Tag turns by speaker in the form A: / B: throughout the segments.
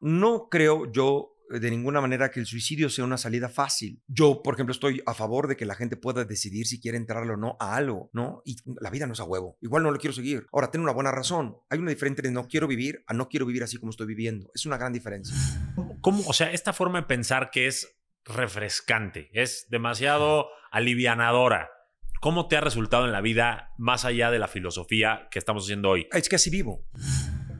A: no creo yo eh, de ninguna manera que el suicidio sea una salida fácil. Yo, por ejemplo, estoy a favor de que la gente pueda decidir si quiere entrar o no a algo, ¿no? Y la vida no es a huevo. Igual no lo quiero seguir. Ahora, tengo una buena razón. Hay una diferencia de no quiero vivir a no quiero vivir así como estoy viviendo. Es una gran diferencia.
B: ¿Cómo? O sea, esta forma de pensar que es refrescante, es demasiado alivianadora. ¿Cómo te ha resultado en la vida más allá de la filosofía que estamos haciendo hoy?
A: Es que así vivo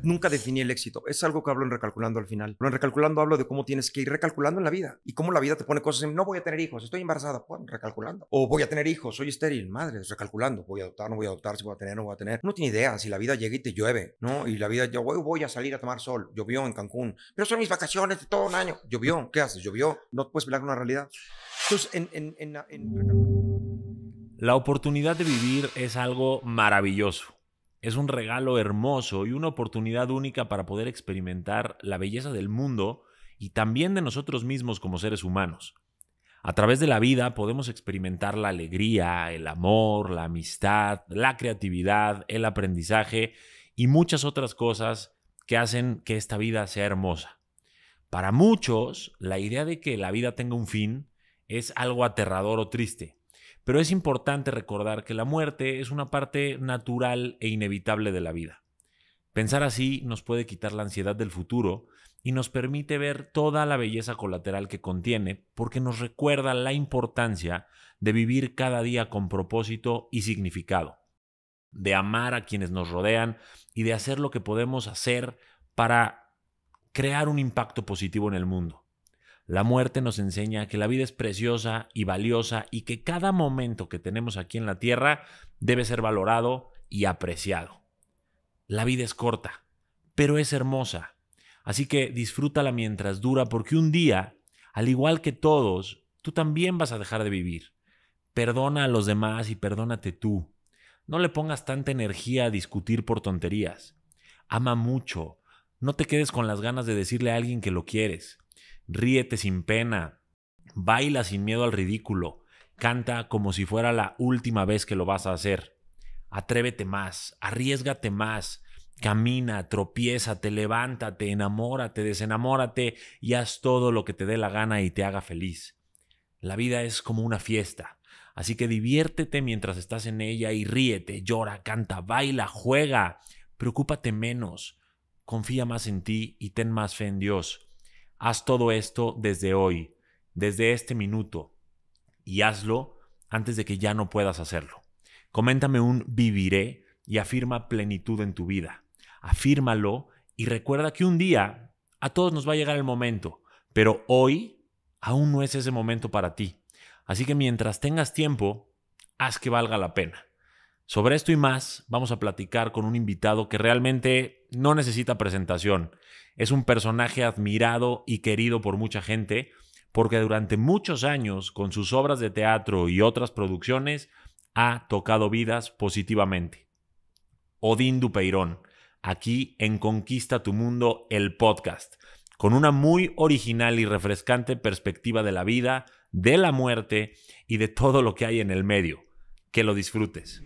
A: nunca definí el éxito. Es algo que hablo en Recalculando al final. Pero en Recalculando hablo de cómo tienes que ir recalculando en la vida y cómo la vida te pone cosas en, no voy a tener hijos, estoy embarazada, bueno, recalculando. O voy a tener hijos, soy estéril, madre, recalculando, voy a adoptar, no voy a adoptar, si voy a tener, no voy a tener. No tiene idea si la vida llega y te llueve, ¿no? Y la vida, yo voy, voy a salir a tomar sol, llovió en Cancún, pero son mis vacaciones de todo un año, llovió, ¿qué haces? Llovió, no puedes hablar una realidad. Entonces, en, en...
B: La oportunidad de vivir es algo maravilloso es un regalo hermoso y una oportunidad única para poder experimentar la belleza del mundo y también de nosotros mismos como seres humanos. A través de la vida podemos experimentar la alegría, el amor, la amistad, la creatividad, el aprendizaje y muchas otras cosas que hacen que esta vida sea hermosa. Para muchos, la idea de que la vida tenga un fin es algo aterrador o triste. Pero es importante recordar que la muerte es una parte natural e inevitable de la vida. Pensar así nos puede quitar la ansiedad del futuro y nos permite ver toda la belleza colateral que contiene porque nos recuerda la importancia de vivir cada día con propósito y significado, de amar a quienes nos rodean y de hacer lo que podemos hacer para crear un impacto positivo en el mundo. La muerte nos enseña que la vida es preciosa y valiosa y que cada momento que tenemos aquí en la tierra debe ser valorado y apreciado. La vida es corta, pero es hermosa. Así que disfrútala mientras dura porque un día, al igual que todos, tú también vas a dejar de vivir. Perdona a los demás y perdónate tú. No le pongas tanta energía a discutir por tonterías. Ama mucho. No te quedes con las ganas de decirle a alguien que lo quieres ríete sin pena, baila sin miedo al ridículo, canta como si fuera la última vez que lo vas a hacer. Atrévete más, arriesgate más, camina, te levántate, enamórate, desenamórate y haz todo lo que te dé la gana y te haga feliz. La vida es como una fiesta, así que diviértete mientras estás en ella y ríete, llora, canta, baila, juega, preocúpate menos, confía más en ti y ten más fe en Dios Haz todo esto desde hoy, desde este minuto, y hazlo antes de que ya no puedas hacerlo. Coméntame un viviré y afirma plenitud en tu vida. Afírmalo y recuerda que un día a todos nos va a llegar el momento, pero hoy aún no es ese momento para ti. Así que mientras tengas tiempo, haz que valga la pena. Sobre esto y más vamos a platicar con un invitado que realmente no necesita presentación. Es un personaje admirado y querido por mucha gente porque durante muchos años con sus obras de teatro y otras producciones ha tocado vidas positivamente. Odín Dupeirón, aquí en Conquista tu Mundo, el podcast, con una muy original y refrescante perspectiva de la vida, de la muerte y de todo lo que hay en el medio. Que lo disfrutes.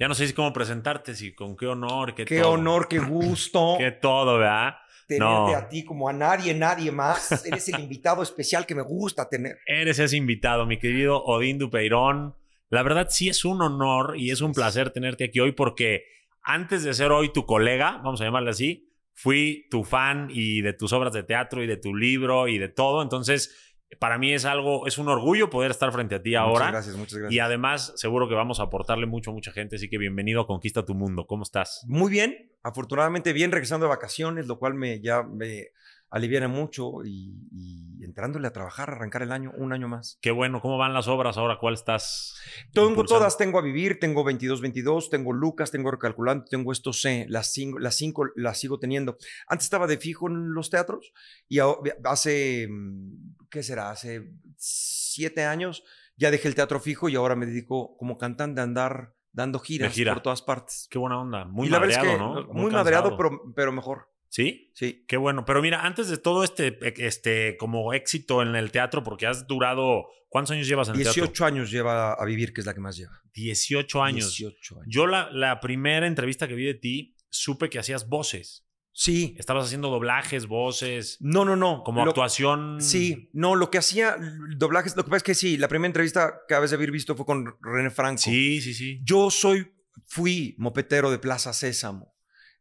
B: ya no sé si cómo presentarte, si con qué honor, qué, qué honor, qué gusto. qué todo, ¿verdad? Tenerte a
A: ti como a nadie, nadie más. Eres el invitado especial que me gusta tener.
B: Eres ese invitado, mi querido Odín Dupeirón. La verdad sí es un honor y es un placer tenerte aquí hoy porque antes de ser hoy tu colega, vamos a llamarle así, fui tu fan y de tus obras de teatro y de tu libro y de todo. Entonces, para mí es algo, es un orgullo poder estar frente a ti ahora. Muchas gracias, muchas gracias. Y además, seguro que vamos a aportarle mucho a mucha gente, así que bienvenido a Conquista tu Mundo. ¿Cómo estás? Muy bien, afortunadamente
A: bien, regresando de vacaciones, lo cual me ya me aliviana mucho y, entrándole a trabajar, arrancar el año, un año más. Qué bueno, ¿cómo van las obras ahora? ¿Cuál estás?
B: Tengo todas,
A: tengo a vivir, tengo 22-22, tengo Lucas, tengo Recalculando, tengo esto C, las cinco, las cinco las sigo teniendo. Antes estaba de fijo en los teatros y hace mm, ¿qué será? Hace siete años ya dejé el teatro fijo y ahora me dedico como cantante a andar dando giras por todas partes. Qué buena onda. Muy madreado, ¿no? Muy, madreado, pero, mejor.
B: ¿Sí? Sí. Qué bueno. Pero mira, antes de todo este, eh, este como éxito en el teatro, porque has durado. ¿Cuántos años llevas en el teatro? 18
A: años lleva a vivir, que es la que más lleva. 18 años. 18
B: años. Yo la, la primera entrevista que vi de ti, supe que hacías voces. Sí. Estabas haciendo doblajes, voces.
A: No, no, no. Como actuación. Sí, no, lo que hacía doblajes, lo que pasa es que sí, la primera entrevista que habéis de haber visto fue con René Franco. Sí, sí, sí. Yo soy, fui mopetero de Plaza Sésamo.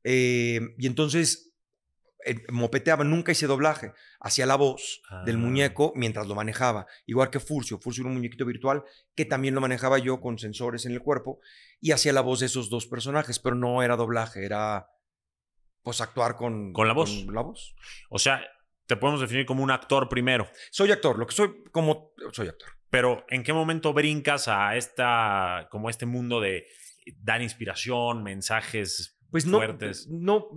A: Eh, y entonces eh, mopeteaba, nunca hice doblaje. Hacía la voz ah. del muñeco mientras lo manejaba. Igual que Furcio. Furcio era un muñequito virtual que también lo manejaba yo con sensores en el cuerpo y hacía la voz de esos dos personajes, pero no era doblaje, era pues actuar con, ¿Con, la voz? O sea, te podemos definir como un actor primero.
B: Soy actor, lo que soy como soy actor. Pero ¿en qué momento brincas a esta como este mundo de dar inspiración, mensajes pues fuertes?
A: No,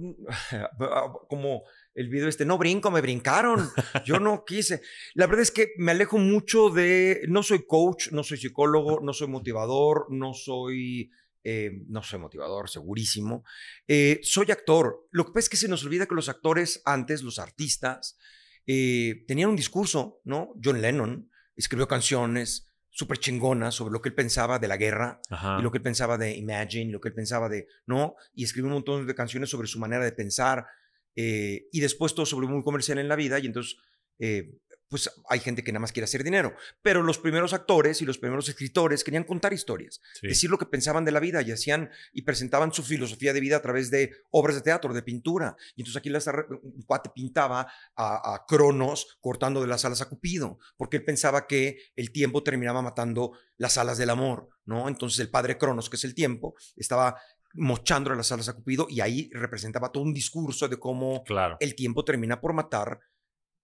A: como el video este, no brinco, me brincaron, yo no quise. La verdad es que me alejo mucho de, no soy coach, no soy psicólogo, no soy motivador, no soy eh, no soy motivador, segurísimo. Eh, soy actor. Lo que pasa es que se nos olvida que los actores antes, los artistas, eh, tenían un discurso, ¿no? John Lennon escribió canciones súper chingonas sobre lo que él pensaba de la guerra y lo que él pensaba de Imagine, lo que él pensaba de, ¿no? Y escribió un montón de canciones sobre su manera de pensar y después todo sobre muy comercial en la vida y entonces pues hay gente que nada más quiere hacer dinero. Pero los primeros actores y los primeros escritores querían contar historias, decir lo que pensaban de la vida y hacían y presentaban su filosofía de vida a través de obras de teatro, de pintura. Y entonces aquí las, un cuate pintaba a, Cronos cortando de las alas a Cupido, porque él pensaba que el tiempo terminaba matando las alas del amor, ¿no? Entonces el padre Cronos, que es el tiempo, estaba mochándole las alas a Cupido y ahí representaba todo un discurso de cómo el tiempo termina por matar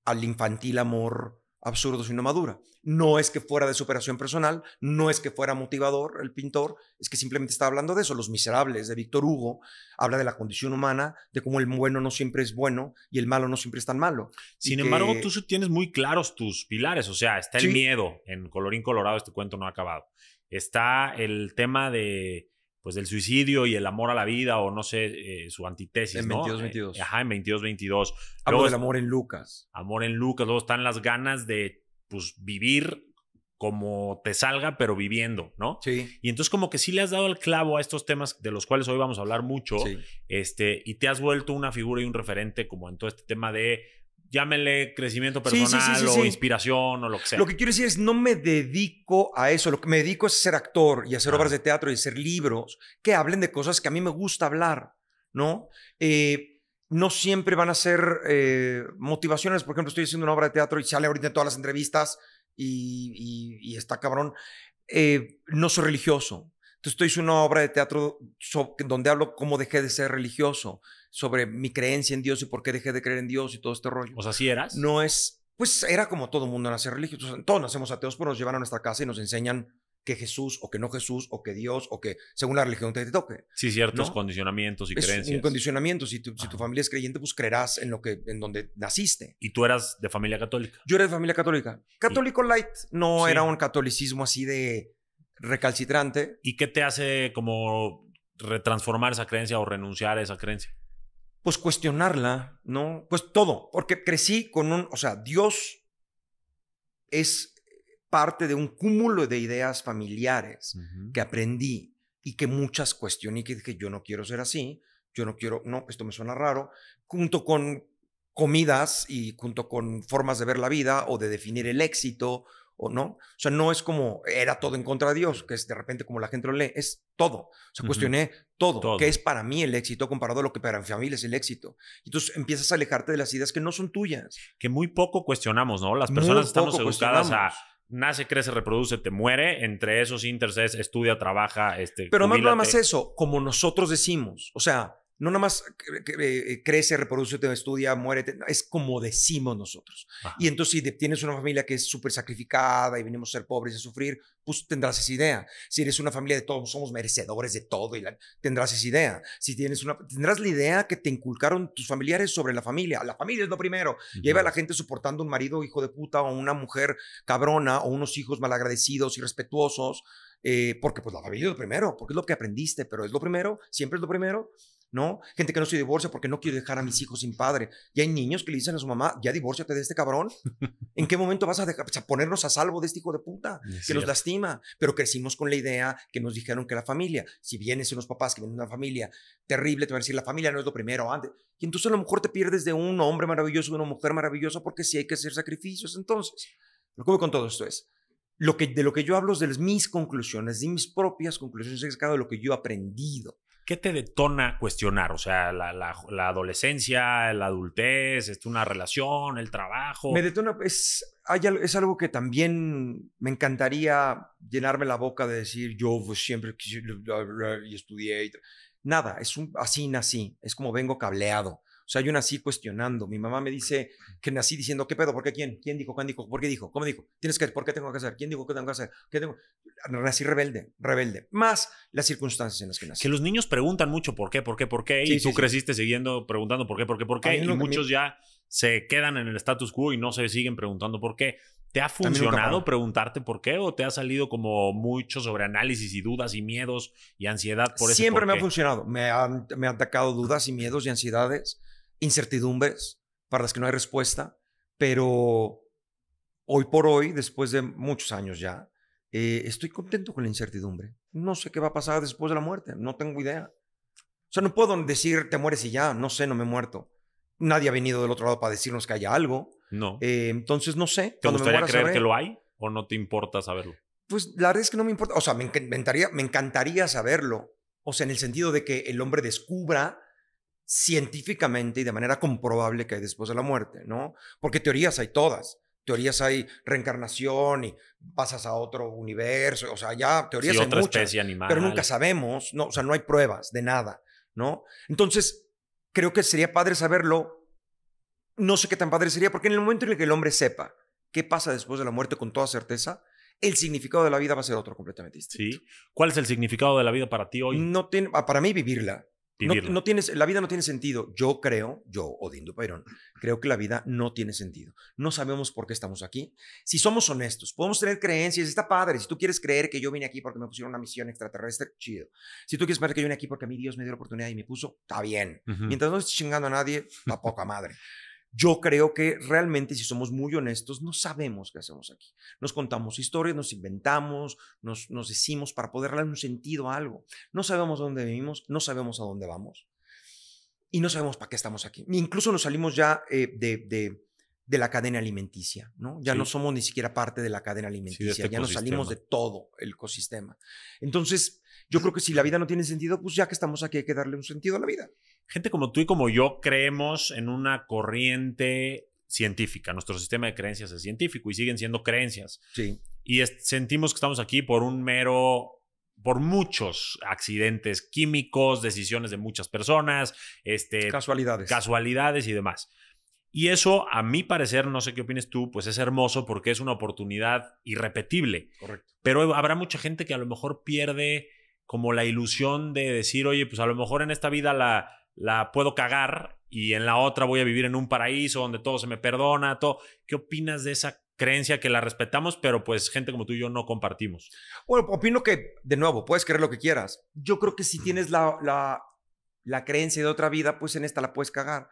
A: al infantil amor absurdo sino madura. No es que fuera de superación personal, no es que fuera motivador el pintor, es que simplemente está hablando de eso. Los miserables de Víctor Hugo habla de la condición humana, de cómo el bueno no siempre es bueno y el malo no siempre es tan malo. Sin embargo, tú
B: tienes muy claros tus pilares, o sea, está el miedo, en Colorín Colorado este cuento no ha acabado. Está el tema de pues del suicidio y el amor a la vida o no sé, eh, su antítesis, en 22 22-22. Eh, ajá, en 22-22. Hablo del amor
A: en Lucas.
B: Amor en Lucas, luego están las ganas de pues, vivir como te salga, pero viviendo, ¿no? Sí. Y entonces como que sí le has dado el clavo a estos temas de los cuales hoy vamos a hablar mucho, este, y te has vuelto una figura y un referente como en todo este tema de llámele crecimiento personal o inspiración o lo que sea. Lo que
A: quiero decir es, no me dedico a eso. Lo que me dedico es ser actor y hacer obras de teatro y hacer libros que hablen de cosas que a mí me gusta hablar, ¿no? Eh, no siempre van a ser eh, motivaciones. Por ejemplo, estoy haciendo una obra de teatro y sale ahorita en todas las entrevistas y, está cabrón. Eh, no soy religioso. Entonces, estoy haciendo una obra de teatro donde hablo cómo dejé de ser religioso sobre mi creencia en Dios y por qué dejé de creer en Dios y todo este rollo. O sea, ¿sí eras. No es, pues era como todo mundo nace religioso, todos nacemos ateos, pero nos llevan a nuestra casa y nos enseñan que Jesús o que no Jesús o que Dios o que según la religión te, toque. Sí, ciertos condicionamientos y creencias. Un condicionamiento. Si tu, familia es creyente, pues creerás en lo que en donde naciste. ¿Y tú eras de familia católica? Yo era de familia católica. Católico light. No era un catolicismo así de recalcitrante.
B: ¿Y qué te hace como retransformar esa creencia o renunciar a esa creencia?
A: pues cuestionarla, ¿no? Pues todo, porque crecí con un, o sea, Dios es parte de un cúmulo de ideas familiares que aprendí y que muchas cuestioné, y que dije, yo no quiero ser así, yo no quiero, no, esto me suena raro, junto con comidas y junto con formas de ver la vida o de definir el éxito o no. O sea, no es como era todo en contra de Dios, que es de repente como la gente lo lee, es todo. O sea, cuestioné todo, qué que es para mí el éxito comparado a lo que para mi familia es el éxito. Y entonces empiezas a alejarte de las ideas que no son tuyas. Que muy poco cuestionamos,
B: ¿no? Las personas estamos educadas a nace, crece, reproduce, te muere. Entre esos intereses, estudia, trabaja, este. Pero no nada más
A: eso, como nosotros decimos. O sea, no nada más eh, crece, reproduce, te estudia, muere. es como decimos nosotros. Y entonces si tienes una familia que es súper sacrificada y venimos a ser pobres y a sufrir, pues tendrás esa idea. Si eres una familia de todos, somos merecedores de todo, y tendrás esa idea. Si tienes una, tendrás la idea que te inculcaron tus familiares sobre la familia. La familia es lo primero. lleva a la gente soportando un marido hijo de puta o una mujer cabrona o unos hijos malagradecidos, irrespetuosos, eh, porque pues la familia es lo primero, porque es lo que aprendiste, pero es lo primero, siempre es lo primero. ¿no? Gente que no se divorcia porque no quiero dejar a mis hijos sin padre. Y hay niños que le dicen a su mamá, ya divórciate de este cabrón. ¿En qué momento vas a, dejar, a ponernos a salvo de este hijo de puta que nos lastima? Pero crecimos con la idea que nos dijeron que la familia, si vienes unos papás que vienen de una familia terrible, te van a decir, la familia no es lo primero antes. Y entonces a lo mejor te pierdes de un hombre maravilloso, de una mujer maravillosa, porque si hay que hacer sacrificios. Entonces, lo que con todo esto es, lo que, de lo que yo hablo es de mis conclusiones, de mis propias conclusiones, de lo que yo he aprendido. ¿qué te detona cuestionar? O sea, la, la,
B: adolescencia, la adultez, este, una relación, el trabajo. Me
A: detona, es, es algo que también me encantaría llenarme la boca de decir, yo pues, siempre y estudié. nada, es un, así nací, es como vengo cableado. O sea, yo nací cuestionando. Mi mamá me dice que nací diciendo, ¿qué pedo? ¿Por qué quién? ¿Quién dijo? ¿Cuándo dijo? ¿Por qué dijo? ¿Cómo dijo? ¿Tienes que, ¿Por qué tengo que hacer? ¿Quién dijo que tengo que hacer? ¿Qué tengo? Nací rebelde, rebelde. Más las circunstancias en las que nací. Que los niños preguntan mucho por qué, por qué, por qué. y tú creciste
B: siguiendo preguntando por qué, por qué, por qué. Y muchos ya se quedan en el status quo y no se siguen preguntando por qué. ¿Te ha funcionado preguntarte por qué o te ha salido como mucho sobre análisis y dudas y miedos y ansiedad por eso? Siempre me ha
A: funcionado. Me han, me han atacado dudas y miedos y ansiedades incertidumbres para las que no hay respuesta, pero hoy por hoy, después de muchos años ya, eh, estoy contento con la incertidumbre. No sé qué va a pasar después de la muerte, no tengo idea. O sea, no puedo decir te mueres y ya, no sé, no me he muerto. Nadie ha venido del otro lado para decirnos que haya algo. No. Eh, entonces, no sé. ¿Te gustaría creer que lo
B: hay o no te importa saberlo?
A: Pues la verdad es que no me importa. O sea, me me encantaría saberlo. O sea, en el sentido de que el hombre descubra científicamente y de manera comprobable que hay después de la muerte, ¿no? Porque teorías hay todas. Teorías hay reencarnación y pasas a otro universo, o sea, ya teorías muchas, pero nunca sabemos, no, o sea, no hay pruebas de nada, ¿no? Entonces, creo que sería padre saberlo. No sé qué tan padre sería, porque en el momento en el que el hombre sepa qué pasa después de la muerte con toda certeza, el significado de la vida va a ser otro completamente distinto. Sí. ¿Cuál es el significado de la vida para ti hoy? No tiene, ah, para mí vivirla. No, tienes, la vida no tiene sentido. Yo creo, yo, Odindo Pairón, creo que la vida no tiene sentido. No sabemos por qué estamos aquí. Si somos honestos, podemos tener creencias, está padre. Si tú quieres creer que yo vine aquí porque me pusieron una misión extraterrestre, chido. Si tú quieres creer que yo vine aquí porque a mí Dios me dio la oportunidad y me puso, está bien. Mientras no estés chingando a nadie, está poca madre. Yo creo que realmente, si somos muy honestos, no sabemos qué hacemos aquí. Nos contamos historias, nos inventamos, nos, nos decimos para poder darle un sentido a algo. No sabemos dónde vivimos, no sabemos a dónde vamos y no sabemos para qué estamos aquí. Incluso nos salimos ya eh, de, de, de, la cadena alimenticia, ¿no? Ya no somos ni siquiera parte de la cadena este alimenticia, ya nos salimos de todo el ecosistema. Entonces, yo creo que si la vida no tiene sentido, pues ya que estamos aquí hay que darle un sentido a la vida. Gente como tú y como yo
B: creemos en una corriente científica. Nuestro sistema de creencias es científico y siguen siendo creencias. Sí. Y sentimos que estamos aquí por un mero por muchos accidentes químicos, decisiones de muchas personas, este, casualidades. casualidades y demás. Y eso, a mi parecer, no sé qué opines tú, pues es hermoso porque es una oportunidad irrepetible. Correcto. Pero habrá mucha gente que a lo mejor pierde como la ilusión de decir, oye, pues a lo mejor en esta vida la, la puedo cagar y en la otra voy a vivir en un paraíso donde todo se me perdona, todo. ¿Qué opinas de esa creencia
A: que la respetamos, pero pues gente como tú y yo no compartimos? Bueno, opino que, de nuevo, puedes creer lo que quieras. Yo creo que si tienes la, la, la creencia de otra vida, pues en esta la puedes cagar.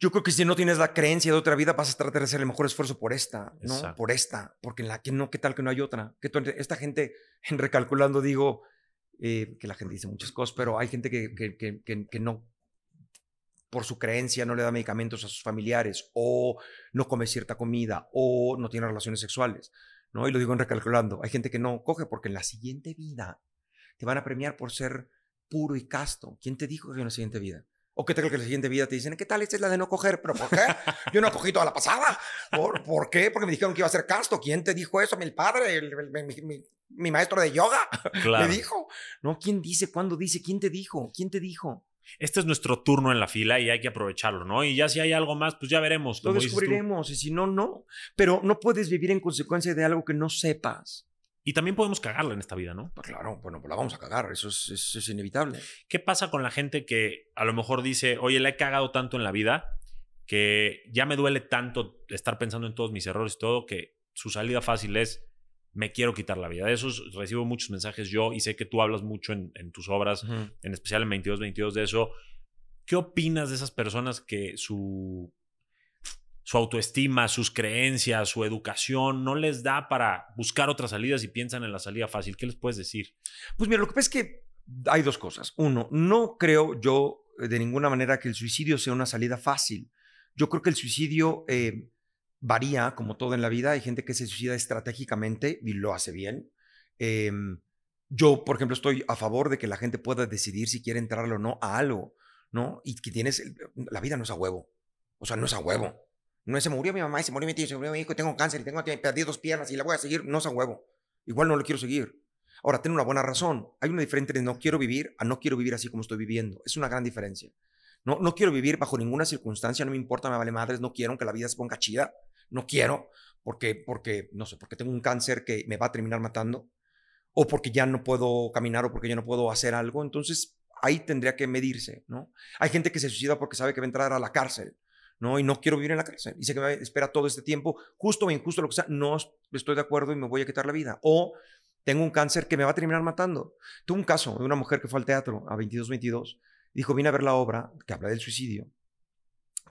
A: Yo creo que si no tienes la creencia de otra vida, vas a tratar de hacer el mejor esfuerzo por esta, ¿no? Por esta, porque en la que no, ¿qué tal que no hay otra? Que esta gente, recalculando, digo, eh, que la gente dice muchas cosas, pero hay gente que, que, no, por su creencia, no le da medicamentos a sus familiares, o no come cierta comida, o no tiene relaciones sexuales, ¿no? Y lo digo en recalculando, hay gente que no coge porque en la siguiente vida te van a premiar por ser puro y casto. ¿Quién te dijo que en la siguiente vida? O qué tal que la siguiente vida te dicen, ¿qué tal? Esta es la de no coger. ¿Pero por qué? Yo no cogí toda la pasada. ¿Por, qué? Porque me dijeron que iba a ser casto. ¿Quién te dijo eso? Mi padre, mi, maestro de yoga claro. dijo. No, ¿quién dice? ¿Cuándo dice? ¿Quién te dijo? ¿Quién te dijo?
B: Este es nuestro turno en la fila y hay
A: que aprovecharlo, ¿no? Y
B: ya si hay algo más, pues ya veremos. Lo descubriremos
A: y si no, no. Pero no puedes vivir en consecuencia de algo que no sepas. Y también podemos cagarla en esta vida, ¿no? Ah, claro, bueno, pues la
B: vamos a cagar, eso es, inevitable. ¿Qué pasa con la gente que a lo mejor dice, oye, la he cagado tanto en la vida que ya me duele tanto estar pensando en todos mis errores y todo, que su salida fácil es, me quiero quitar la vida. De eso recibo muchos mensajes yo y sé que tú hablas mucho en, tus obras, en especial en 2222 de eso. ¿Qué opinas de esas personas que su su autoestima, sus creencias, su educación, no les da para buscar otras salidas y piensan en la salida fácil. ¿Qué les puedes decir? Pues mira,
A: lo que pasa es que hay dos cosas. Uno, no creo yo eh, de ninguna manera que el suicidio sea una salida fácil. Yo creo que el suicidio eh, varía, como todo en la vida. Hay gente que se suicida estratégicamente y lo hace bien. Em, yo, por ejemplo, estoy a favor de que la gente pueda decidir si quiere entrar o no a algo, ¿no? Y que tienes, la vida no es a huevo. O sea, no es a huevo. No se murió mi mamá, y se murió mi tío, se murió mi hijo, tengo cáncer, y tengo perdí dos piernas y la voy a seguir. No es a huevo. Igual no lo quiero seguir. Ahora, tengo una buena razón. Hay una diferencia de no quiero vivir a no quiero vivir así como estoy viviendo. Es una gran diferencia. No, no quiero vivir bajo ninguna circunstancia, no me importa, me vale madres, no quiero que la vida se ponga chida. No quiero porque, porque, no sé, porque tengo un cáncer que me va a terminar matando o porque ya no puedo caminar o porque ya no puedo hacer algo. Entonces, ahí tendría que medirse, ¿no? Hay gente que se suicida porque sabe que va a entrar a la cárcel ¿no? Y no quiero vivir en la cárcel. Y sé que me espera todo este tiempo, justo o injusto, lo que sea, no estoy de acuerdo y me voy a quitar la vida. O tengo un cáncer que me va a terminar matando. Tuve un caso de una mujer que fue al teatro a 22, 22, dijo, vine a ver la obra que habla del suicidio.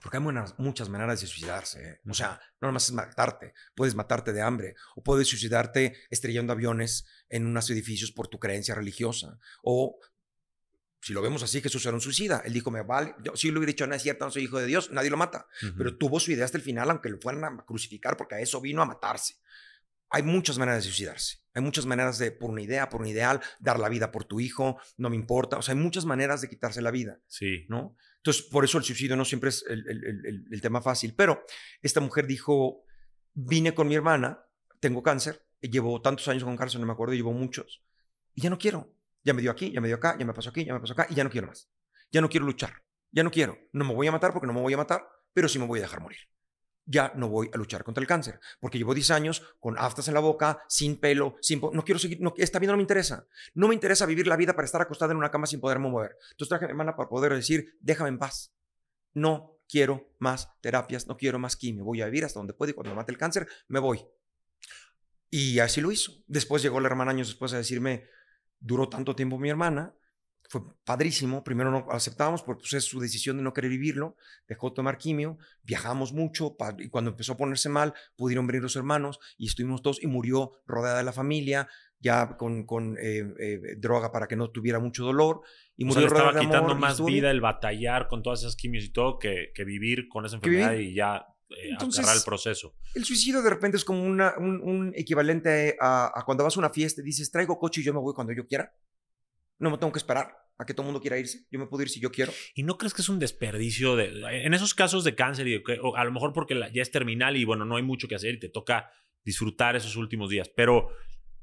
A: Porque hay muchas maneras de suicidarse. ¿eh? O sea, no nomás más es matarte. Puedes matarte de hambre. O puedes suicidarte estrellando aviones en unos edificios por tu creencia religiosa. O si lo vemos así, Jesús era un suicida. Él dijo, me vale, yo sí lo hubiera dicho, no es cierto, no soy hijo de Dios, nadie lo mata. Pero tuvo su idea hasta el final, aunque lo fueran a crucificar, porque a eso vino a matarse. Hay muchas maneras de suicidarse. Hay muchas maneras de, por una idea, por un ideal, dar la vida por tu hijo, no me importa. O sea, hay muchas maneras de quitarse la vida.
B: Sí. ¿No?
A: Entonces, por eso el suicidio no siempre es el, el tema fácil. Pero esta mujer dijo, vine con mi hermana, tengo cáncer, llevo tantos años con cáncer, no me acuerdo, llevo muchos, y ya no quiero ya me dio aquí, ya me dio acá, ya me pasó aquí, ya me pasó acá y ya no quiero más. Ya no quiero luchar. Ya no quiero. No me voy a matar porque no me voy a matar, pero sí me voy a dejar morir. Ya no voy a luchar contra el cáncer porque llevo 10 años con aftas en la boca, sin pelo, sin no quiero seguir, no, esta vida no me interesa. No me interesa vivir la vida para estar acostada en una cama sin poderme mover. Entonces traje a mi hermana para poder decir, déjame en paz. No quiero más terapias, no quiero más quimio. Voy a vivir hasta donde pueda y cuando me mate el cáncer, me voy. Y así lo hizo. Después llegó la hermana años después a decirme, duró tanto tiempo mi hermana, fue padrísimo. Primero no aceptábamos porque pues, su decisión de no querer vivirlo. Dejó tomar quimio, viajamos mucho y cuando empezó a ponerse mal pudieron venir los hermanos y estuvimos todos y murió rodeada de la familia ya con, eh, eh, droga para que no tuviera mucho dolor. Y murió estaba quitando más vida
B: el batallar con todas esas quimios y todo que, que vivir con esa enfermedad y ya eh, el proceso.
A: El suicidio de repente es como un, un, equivalente a, cuando vas a una fiesta y dices, traigo coche y yo me voy cuando yo quiera. No me tengo que esperar a que todo el mundo quiera irse. Yo me puedo ir si yo quiero.
B: ¿Y no crees que es un desperdicio de, en esos casos de cáncer o a lo mejor porque ya es terminal y bueno, no hay mucho que hacer y te toca disfrutar esos últimos días, pero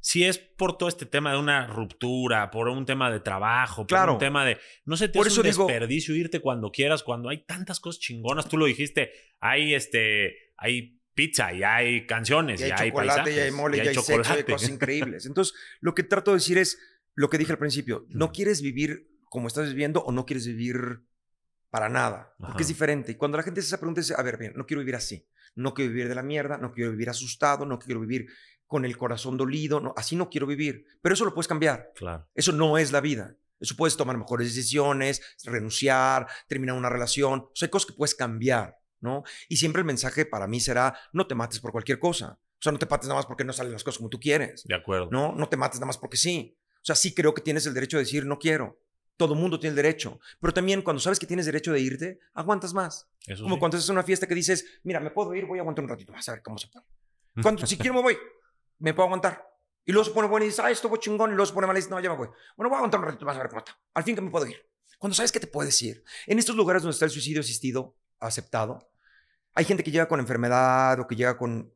B: si es por todo este tema de una ruptura, por un tema de trabajo, por un tema de. No sé, te por desperdicio irte cuando quieras, cuando hay tantas cosas chingonas. Tú lo dijiste, hay este. Hay pizza y hay canciones y hay, y hay chocolate y hay mole y, hay, cosas increíbles.
A: Entonces, lo que trato de decir es lo que dije al principio. No quieres vivir como estás viviendo o no quieres vivir para nada, porque es diferente. Y cuando la gente se pregunta, dice, a ver, bien, no quiero vivir así. No quiero vivir de la mierda, no quiero vivir asustado, no quiero vivir con el corazón dolido, así no quiero vivir. Pero eso lo puedes cambiar. Claro. Eso no es la vida. Eso puedes tomar mejores decisiones, renunciar, terminar una relación. O sea, hay cosas que puedes cambiar, ¿no? Y siempre el mensaje para mí será, no te mates por cualquier cosa. O sea, no te mates nada más porque no salen las cosas como tú quieres. De acuerdo. No, no te mates nada más porque sí. O sea, sí creo que tienes el derecho de decir, no quiero. Todo mundo tiene el derecho. Pero también cuando sabes que tienes derecho de irte, aguantas más. Eso como cuando haces una fiesta que dices, mira, me puedo ir, voy a aguantar un ratito más, a ver cómo se pone. Cuando, si quiero me voy, me puedo aguantar. Y luego se pone bueno y dice, ay, estuvo chingón. Y luego se pone mal y dice, no, ya me voy. Bueno, voy a aguantar un ratito, vas a ver cómo está. Al fin que me puedo ir. Cuando sabes que te puedes ir. En estos lugares donde está el suicidio asistido, aceptado, hay gente que llega con enfermedad o que llega con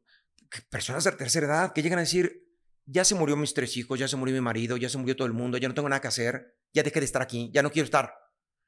A: personas de tercera edad que llegan a decir, ya se murió mis tres hijos, ya se murió mi marido, ya se murió todo el mundo, ya no tengo nada que hacer, ya dejé de estar aquí, ya no quiero estar.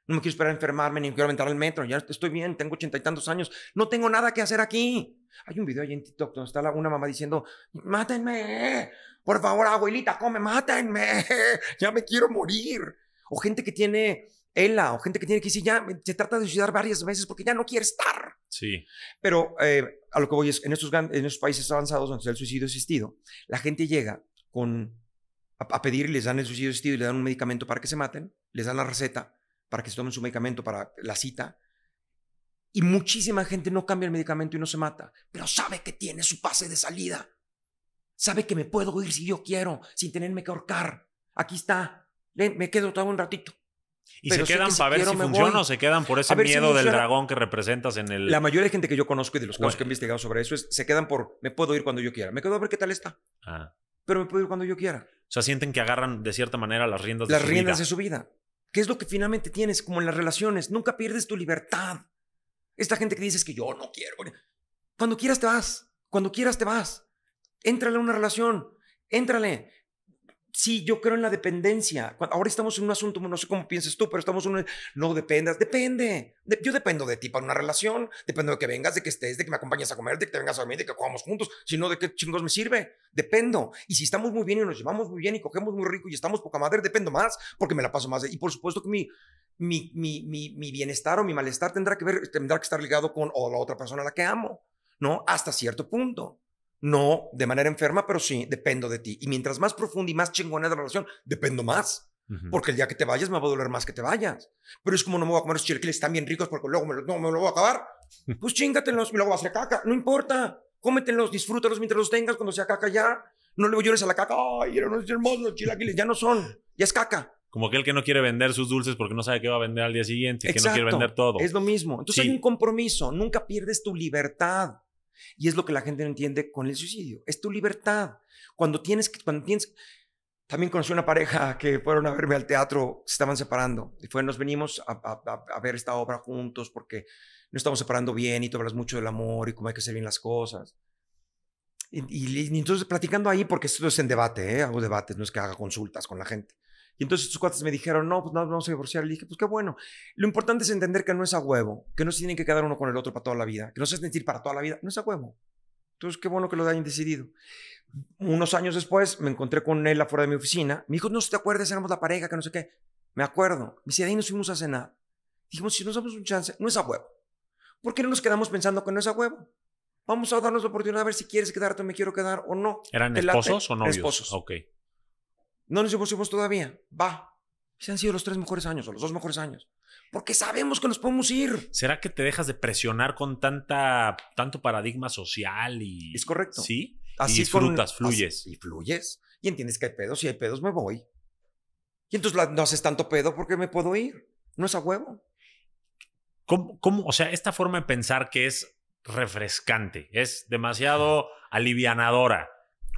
A: No me quiero esperar a enfermarme, ni quiero aventar al metro, ya estoy bien, tengo ochenta y tantos años, no tengo nada que hacer aquí. Hay un video ahí en TikTok donde está una mamá diciendo, mátenme, por favor, abuelita, come, mátenme, ya me quiero morir. O gente que tiene ELA, o gente que tiene que decir, ya se trata de suicidar varias veces porque ya no quiere estar. Sí. Pero eh, a lo que voy es, en estos, en estos países avanzados donde el suicidio asistido, la gente llega con, a, pedir pedir, les dan el suicidio asistido y le dan un medicamento para que se maten, les dan la receta para que se tomen su medicamento para la cita y muchísima gente no cambia el medicamento y no se mata, pero sabe que tiene su pase de salida. Sabe que me puedo ir si yo quiero, sin tenerme que ahorcar. Aquí está, me quedo todo un ratito. ¿Y se quedan para ver si funciona o se quedan por ese miedo del dragón que representas en el...? La mayoría de gente que yo conozco y de los casos que he investigado sobre eso es, se quedan por, me puedo ir cuando yo quiera. Me quedo a ver qué tal está. Ah. Pero me puedo ir cuando yo quiera. O sea, sienten que agarran de cierta manera las riendas
B: de su vida. Las riendas de su
A: vida. ¿Qué es lo que finalmente tienes como en las relaciones? Nunca pierdes tu libertad. Esta gente que dices que yo no quiero. Cuando quieras te vas. Cuando quieras te vas. Éntrale a una relación. Éntrale. Sí, yo creo en la dependencia. Ahora estamos en un asunto, no sé cómo piensas tú, pero estamos en un... No dependas, depende. yo dependo de ti para una relación, dependo de que vengas, de que estés, de que me acompañes a comer, de que te vengas a dormir, de que comamos juntos, si no, ¿de qué chingos me sirve? Dependo. Y si estamos muy bien y nos llevamos muy bien y cogemos muy rico y estamos poca madre, dependo más porque me la paso más. De, y por supuesto que mi, mi, mi, mi, mi bienestar o mi malestar tendrá que, ver, tendrá que estar ligado con o la otra persona a la que amo, ¿no? Hasta cierto punto. No de manera enferma, pero sí, dependo de ti. Y mientras más profundo y más chingona es la relación, dependo más. Porque el día que te vayas me va a doler más que te vayas. Pero es como no me voy a comer los chilaquiles tan bien ricos porque luego me lo, no, me lo voy a acabar. Pues chíngatelos y luego voy a hacer caca. No importa. Cómetelos, disfrútalos mientras los tengas. Cuando sea caca ya, no le llores a la caca. Ay, eran unos hermosos los chilaquiles. Ya no son. Ya es caca.
B: Como aquel que no quiere vender sus dulces porque no sabe qué va a vender al día siguiente, que no quiere vender todo. Es lo mismo.
A: Entonces hay un compromiso. Nunca pierdes tu libertad. Y es lo que la gente no entiende con el suicidio. Es tu libertad. Cuando tienes que, cuando tienes... También conocí una pareja que fueron a verme al teatro, se estaban separando. Y fue, nos venimos a, ver esta obra juntos porque no estamos separando bien y tú hablas mucho del amor y cómo hay que hacer bien las cosas. Y, y entonces platicando ahí, porque esto es en debate, ¿eh? hago debates, no es que haga consultas con la gente. Y entonces sus cuates me dijeron, no, pues no vamos a divorciar. Le dije, pues qué bueno. Lo importante es entender que no es a huevo, que no se tienen que quedar uno con el otro para toda la vida, que no se sentir para toda la vida, no es a huevo. Entonces, qué bueno que lo hayan decidido. Unos años después me encontré con él afuera de mi oficina. Me dijo, no, si te acuerdas, éramos la pareja, que no sé qué. Me acuerdo. Me dice, ahí nos fuimos a cenar. Dijimos, si nos damos un chance, no es a huevo. ¿Por qué no nos quedamos pensando que no es a huevo? Vamos a darnos la oportunidad de ver si quieres quedarte o me quiero quedar o no. ¿Eran esposos o novios? Esposos. Ok. No nos llevamos todavía. Va. Se han sido los tres mejores años o los dos mejores años. Porque sabemos que nos podemos ir.
B: ¿Será que te dejas de presionar con tanta, tanto paradigma social y. Es correcto. Sí.
A: Así y disfrutas, fluyes. y fluyes. Y entiendes que hay pedos. Si hay pedos, me voy. Y entonces no haces tanto pedo porque me puedo ir. No es a huevo. ¿Cómo, ¿Cómo, O
B: sea, esta forma de pensar que es refrescante, es demasiado alivianadora.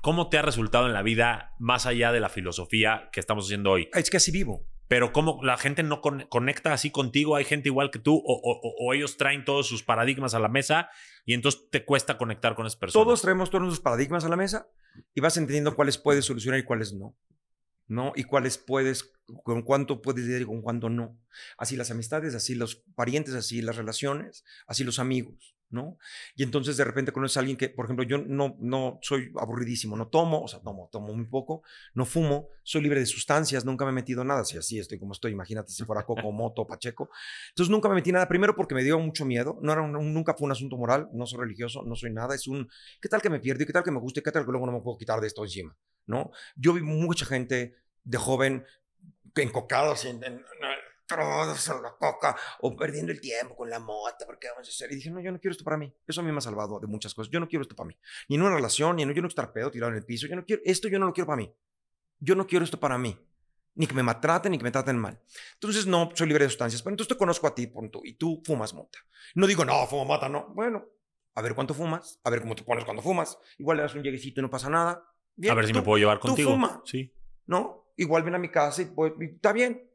B: ¿Cómo te ha resultado en la vida más allá de la filosofía que estamos haciendo hoy? Es que así vivo. Pero cómo la gente no conecta así contigo, hay gente igual que tú, o, ellos traen todos sus paradigmas a la mesa y entonces te cuesta conectar con esas personas.
A: Todos traemos todos nuestros paradigmas a la mesa y vas entendiendo cuáles puedes solucionar y cuáles no. ¿no? Y cuáles puedes, con cuánto puedes ir y con cuánto no. Así las amistades, así los parientes, así las relaciones, así los amigos. ¿no? Y entonces de repente conoces a alguien que, por ejemplo, yo no, no soy aburridísimo, no tomo, o sea, tomo, tomo muy poco, no fumo, soy libre de sustancias, nunca me he metido nada, si así estoy como estoy, imagínate si fuera Coco, Moto, Pacheco. Entonces nunca me metí nada, primero porque me dio mucho miedo, no era nunca fue un asunto moral, no soy religioso, no soy nada, es un, ¿qué tal que me pierdo y qué tal que me guste qué tal que luego no me puedo quitar de esto encima, ¿no? Yo vi mucha gente de joven encocados en, en, la coca o perdiendo el tiempo con la mota, porque vamos a hacer. Y dije, no, yo no quiero esto para mí. Eso a mí me ha salvado de muchas cosas. Yo no quiero esto para mí. Ni en una relación, ni en, yo no estar pedo tirado en el piso. Yo no quiero, esto yo no lo quiero para mí. Yo no quiero esto para mí. Ni que me maltraten, ni que me traten mal. Entonces, no, soy libre de sustancias. Pero entonces te conozco a ti, punto. Y tú fumas mota. No digo, no, fumo mota, no. Bueno, a ver cuánto fumas, a ver cómo te pones cuando fumas. Igual le das un lleguecito y no pasa nada. a ver si me puedo llevar contigo. Tú fuma. Sí. ¿No? Igual ven a mi casa y pues, está bien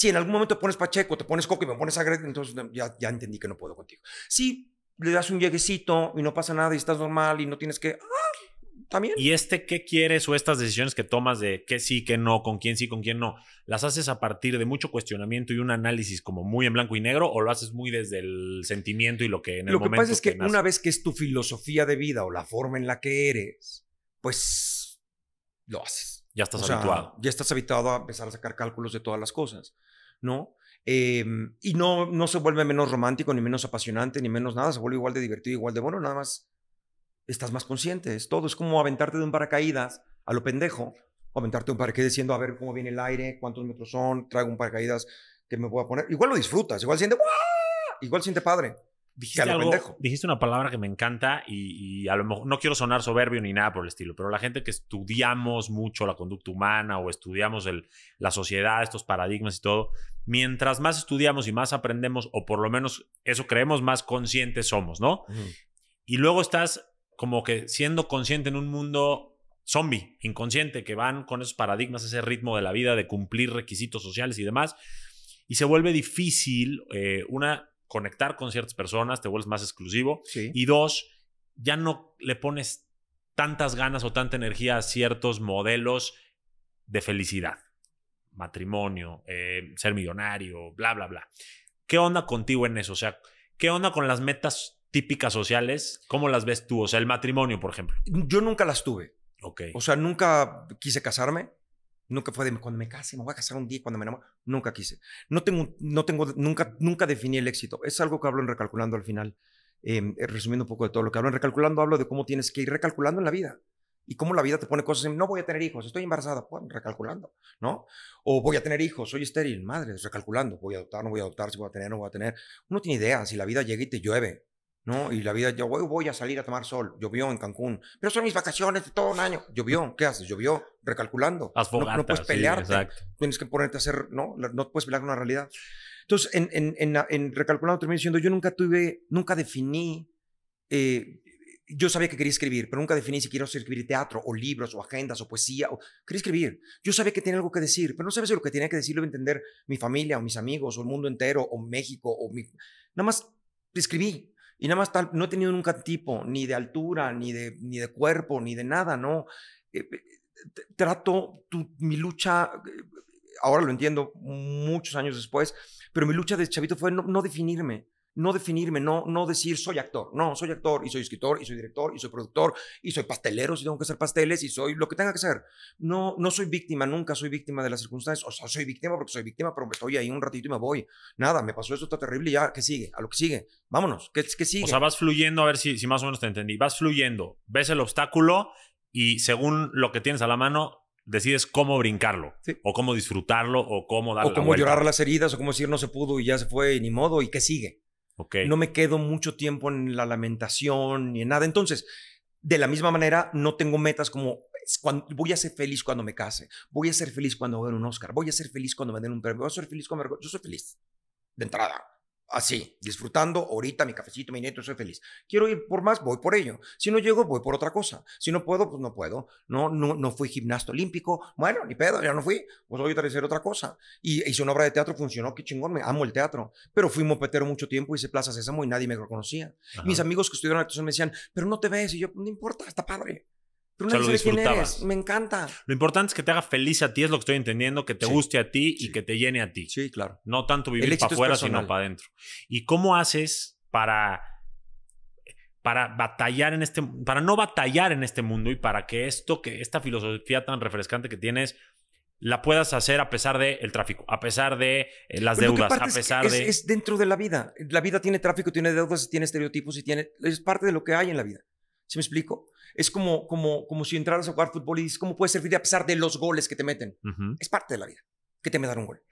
A: si en algún momento pones Pacheco, te pones Coco y me pones Agret, entonces ya, ya entendí que no puedo contigo. Si le das un lleguecito y no pasa nada y estás normal y no tienes que... Ah,
B: también. ¿Y este qué quieres o estas decisiones que tomas de qué sí, qué no, con quién sí, con quién no, las haces a partir de mucho cuestionamiento y un análisis como muy en blanco y negro o lo haces muy desde el sentimiento y lo que en el lo momento que pasa es que, una
A: vez que es tu filosofía de vida o la forma en la que eres, pues lo haces. Ya estás habituado. Ya estás habituado a empezar a sacar cálculos de todas las cosas. ¿no? Em, y no, se vuelve menos romántico, ni menos apasionante, ni menos nada, se vuelve igual de divertido, igual de bueno, nada más estás más consciente, es todo, es como aventarte de un paracaídas a lo pendejo, o aventarte un paracaídas diciendo a ver cómo viene el aire, cuántos metros son, traigo un paracaídas que me voy a poner, igual lo disfrutas, igual siente, igual siente padre dijiste, algo,
B: dijiste una palabra que me encanta y, a lo mejor no quiero sonar soberbio ni nada por el estilo, pero la gente que estudiamos mucho la conducta humana o estudiamos el, la sociedad, estos paradigmas y todo, mientras más estudiamos y más aprendemos, o por lo menos eso creemos, más conscientes somos, ¿no? Y luego estás como que siendo consciente en un mundo zombie, inconsciente, que van con esos paradigmas, ese ritmo de la vida, de cumplir requisitos sociales y demás. Y se vuelve difícil eh, una conectar con ciertas personas, te vuelves más exclusivo. Y dos, ya no le pones tantas ganas o tanta energía a ciertos modelos de felicidad. Matrimonio, eh, ser millonario, bla, bla, bla. ¿Qué onda contigo en eso? O sea, ¿qué onda con las metas típicas sociales? ¿Cómo las ves tú? O sea, el matrimonio, por ejemplo.
A: Yo nunca las tuve. Ok. O sea, nunca quise casarme. Nunca fue de cuando me case, me voy a casar un día, cuando me enamore. Nunca quise. No tengo, no tengo, nunca, nunca definí el éxito. Es algo que hablo en Recalculando al final. Em, eh, resumiendo un poco de todo lo que hablo en Recalculando, hablo de cómo tienes que ir recalculando en la vida. Y cómo la vida te pone cosas en, no voy a tener hijos, estoy embarazada, pues, recalculando, ¿no? O voy a tener hijos, soy estéril, madre, recalculando, voy a adoptar, no voy a adoptar, si voy a tener, no voy a tener. Uno tiene idea, si la vida llega y te llueve, ¿no? Y la vida, yo voy, voy a salir a tomar sol, llovió en Cancún, pero son mis vacaciones de todo un año, llovió, ¿qué haces? Llovió, recalculando. no, puedes pelearte, tienes que ponerte a hacer, ¿no? No puedes pelear con la realidad. Entonces, en, en, recalculando termino diciendo, yo nunca tuve, nunca definí, eh, yo sabía que quería escribir, pero nunca definí si quiero escribir teatro o libros o agendas o poesía. O, quería escribir. Yo sabía que tenía algo que decir, pero no sabía lo que tenía que decir lo iba a entender mi familia o mis amigos o el mundo entero o México o Nada más escribí y nada más tal, no he tenido nunca tipo, ni de altura, ni de, ni de cuerpo, ni de nada, ¿no? Eh, eh, trato mi lucha, ahora lo entiendo muchos años después, pero mi lucha de chavito fue no definirme no definirme, no, no decir soy actor, no, soy actor y soy escritor y soy director y soy productor y soy pastelero si tengo que hacer pasteles y soy lo que tenga que ser. No, no soy víctima, nunca soy víctima de las circunstancias, o sea, soy víctima porque soy víctima, pero estoy ahí un ratito y me voy. Nada, me pasó eso, está terrible y ya, ¿qué sigue? A lo que sigue, vámonos,
B: ¿qué, qué sigue? O sea, vas fluyendo, a ver si, si más o menos te entendí, vas fluyendo, ves el obstáculo y según lo que tienes a la mano, decides cómo brincarlo, o cómo disfrutarlo, o
A: cómo darle O cómo llorar las heridas, o cómo decir no se pudo y ya se fue y ni modo, y qué sigue. No me quedo mucho tiempo en la lamentación ni en nada. Entonces, de la misma manera, no tengo metas como voy a ser feliz cuando me case, voy a ser feliz cuando gane un Oscar, voy a ser feliz cuando me den un premio, voy a ser feliz cuando me... Yo soy feliz, de entrada así, disfrutando ahorita mi cafecito, mi nieto, soy feliz. Quiero ir por más, voy por ello. Si no llego, voy por otra cosa. Si no puedo, pues no puedo. No, no, no fui gimnasta olímpico. Bueno, ni pedo, ya no fui. Pues voy a hacer otra cosa. Y hice una obra de teatro, funcionó, qué chingón, me amo el teatro. Pero fui mopetero mucho tiempo, y hice Plaza Sésamo y nadie me reconocía. Mis amigos que estudiaron actuación me decían, pero no te ves. Y yo, no importa, está padre. Tú Me encanta.
B: Lo importante es que te haga feliz a ti, es lo que estoy entendiendo, que te guste a ti y que te llene a ti. Sí, claro. No tanto vivir para afuera, sino para adentro. ¿Y cómo haces para, para batallar en este, para no batallar en este mundo y para que esto, que esta filosofía tan refrescante que tienes, la puedas hacer a pesar del tráfico, a pesar de eh, las deudas, a pesar de... Es,
A: es dentro de la vida. La vida tiene tráfico, tiene deudas, tiene estereotipos y tiene... Es parte de lo que hay en la vida. ¿Sí me explico? Es como, como, como si entraras a jugar fútbol y dices, ¿cómo puedes servir a pesar de los goles que te meten? Es parte de la vida que te metan un gol.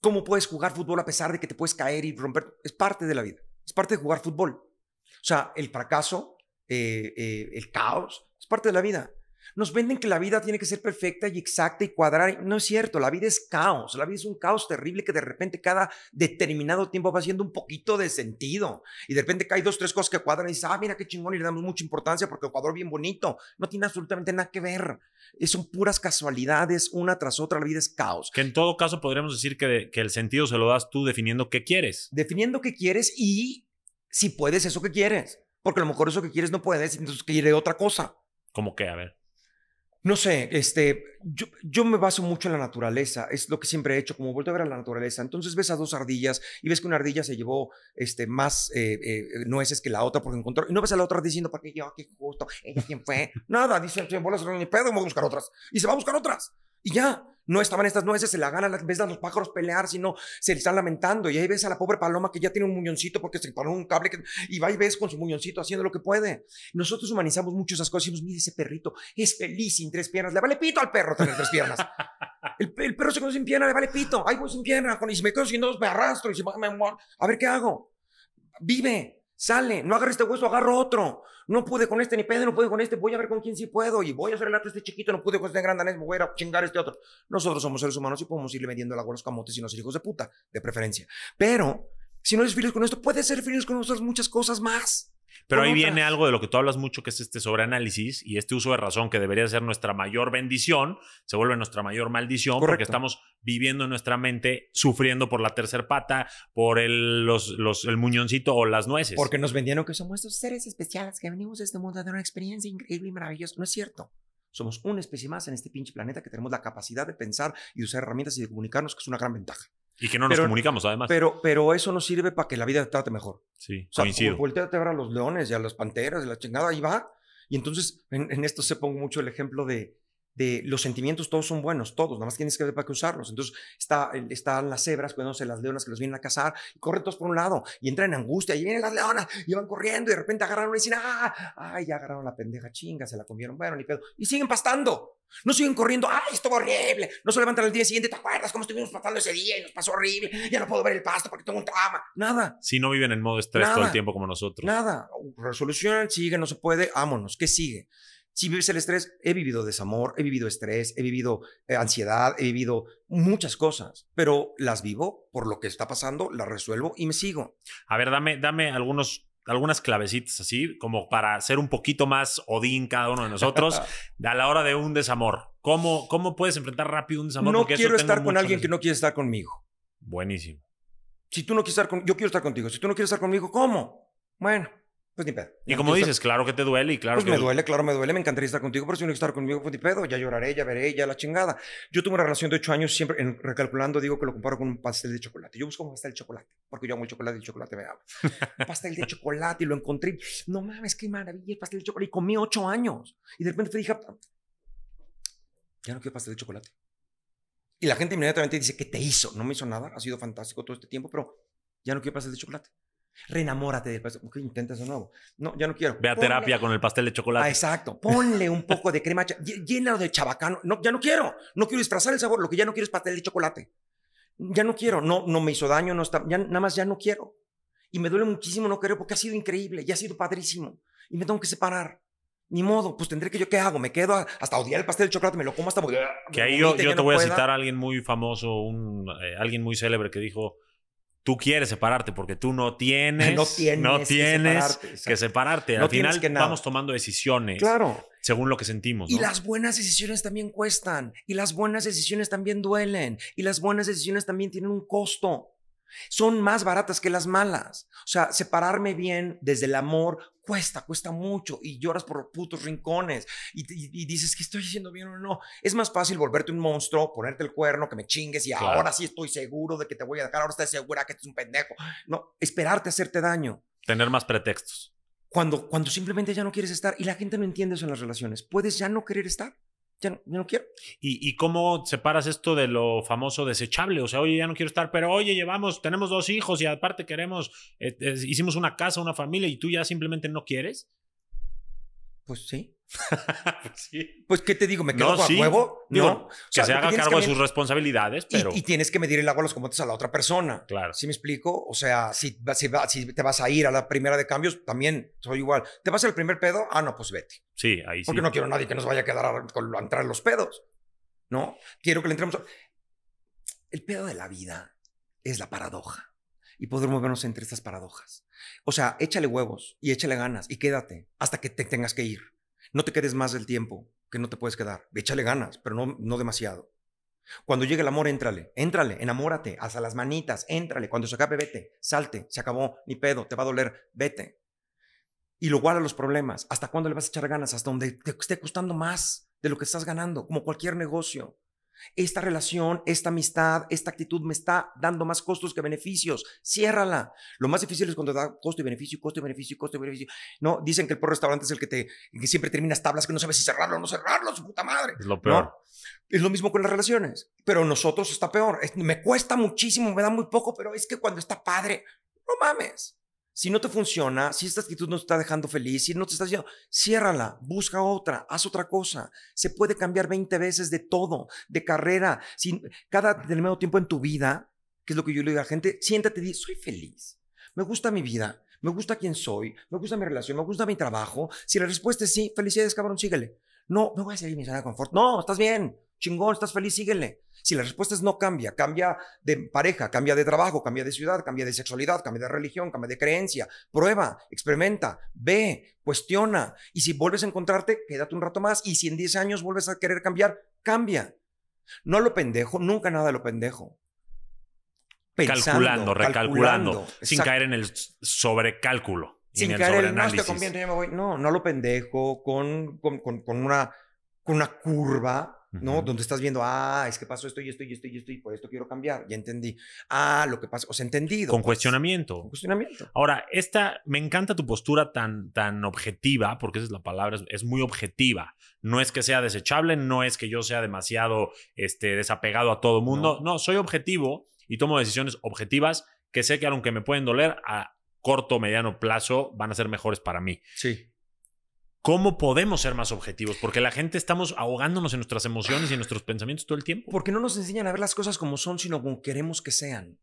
A: ¿Cómo puedes jugar fútbol a pesar de que te puedes caer y romper? Es parte de la vida. Es parte de jugar fútbol. O sea, el fracaso, eh, eh, el caos, es parte de la vida. Nos venden que la vida tiene que ser perfecta y exacta y cuadrar. No es cierto, la vida es caos, la vida es un caos terrible que de repente cada determinado tiempo va haciendo un poquito de sentido. Y de repente cae dos, tres cosas que cuadran y dices, ah, mira qué chingón y le damos mucha importancia porque cuadró bien bonito. No tiene absolutamente nada que ver. Eh, son puras casualidades, una tras otra, la vida es caos. Que en todo caso
B: podríamos decir que, el sentido se lo das tú definiendo qué quieres.
A: Definiendo qué quieres y si puedes eso que quieres. Porque a lo mejor eso que quieres no puedes, entonces quiere otra cosa. ¿Cómo que, A ver no sé, este, yo, yo, me baso mucho en la naturaleza, es lo que siempre he hecho, como vuelto a ver a la naturaleza. Entonces ves a dos ardillas y ves que una ardilla se llevó este, más eh, eh, nueces que la otra porque encontró, y no ves a la otra diciendo, ¿para qué yo? ¿Qué justo? ¿Ella quién fue? Nada, dice, bolas, ni pedo, vamos voy a buscar otras. Y se va a buscar otras. Y ya, no estaban estas nueces, se la ganan, ves a los pájaros pelear, sino se le están lamentando. Y ahí ves a la pobre paloma que ya tiene un muñoncito porque se paró un cable y va y ves con su muñoncito haciendo lo que puede. Nosotros humanizamos mucho esas cosas. Decimos, mire ese perrito, es feliz sin tres piernas. Le vale pito al perro tener tres piernas. El, perro se conoce sin pierna, le vale pito. ahí voy sin pierna. Y si me quedo sin dos, me arrastro. Y me, me, a ver qué hago. Vive. Sale, no agarro este hueso, agarro otro. No pude con este ni pedo, no pude con este, voy a ver con quién sí puedo y voy a hacer el este chiquito, no pude con este gran danés, me voy a, chingar este otro. Nosotros somos seres humanos y podemos irle metiendo el agua a los camotes y no ser hijos de puta, de preferencia. Pero si no eres feliz con esto, puedes ser feliz con otras muchas cosas más. Pero ahí viene
B: algo de lo que tú hablas mucho, que es este sobreanálisis y este uso de razón que debería ser nuestra mayor bendición, se vuelve nuestra mayor maldición porque estamos viviendo en nuestra mente sufriendo por la tercer pata, por el, los, los, el muñoncito o las nueces.
A: Porque nos vendieron que somos estos seres especiales que venimos de este mundo a tener una experiencia increíble y maravillosa. No es cierto. Somos una especie más en este pinche planeta que tenemos la capacidad de pensar y usar herramientas y de comunicarnos, que es una gran ventaja. Y que no nos comunicamos, además. Pero, pero eso no sirve para que la vida trate mejor. Sí, coincido. a a los leones y a las panteras y la chingada, ahí va. Y entonces, en, esto se pongo mucho el ejemplo de, de los sentimientos todos son buenos, todos, nada más tienes que ver para qué usarlos. Entonces está, están las cebras cuidándose las leonas que los vienen a cazar, corren todos por un lado y entran en angustia, y vienen las leonas y van corriendo y de repente agarraron y dicen, ah, ay, ya agarraron la pendeja chinga, se la comieron, bueno, ni pedo, y siguen pastando. No siguen corriendo, ¡ay, estuvo horrible! No se levantan al día siguiente, ¿te acuerdas cómo estuvimos pastando ese día y nos pasó horrible? Ya no puedo ver el pasto porque tengo un trauma. Nada. Si no viven en modo estrés todo el tiempo como nosotros. Nada. Resolución, sigue, no se puede, vámonos. ¿Qué sigue? Si vives el estrés. He vivido desamor, he vivido estrés, he vivido eh, ansiedad, he vivido muchas cosas, pero las vivo por lo que está pasando, las resuelvo y me sigo. A ver, dame, dame algunos
B: algunas clavecitas así, como para ser un poquito más Odín cada uno de nosotros a la hora de un desamor. ¿Cómo, cómo puedes enfrentar rápido un desamor? No quiero estar con alguien que
A: no quiere estar conmigo. Buenísimo. Si tú no quieres estar con, yo quiero estar contigo. Si tú no quieres estar conmigo, ¿cómo? Bueno, pues ni pedo. Y como dices, claro que te duele y claro pues que... me duele, claro me duele, me encantaría estar contigo, pero si no quieres estar conmigo, pues ni pedo, ya lloraré, ya veré, ya la chingada. Yo tuve una relación de ocho años, siempre recalculando, digo que lo comparo con un pastel de chocolate. Yo busco un pastel de chocolate, porque yo amo el chocolate y el chocolate me habla. pastel de chocolate y lo encontré. No mames, qué maravilla el pastel de chocolate. Y comí ocho años. Y de repente te dije, ya no quiero pastel de chocolate. Y la gente inmediatamente dice, ¿qué te hizo? No me hizo nada, ha sido fantástico todo este tiempo, pero ya no quiero pastel de chocolate. Reenamórate del pastel. intenta eso nuevo. No, ya no quiero. Ve a terapia
B: con el pastel de chocolate. Ah, exacto.
A: Ponle un poco de crema, llénalo de chabacano. No, ya no quiero. No quiero disfrazar el sabor. Lo que ya no quiero es pastel de chocolate. Ya no quiero. No, no me hizo daño. No está, ya, nada más ya no quiero. Y me duele muchísimo no querer porque ha sido increíble y ha sido padrísimo. Y me tengo que separar. Ni modo, pues tendré que yo, ¿qué hago? Me quedo hasta odiar el pastel de chocolate, me lo como hasta... Que ahí yo, te voy a citar a
B: alguien muy famoso, un, eh, alguien muy célebre que dijo, tú quieres separarte porque tú no tienes, no que separarte. Al final que vamos tomando decisiones. Claro. Según lo que sentimos. Y las
A: buenas decisiones también cuestan. Y las buenas decisiones también duelen. Y las buenas decisiones también tienen un costo. Son más baratas que las malas. O sea, separarme bien desde el amor cuesta, cuesta mucho y lloras por los putos rincones y, dices que estoy haciendo bien o no. Es más fácil volverte un monstruo, ponerte el cuerno, que me chingues y ahora sí estoy seguro de que te voy a dejar, ahora estás segura que eres un pendejo. No, esperarte a hacerte daño. Tener más pretextos. Cuando, cuando simplemente ya no quieres estar y la gente no entiende eso en las relaciones. Puedes ya no querer estar
B: ya no, quiero. ¿Y, cómo separas esto de lo famoso desechable? O sea, oye, ya no quiero estar, pero oye, llevamos, tenemos dos hijos y aparte queremos, eh, eh, hicimos una casa, una familia y tú ya simplemente no quieres. Pues sí. Pues,
A: pues, ¿qué te digo? ¿Me quedo a huevo? no. Que se haga cargo de sus responsabilidades, Y, tienes que medir el agua a los combates a la otra persona. Claro. ¿Sí me explico? O sea, si, te vas a ir a la primera de cambios, también soy igual. ¿Te vas al primer pedo? Ah, no, pues vete. Sí, ahí sí. Porque no quiero a nadie que nos vaya a quedar a, entrar en los pedos. ¿No? Quiero que le entremos... El pedo de la vida es la paradoja. Y poder movernos entre estas paradojas. O sea, échale huevos y échale ganas y quédate hasta que te tengas que ir no te quedes más del tiempo que no te puedes quedar. Échale ganas, pero no, no demasiado. Cuando llegue el amor, éntrale, éntrale, enamórate, hasta las manitas, éntrale. Cuando se acabe, vete, salte, se acabó, ni pedo, te va a doler, vete. Y lo guarda los problemas. ¿Hasta cuándo le vas a echar ganas? Hasta donde te esté costando más de lo que estás ganando, como cualquier negocio. Esta relación, esta amistad, esta actitud me está dando más costos que beneficios. Ciérrala. Lo más difícil es cuando da costo y beneficio, costo y beneficio, costo y beneficio. No, dicen que el por restaurante es el que te que siempre terminas tablas que no sabes si cerrarlo o no cerrarlo, su puta madre. Es lo peor. Es lo mismo con las relaciones, pero nosotros está peor. me cuesta muchísimo, me da muy poco, pero es que cuando está padre, no mames. Si no te funciona, si esta actitud no te está dejando feliz, si no te está haciendo, ciérrala, busca otra, haz otra cosa. Se puede cambiar 20 veces de todo, de carrera. Si, cada determinado tiempo en tu vida, que es lo que yo le digo a la gente, siéntate y di, soy feliz, me gusta mi vida, me gusta quién soy, me gusta mi relación, me gusta mi trabajo. Si la respuesta es sí, felicidades, cabrón, síguele. No, no voy a salir de mi zona de confort. No, estás bien, chingón, estás feliz, síguele. Si la respuesta es no cambia, cambia de pareja, cambia de trabajo, cambia de ciudad, cambia de sexualidad, cambia de religión, cambia de creencia, prueba, experimenta, ve, cuestiona. Y si vuelves a encontrarte, quédate un rato más. Y si en 10 años vuelves a querer cambiar, cambia. No lo pendejo, nunca nada lo pendejo. calculando, recalculando, sin caer
B: en el sobrecálculo
A: sin caer no este No, no lo pendejo, con, con, con, una, con una curva, ¿no? Donde estás viendo, ah, es que pasó esto y esto y esto y esto y por esto quiero cambiar. Ya entendí. Ah, lo que pasa, o sea, entendido. Con pues.
B: cuestionamiento. Con
A: cuestionamiento. Ahora, esta, me
B: encanta tu postura tan, tan objetiva, porque esa es la palabra, es, muy objetiva. No es que sea desechable, no es que yo sea demasiado este, desapegado a todo mundo. no, no soy objetivo y tomo decisiones objetivas que sé que aunque me pueden doler, a, corto o mediano plazo van a ser mejores para mí. Sí. ¿Cómo podemos ser más objetivos? Porque la gente estamos ahogándonos en nuestras emociones y en nuestros pensamientos todo el tiempo.
A: Porque no nos enseñan a ver las cosas como son, sino como queremos que sean.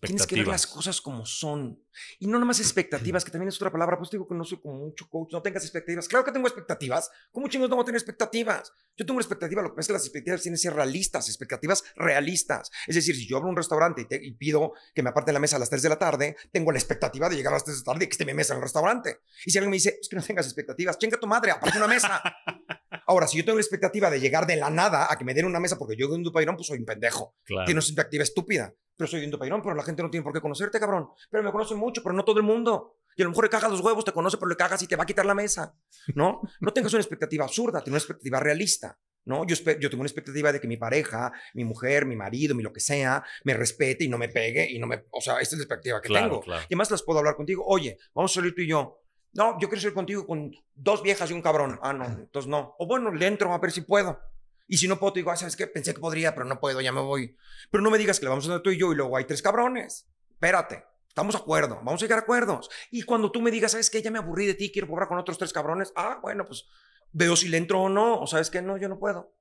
B: Tienes que ver las
A: cosas como son. Y no nomás expectativas, que también es otra palabra. Pues digo que no soy como mucho coach, no tengas expectativas. Claro que tengo expectativas. ¿Cómo chingos no voy a tener expectativas? Yo tengo una expectativa, lo que pasa es que las expectativas tienen que ser realistas, expectativas realistas. Es decir, si yo abro un restaurante y, pido que me aparten la mesa a las 3 de la tarde, tengo la expectativa de llegar a las 3 de la tarde y que esté mi mesa en el restaurante. Y si alguien me dice, es que no tengas expectativas, chinga tu madre, aparte una mesa. Ahora, si yo tengo la expectativa de llegar de la nada a que me den una mesa porque yo de un dupairón, pues soy un pendejo. Claro. una expectativa estúpida. Pero soy Indo Peirón, pero la gente no tiene por qué conocerte, cabrón. Pero me conocen mucho, pero no todo el mundo. Y a lo mejor le cagas los huevos, te conoce, pero le cagas y te va a quitar la mesa, ¿no? No tengas una expectativa absurda, ten una expectativa realista, ¿no? Yo, yo tengo una expectativa de que mi pareja, mi mujer, mi marido, mi lo que sea, me respete y no me pegue y no me... O sea, esta es la expectativa que tengo. Claro. Y además las puedo hablar contigo. Oye, vamos a salir tú y yo. No, yo quiero salir contigo con dos viejas y un cabrón. Ah, no, entonces no. O bueno, le entro a ver si puedo. Y si no puedo, te digo, ah, ¿sabes qué? Pensé que podría, pero no puedo, ya me voy. Pero no me digas que le vamos a hacer tú y yo y luego hay tres cabrones. Espérate, estamos de acuerdo, vamos a llegar a acuerdos. Y cuando tú me digas, ¿sabes qué? Ya me aburrí de ti, quiero cobrar con otros tres cabrones. Ah, bueno, pues veo si le entro o no, o sabes qué, no, yo no puedo.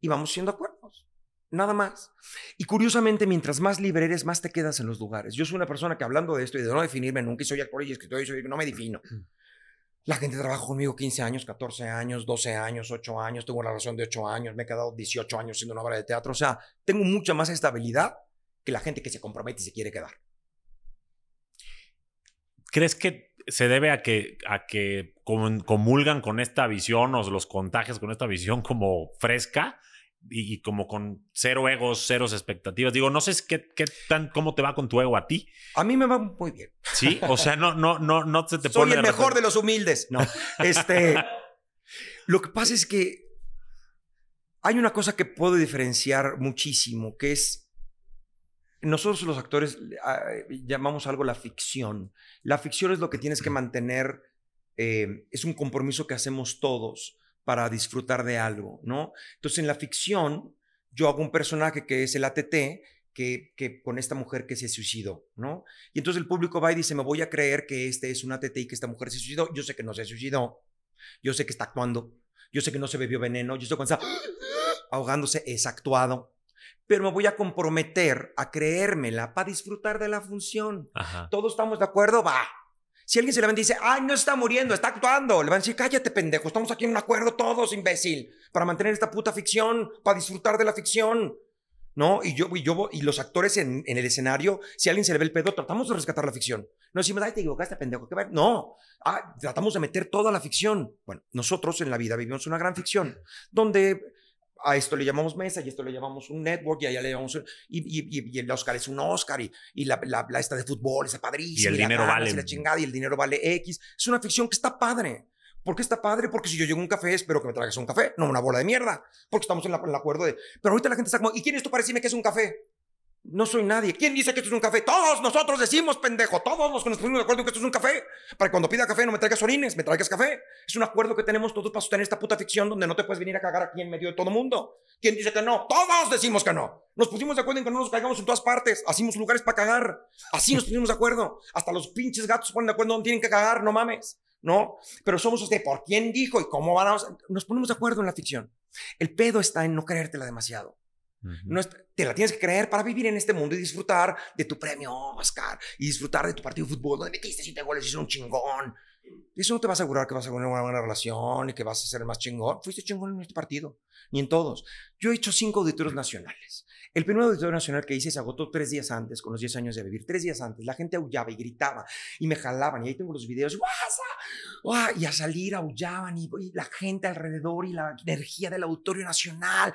A: Y vamos siendo acuerdos. Nada más. Y curiosamente, mientras más libre eres, más te quedas en los lugares. Yo soy una persona que hablando de esto y de no definirme nunca, y soy actor y escritor y no me defino. La gente trabaja conmigo 15 años, 14 años, 12 años, 8 años, tengo una relación de 8 años, me he quedado 18 años siendo una obra de teatro, o sea, tengo mucha más estabilidad que la gente que se compromete y se quiere quedar.
B: ¿Crees que se debe a que, a que comulgan con esta visión o los contagios con esta visión como fresca? y, como con cero egos, ceros expectativas. Digo, no sé qué, qué tan, cómo te va con tu ego a ti. A mí me va muy bien. Sí, o sea, no, no, no, no
A: se te Soy el mejor de los humildes. No, este. lo que pasa es que hay una cosa que puedo diferenciar muchísimo, que es nosotros los actores ah, llamamos algo la ficción. La ficción es lo que tienes que mantener, eh, es un compromiso que hacemos todos para disfrutar de algo, ¿no? Entonces, en la ficción, yo hago un personaje que es el ATT, que, que, con esta mujer que se suicidó, ¿no? Y entonces el público va y dice, me voy a creer que este es un ATT y que esta mujer se suicidó. Yo sé que no se suicidó, yo sé que está actuando, yo sé que no se bebió veneno, yo sé cuando está ahogándose, es actuado. Pero me voy a comprometer a creérmela para disfrutar de la función. ¿Todos estamos de acuerdo? Va, si alguien se levanta y dice, ay, no está muriendo, está actuando, le van a decir, cállate, pendejo, estamos aquí en un acuerdo todos, imbécil, para mantener esta puta ficción, para disfrutar de la ficción. ¿No? Y yo, y yo, y los actores en, el escenario, si alguien se le ve el pedo, tratamos de rescatar la ficción. No decimos, ay, te equivocaste, pendejo, va? No, ah, tratamos de meter toda la ficción. Bueno, nosotros en la vida vivimos una gran ficción, donde a esto le llamamos mesa y esto le llamamos un network y allá le llamamos y, y, el Oscar es un Oscar y, la, la, esta de fútbol esa padrísima y el dinero la, vale la chingada y el dinero vale X es una ficción que está padre ¿Por qué está padre? Porque si yo llego a un café, espero que me traigas un café, no una bola de mierda. Porque estamos en, en el acuerdo de. Pero ahorita la gente está como, ¿y quién es tú para decirme que es un café? No soy nadie. ¿Quién dice que esto es un café? Todos nosotros decimos, pendejo. Todos los que nos ponemos de acuerdo en que esto es un café. Para que cuando pida café no me traigas orines, me traigas café. Es un acuerdo que tenemos todos para sostener esta puta ficción donde no te puedes venir a cagar aquí en medio de todo mundo. ¿Quién dice que no? Todos decimos que no. Nos pusimos de acuerdo en que no nos caigamos en todas partes. Hacimos lugares para cagar. Así nos pusimos de acuerdo. Hasta los pinches gatos ponen de acuerdo donde tienen que cagar, no mames. ¿No? Pero somos usted, ¿por quién dijo y cómo van a...? Nos ponemos de acuerdo en la ficción. El pedo está en no creértela demasiado no te la tienes que creer para vivir en este mundo y disfrutar de tu premio Oscar y disfrutar de tu partido de fútbol donde metiste siete goles y es un chingón. Eso no te va a asegurar que vas a tener una buena relación y que vas a ser más chingón. Fuiste chingón en este partido, ni en todos. Yo he hecho cinco auditorios nacionales. El primer auditorio nacional que hice se agotó tres días antes, con los 10 años de vivir. Tres días antes, la gente aullaba y gritaba y me jalaban. Y ahí tengo los videos. Y a salir aullaban y, la gente alrededor y la energía del auditorio nacional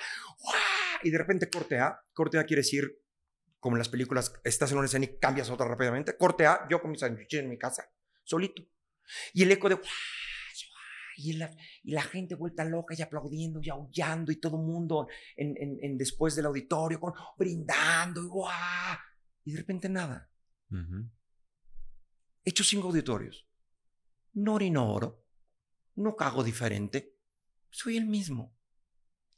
A: y de repente cortea A. A quiere decir, como en las películas, estás en una escena y cambias otra rápidamente. cortea A, yo con mis sandwiches en mi casa, solito. Y el eco de... Y la, y la, gente vuelta loca y aplaudiendo y aullando y todo el mundo en, después del auditorio con, brindando y ¡guau! Y de repente nada. He hecho cinco auditorios. No oro no cago diferente. Soy el mismo.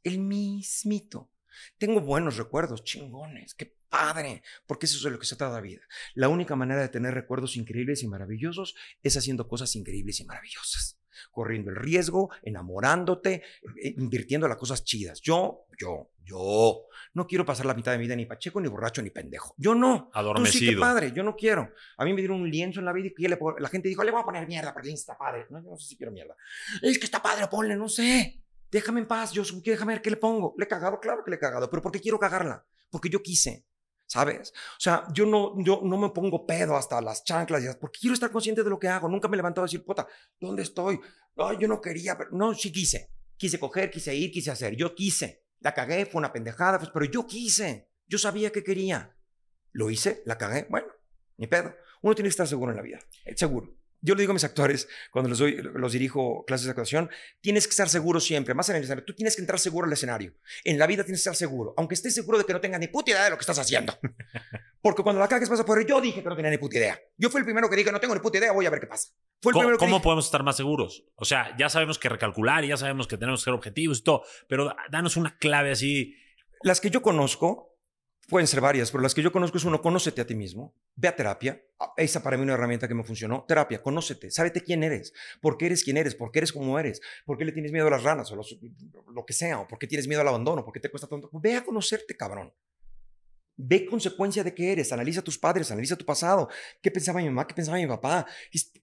A: El mismito. Tengo buenos recuerdos, chingones, qué padre, porque eso es lo que se trata la vida. La única manera de tener recuerdos increíbles y maravillosos es haciendo cosas increíbles y maravillosas, corriendo el riesgo, enamorándote, eh, invirtiendo en las cosas chidas. Yo, yo, yo no quiero pasar la mitad de mi vida ni pacheco, ni borracho, ni pendejo. Yo no. Adormecido. Tú sí, que padre, yo no quiero. A mí me dieron un lienzo en la vida y la gente dijo, le voy a poner mierda porque está padre. No, yo no sé si quiero mierda. Es que está padre, ponle, no sé. Déjame en paz, yo déjame ver qué le pongo. Le he cagado, claro que le he cagado, pero ¿por qué quiero cagarla? Porque yo quise, ¿sabes? O sea, yo no, yo no me pongo pedo hasta las chanclas, porque quiero estar consciente de lo que hago. Nunca me he levantado a decir, puta, ¿dónde estoy? No, yo no quería, pero no, sí quise. Quise coger, quise ir, quise hacer. Yo quise. La cagué, fue una pendejada, pues, pero yo quise. Yo sabía que quería. Lo hice, la cagué, bueno, ni pedo. Uno tiene que estar seguro en la vida, seguro yo le digo a mis actores, cuando los, doy, los dirijo clases de actuación, tienes que estar seguro siempre, más en el escenario, tú tienes que entrar seguro al escenario. En la vida tienes que estar seguro, aunque estés seguro de que no tengas ni puta idea de lo que estás haciendo. Porque cuando la cagas pasa por ahí, yo dije que no tenía ni puta idea. Yo fui el primero que dije, no tengo ni puta idea, voy a ver qué pasa. ¿Cómo,
B: podemos estar más seguros? O sea, ya sabemos que recalcular y ya sabemos que tenemos que ser objetivos y todo,
A: pero danos una clave así. Las que yo conozco Pueden ser varias, pero las que yo conozco es uno, conócete a ti mismo, ve a terapia. Ah, esa para mí una herramienta que me funcionó. Terapia, conócete, sábete quién eres, por qué eres quien eres, por qué eres como eres, por qué le tienes miedo a las ranas o lo que sea, o por qué tienes miedo al abandono, por qué te cuesta tanto. Ve a conocerte, cabrón. Ve consecuencia de qué eres, analiza a tus padres, analiza tu pasado, qué pensaba mi mamá, qué pensaba mi papá,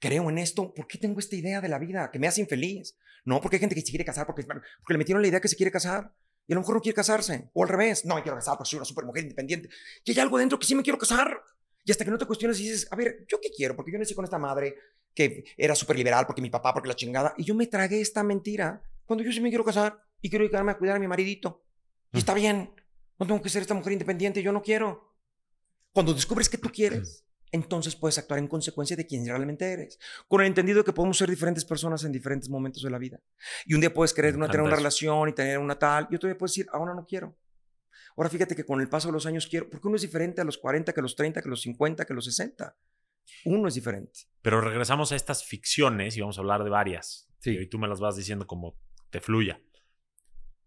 A: creo en esto, ¿por qué tengo esta idea de la vida que me hace infeliz? No, porque hay gente que se quiere casar, porque, porque le metieron la idea que se quiere casar que a lo mejor no quiere casarse. O al revés, no me quiero casar porque soy una super mujer independiente. que hay algo dentro que sí me quiero casar. Y hasta que no te cuestiones y dices, a ver, ¿yo qué quiero? Porque yo nací con esta madre que era súper liberal, porque mi papá, porque la chingada. Y yo me tragué esta mentira cuando yo sí me quiero casar y quiero dedicarme a cuidar a mi maridito. Y está bien. No tengo que ser esta mujer independiente, yo no quiero. Cuando descubres que tú quieres, entonces puedes actuar en consecuencia de quien realmente eres, con el entendido de que podemos ser diferentes personas en diferentes momentos de la vida. Y un día puedes querer tener una relación y tener una tal, y otro día puedes decir, ahora no quiero. Ahora fíjate que con el paso de los años quiero, porque uno es diferente a los 40, que a los 30, que a los 50, que a los 60. Uno es diferente.
B: Pero regresamos a estas ficciones y vamos a hablar de varias. Sí. Y tú me las vas diciendo como te fluya.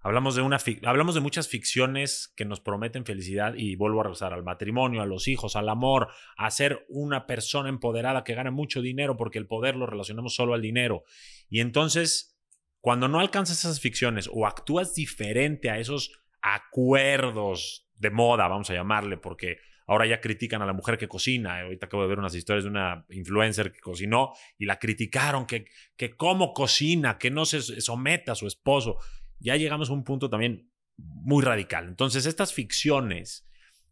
B: Hablamos de, una hablamos de muchas ficciones que nos prometen felicidad y vuelvo a regresar al matrimonio, a los hijos, al amor, a ser una persona empoderada que gana mucho dinero porque el poder lo relacionamos solo al dinero. Y entonces, cuando no alcanzas esas ficciones o actúas diferente a esos acuerdos de moda, vamos a llamarle, porque ahora ya critican a la mujer que cocina. Eh, ahorita acabo de ver unas historias de una influencer que cocinó y la criticaron, que, que cómo cocina, que no se someta a su esposo ya llegamos a un punto también muy radical. Entonces, estas ficciones,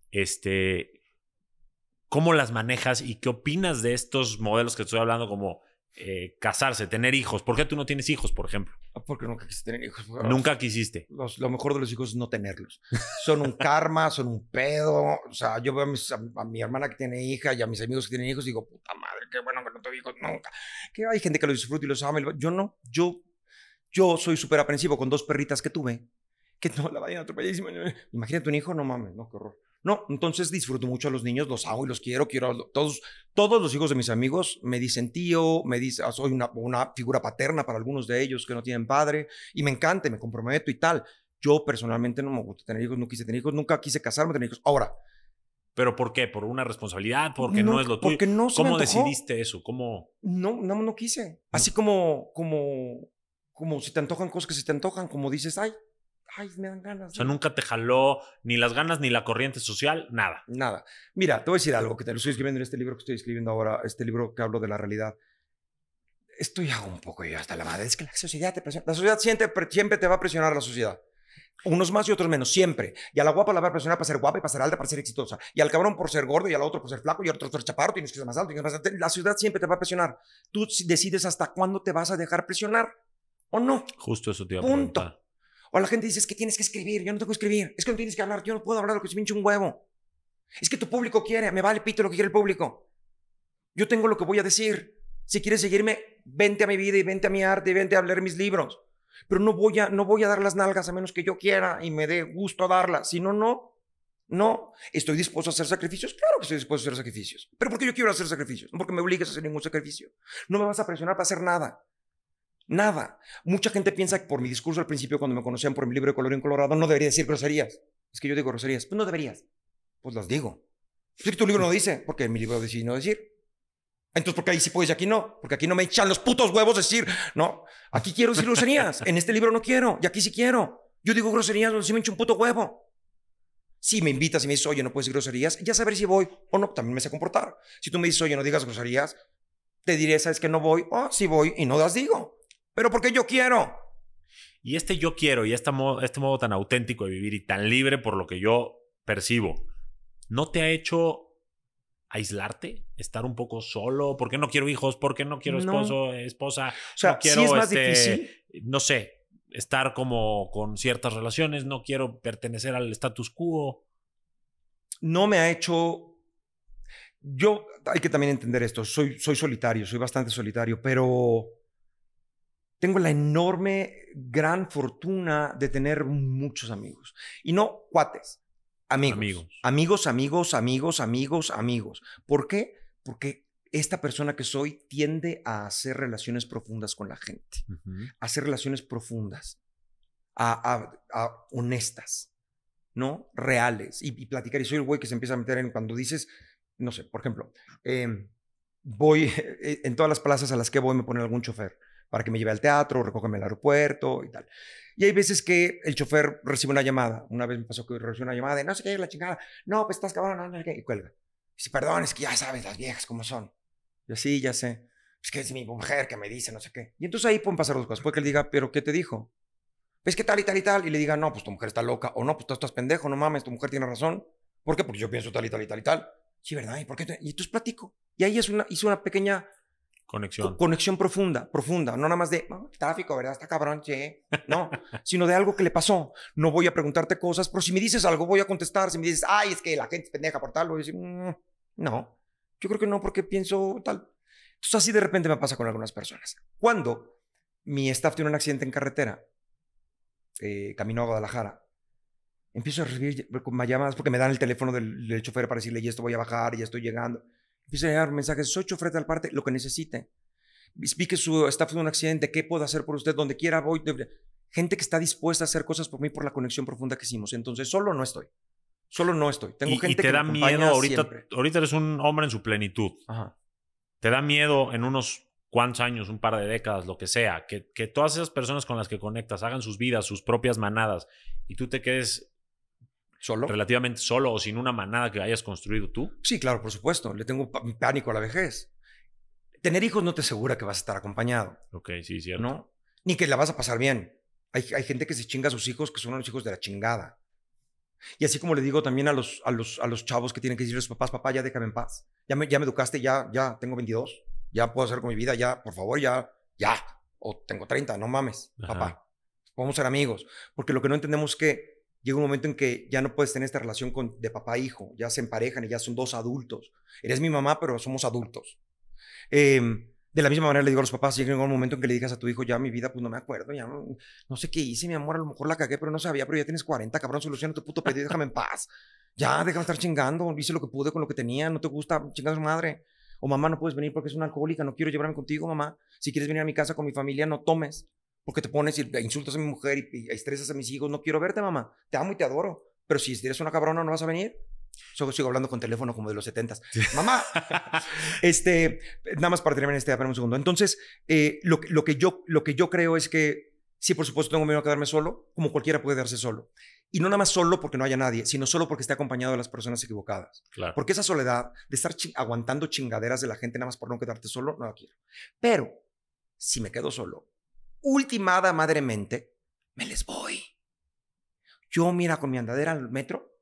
B: este, ¿cómo las manejas y qué opinas de estos modelos que estoy hablando como eh, casarse, tener hijos? ¿Por qué tú no tienes hijos, por ejemplo?
A: Ah, porque nunca quisiste tener hijos. Nunca quisiste. lo mejor de los hijos es no tenerlos. Son un karma, son un pedo. O sea, yo veo a, mi hermana que tiene hija y a mis amigos que tienen hijos y digo, puta madre, qué
C: bueno que no tengo hijos
A: nunca. Que hay gente que los disfruta y los ama. Yo no, yo yo soy súper aprensivo con dos perritas que tuve, que no la vayan a atropellar. Imagínate un hijo, no mames, no, qué horror. No, entonces disfruto mucho a los niños, los amo y los quiero, quiero todos, todos los hijos de mis amigos me dicen tío, me dicen, ah, soy una, figura paterna para algunos de ellos que no tienen padre y me encanta, me comprometo y tal. Yo personalmente no me gusta tener hijos, no quise tener hijos, nunca quise casarme, tener hijos. Ahora, ¿Pero por qué? ¿Por una responsabilidad? ¿Porque no, es lo tuyo? ¿Cómo decidiste eso? ¿Cómo? No, no, no quise. Así como, como, como si te antojan cosas que se te antojan, como dices, ay, ay, me dan ganas. O sea, nunca te jaló ni las ganas ni la corriente social, nada. Nada. Mira, te voy a decir algo que te lo estoy escribiendo en este libro que estoy escribiendo ahora, este libro que hablo de la realidad. Estoy hago un poco yo hasta la madre. Es que la sociedad te La sociedad siempre, siempre te va a presionar la sociedad. Unos más y otros menos, siempre. Y a la guapa la va a presionar para ser guapa y para ser alta, para ser exitosa. Y al cabrón por ser gordo y al otro por ser flaco y al otro por ser chaparro, tienes que ser más alto. Tienes que ser más alto. La ciudad siempre te va a presionar. Tú decides hasta cuándo te vas a dejar presionar o no.
B: Justo eso te iba Punto.
A: O la gente dice, es que tienes que escribir, yo no tengo que escribir, es que no tienes que hablar, yo no puedo hablar lo que se me hincha un huevo. Es que tu público quiere, me vale pito lo que quiere el público. Yo tengo lo que voy a decir. Si quieres seguirme, vente a mi vida y vente a mi arte y vente a leer mis libros. Pero no voy a, no voy a dar las nalgas a menos que yo quiera y me dé gusto darlas. Si no, no. No, estoy dispuesto a hacer sacrificios. Claro que estoy dispuesto a hacer sacrificios. Pero porque yo quiero hacer sacrificios. No porque me obligues a hacer ningún sacrificio. No me vas a presionar para hacer nada. Nada. Mucha gente piensa que por mi discurso al principio, cuando me conocían por mi libro de color en colorado, no debería decir groserías. Es que yo digo groserías. Pues no deberías. Pues las digo. Pues es que tu libro no dice, porque en mi libro decidí no decir. Entonces, porque ahí sí puedes y aquí no? Porque aquí no me echan los putos huevos decir, no, aquí quiero decir groserías, en este libro no quiero, y aquí sí quiero. Yo digo groserías, si sí me echo un puto huevo. Si me invitas y me dices, oye, no puedes decir groserías, ya saber si voy o no, también me sé comportar. Si tú me dices, oye, no digas groserías, te diré, sabes que no voy, o ah, si sí voy y no las digo pero porque yo quiero. Y este yo quiero y este modo,
B: este modo tan auténtico de vivir y tan libre por lo que yo percibo, ¿no te ha hecho aislarte, estar un poco solo, ¿Por qué no quiero hijos, ¿Por qué no quiero esposo, esposa, o sea, quiero es más este, difícil. no sé, estar como con ciertas relaciones, no quiero pertenecer al status quo.
A: No me ha hecho yo hay que también entender esto, soy soy solitario, soy bastante solitario, pero tengo la enorme, gran fortuna de tener muchos amigos. Y no cuates, amigos. Amigos, amigos, amigos, amigos, amigos. ¿Por qué? Porque esta persona que soy tiende a hacer relaciones profundas con la gente, hacer relaciones profundas, honestas, ¿no? Reales y, platicar. Y soy el güey que se empieza a meter en cuando dices, no sé, por ejemplo, em, voy en todas las plazas a las que voy me pone algún chofer para que me lleve al teatro, recógeme al aeropuerto y tal. Y hay veces que el chofer recibe una llamada. Una vez me pasó que recibió una llamada de no sé qué, la chingada. No, pues estás cabrón, no, no sé Y cuelga. Y dice, perdón, es que ya sabes las viejas cómo son. Yo sí, ya sé. Es que es mi mujer que me dice no sé qué. Y entonces ahí pueden pasar dos cosas. Puede que le diga, pero ¿qué te dijo? ¿Ves pues que tal y tal y tal? Y le diga, no, pues tu mujer está loca. O no, pues tú estás pendejo, no mames, tu mujer tiene razón. ¿Por qué? Porque yo pienso tal y tal y tal y tal. Sí, ¿verdad? ¿Y por qué? Y platico. Y ahí es una, hizo una pequeña Conexión. Conexión profunda, profunda. No nada más de ah, tráfico, ¿verdad? Está cabrón, che. No, sino de algo que le pasó. No voy a preguntarte cosas, pero si me dices algo, voy a contestar. Si me dices, ay, es que la gente es pendeja por tal, voy a decir, mm, no. Yo creo que no, porque pienso tal. Entonces, así de repente me pasa con algunas personas. Cuando mi staff tiene un accidente en carretera, eh, camino a Guadalajara, empiezo a recibir llamadas porque me dan el teléfono del, chofer para decirle, y esto voy a bajar, ya estoy llegando. Empieza a ah, mensajes, soy chofer al parte, lo que necesite. Vi que su está fue un accidente, ¿qué puedo hacer por usted? Donde quiera voy. Gente que está dispuesta a hacer cosas por mí por la conexión profunda que hicimos. Entonces, solo no estoy. Solo no estoy. Tengo gente y te da miedo ahorita.
B: Ahorita eres un hombre en su plenitud. Ajá. Te da miedo en unos cuantos años, un par de décadas, lo que sea, que, que todas esas personas con las que conectas hagan sus vidas, sus propias manadas y tú te quedes ¿Solo? Relativamente solo o sin una manada que hayas construido
A: tú. Sí, claro, por supuesto. Le tengo pánico a la vejez. Tener hijos no te asegura que vas a estar acompañado. Ok, sí, cierto. ¿No? Ni que la vas a pasar bien. Hay, gente que se chinga a sus hijos que son los hijos de la chingada. Y así como le digo también a los, a los, a los chavos que tienen que decirles a sus papás, papá, ya déjame en paz. Ya me, ya me educaste, ya, ya tengo 22. Ya puedo hacer con mi vida, ya, por favor, ya, ya. O tengo 30, no mames, papá. Vamos a ser amigos. Porque lo que no entendemos es que llega un momento en que ya no puedes tener esta relación con, de papá hijo, ya se emparejan y ya son dos adultos. Eres mi mamá, pero somos adultos. Em, de la misma manera le digo a los papás, llega un momento en que le digas a tu hijo, ya mi vida, pues no me acuerdo, ya no, sé qué hice, mi amor, a lo mejor la cagué, pero no sabía, pero ya tienes 40, cabrón, soluciona tu puto pedido, déjame en paz. Ya, déjame estar chingando, hice lo que pude con lo que tenía, no te gusta, su madre. O mamá, no puedes venir porque es una alcohólica, no quiero llevarme contigo, mamá. Si quieres venir a mi casa con mi familia, no tomes porque te pones y insultas a mi mujer y, estresas a mis hijos. No quiero verte, mamá. Te amo y te adoro. Pero si eres una cabrona, no vas a venir. solo sigo hablando con teléfono como de los 70 Mamá, este, nada más para terminar este, espera un segundo. Entonces, eh, lo, lo, que yo, lo que yo creo es que sí, por supuesto, tengo miedo a quedarme solo, como cualquiera puede quedarse solo. Y no nada más solo porque no haya nadie, sino solo porque esté acompañado de las personas equivocadas. Claro. Porque esa soledad de estar aguantando chingaderas de la gente nada más por no quedarte solo, no la quiero. Pero si me quedo solo, ultimada madremente, me les voy. Yo, mira, con mi andadera al metro.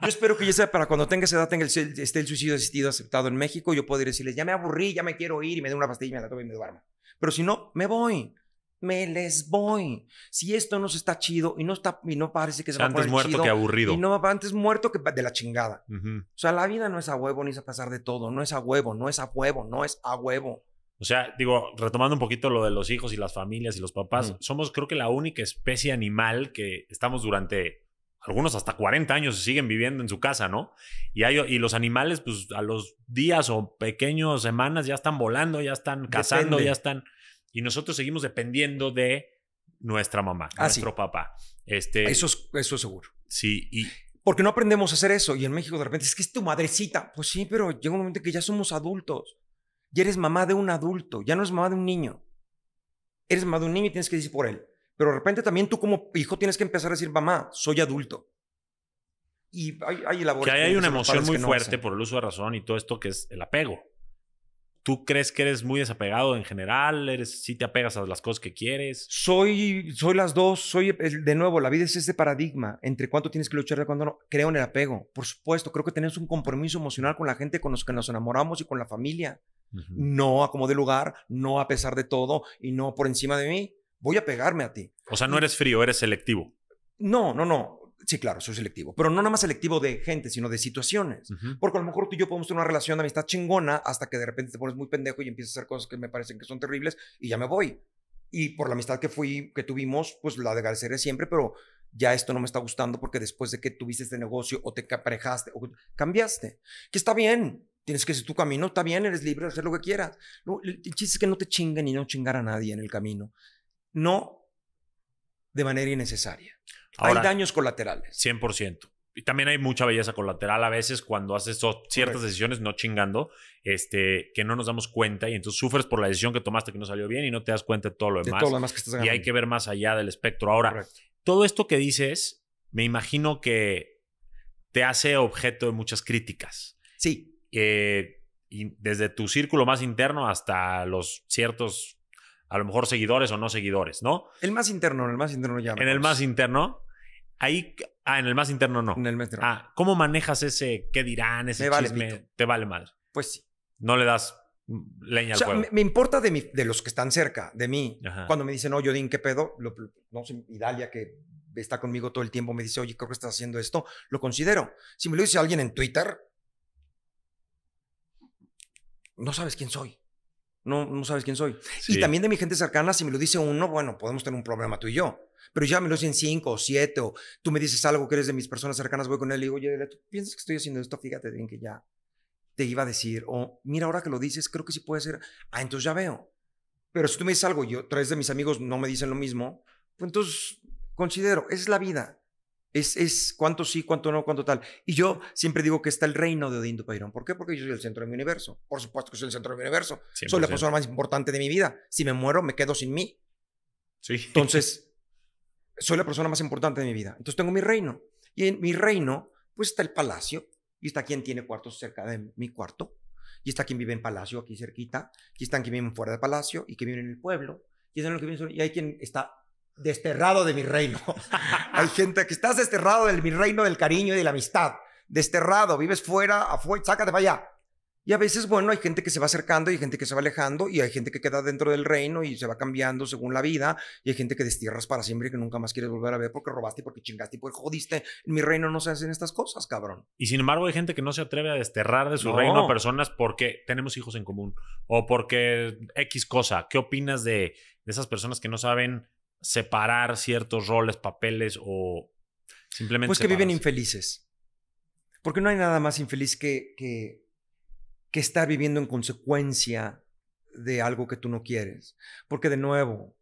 A: yo espero que ya sea para cuando tenga esa edad tenga el, esté el suicidio asistido aceptado en México. Yo puedo decirles, ya me aburrí, ya me quiero ir y me doy una pastilla y me la tomo y me duermo. Pero si no, me voy. Me les voy. Si esto no se está chido y no está y no parece que se antes va a poner muerto que aburrido. Y no antes muerto que de la chingada. O sea, la vida no es a huevo ni es a pasar de todo. No es a huevo, no es a huevo, no es a huevo.
B: O sea, digo, retomando un poquito lo de los hijos y las familias y los papás, somos creo que la única especie animal que estamos durante algunos hasta 40 años siguen viviendo en su casa, ¿no? Y, hay, y los animales, pues a los días o pequeños semanas ya están volando, ya están cazando, ya están. Y nosotros seguimos dependiendo de nuestra mamá, ah, nuestro papá. Este, eso, es, eso es seguro. Sí, y,
A: porque no aprendemos a hacer eso. Y en México de repente es que es tu madrecita. Pues sí, pero llega un momento que ya somos adultos. Ya eres mamá de un adulto, ya no eres mamá de un niño. Eres mamá de un niño y tienes que decir por él. Pero de repente también tú como hijo tienes que empezar a decir, mamá, soy adulto. Y hay, Que ahí hay una emoción muy fuerte
B: por el uso de razón y todo esto que es el apego. ¿Tú crees que eres muy desapegado en general? ¿Eres, ¿Sí te apegas a las cosas que quieres?
A: Soy, soy las dos. Soy, de nuevo, la vida es ese paradigma entre cuánto tienes que luchar y cuánto no. Creo en el apego, por supuesto. Creo que tenemos un compromiso emocional con la gente con los que nos enamoramos y con la familia. No a como de lugar, no a pesar de todo y no por encima de mí. Voy a pegarme a ti.
B: O sea, no eres frío, eres selectivo.
A: No, no, no. Sí, claro, soy selectivo. Pero no nada más selectivo de gente, sino de situaciones. Porque a lo mejor tú y yo podemos tener una relación de amistad chingona hasta que de repente te pones muy pendejo y empiezas a hacer cosas que me parecen que son terribles y ya me voy. Y por la amistad que fui, que tuvimos, pues la agradeceré siempre, pero ya esto no me está gustando porque después de que tuviste este negocio o te aparejaste o cambiaste, que está bien, tienes que seguir tu camino, está bien, eres libre de hacer lo que quieras. No, el chiste es que no te chinguen y no chingar a nadie en el camino. No de manera innecesaria hay daños
B: colaterales. 100%. Y también hay mucha belleza colateral a veces cuando haces ciertas decisiones, no chingando, este, que no nos damos cuenta y entonces sufres por la decisión que tomaste que no salió bien y no te das cuenta de todo lo demás. Y hay que ver más allá del espectro. Ahora, todo esto que dices, me imagino que te hace objeto de muchas críticas. Sí. Eh, desde tu círculo más interno hasta los ciertos a lo mejor seguidores o no seguidores, ¿no?
A: El más interno, en el más interno ya. En el más
B: interno. Ahí, ah, en el más interno no. En el más interno. Ah, ¿cómo manejas ese qué dirán, ese ¿Te vale mal. Pues sí. No le das leña o sea, al fuego. Me,
A: importa de, mi, de, los que están cerca, de mí. Cuando me dicen, oye, Odín, ¿qué pedo? no sé, Idalia, que está conmigo todo el tiempo, me dice, oye, creo que estás haciendo esto. Lo considero. Si me lo dice alguien en Twitter, no sabes quién soy. No, sabes quién soy. Y también de mi gente cercana, si me lo dice uno, bueno, podemos tener un problema tú y yo. Pero ya me lo dicen cinco o siete, o tú me dices algo que eres de mis personas cercanas, voy con él y digo, oye, ¿tú piensas que estoy haciendo esto? Fíjate bien que ya te iba a decir, o mira, ahora que lo dices, creo que sí puede ser. Ah, entonces ya veo. Pero si tú me dices algo, yo, tres de mis amigos no me dicen lo mismo, pues entonces considero, es la vida. Es, es cuánto sí, cuánto no, cuánto tal. Y yo siempre digo que está el reino de Odín Dupeirón. ¿Por qué? Porque yo soy el centro de mi universo. Por supuesto que soy el centro de mi universo. Soy la persona más importante de mi vida. Si me muero, me quedo sin mí. Sí. Entonces, soy la persona más importante de mi vida. Entonces tengo mi reino. Y en mi reino, pues está el palacio. Y está quien tiene cuartos cerca de mi cuarto. Y está quien vive en palacio, aquí cerquita. Y están quien viven fuera de palacio y que viven en el pueblo. Y, que y hay quien está desterrado de mi reino. Hay gente que estás desterrado de mi reino del cariño y de la amistad. Desterrado, vives fuera, afuera, sácate para allá. Y a veces, bueno, hay gente que se va acercando y hay gente que se va alejando y hay gente que queda dentro del reino y se va cambiando según la vida y hay gente que destierras para siempre y que nunca más quieres volver a ver porque robaste, porque chingaste, porque jodiste. En mi reino no se hacen estas cosas, cabrón.
B: Y sin embargo hay gente que no se atreve a desterrar de su reino personas porque tenemos hijos en común o porque X cosa. ¿Qué opinas de esas personas que no saben separar ciertos roles, papeles o simplemente... Pues que viven
A: infelices. Porque no hay nada más infeliz que, que, estar viviendo en consecuencia de algo que tú no quieres. Porque de nuevo,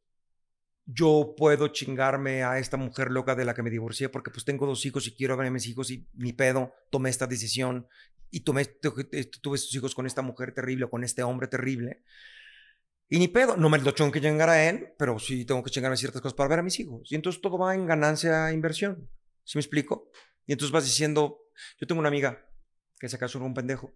A: yo puedo chingarme a esta mujer loca de la que me divorcié porque pues tengo dos hijos y quiero ver mis hijos y mi pedo, tomé esta decisión y tomé, tuve estos hijos con esta mujer terrible o con este hombre terrible. Y ni pedo, no me lo tengo que chingar a él, pero sí tengo que chingarme ciertas cosas para ver a mis hijos. Y entonces todo va en ganancia inversión. ¿Sí me explico? Y entonces vas diciendo, yo tengo una amiga que se casó con un pendejo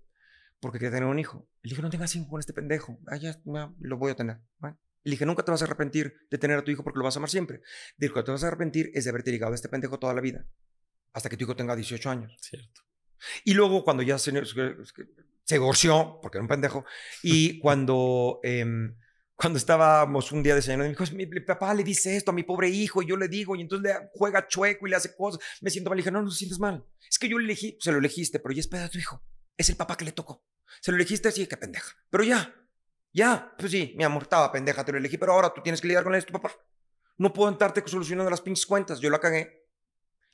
A: porque quería tener un hijo. Le dije, no tengas hijo con este pendejo. Ah, ya, lo voy a tener. Le dije, nunca te vas a arrepentir de tener a tu hijo porque lo vas a amar siempre. De lo que te vas a arrepentir es de haberte ligado a este pendejo toda la vida. Hasta que tu hijo tenga 18 años. Cierto. Y luego cuando ya se, se, porque era un pendejo, y cuando... Em, cuando estábamos un día desayunando, me dijo, mi papá le dice esto a mi pobre hijo y yo le digo, y entonces le juega chueco y le hace cosas, me siento mal, le dije, no, no sientes mal, es que yo le elegí, se lo elegiste, pero ya es pedo de tu hijo, es el papá que le tocó, se lo elegiste, así, qué pendeja, pero ya, ya, pues sí, mi amor, estaba pendeja, te lo elegí, pero ahora tú tienes que lidiar con él, tu papá, no puedo andarte solucionando las pinches cuentas, yo la cagué,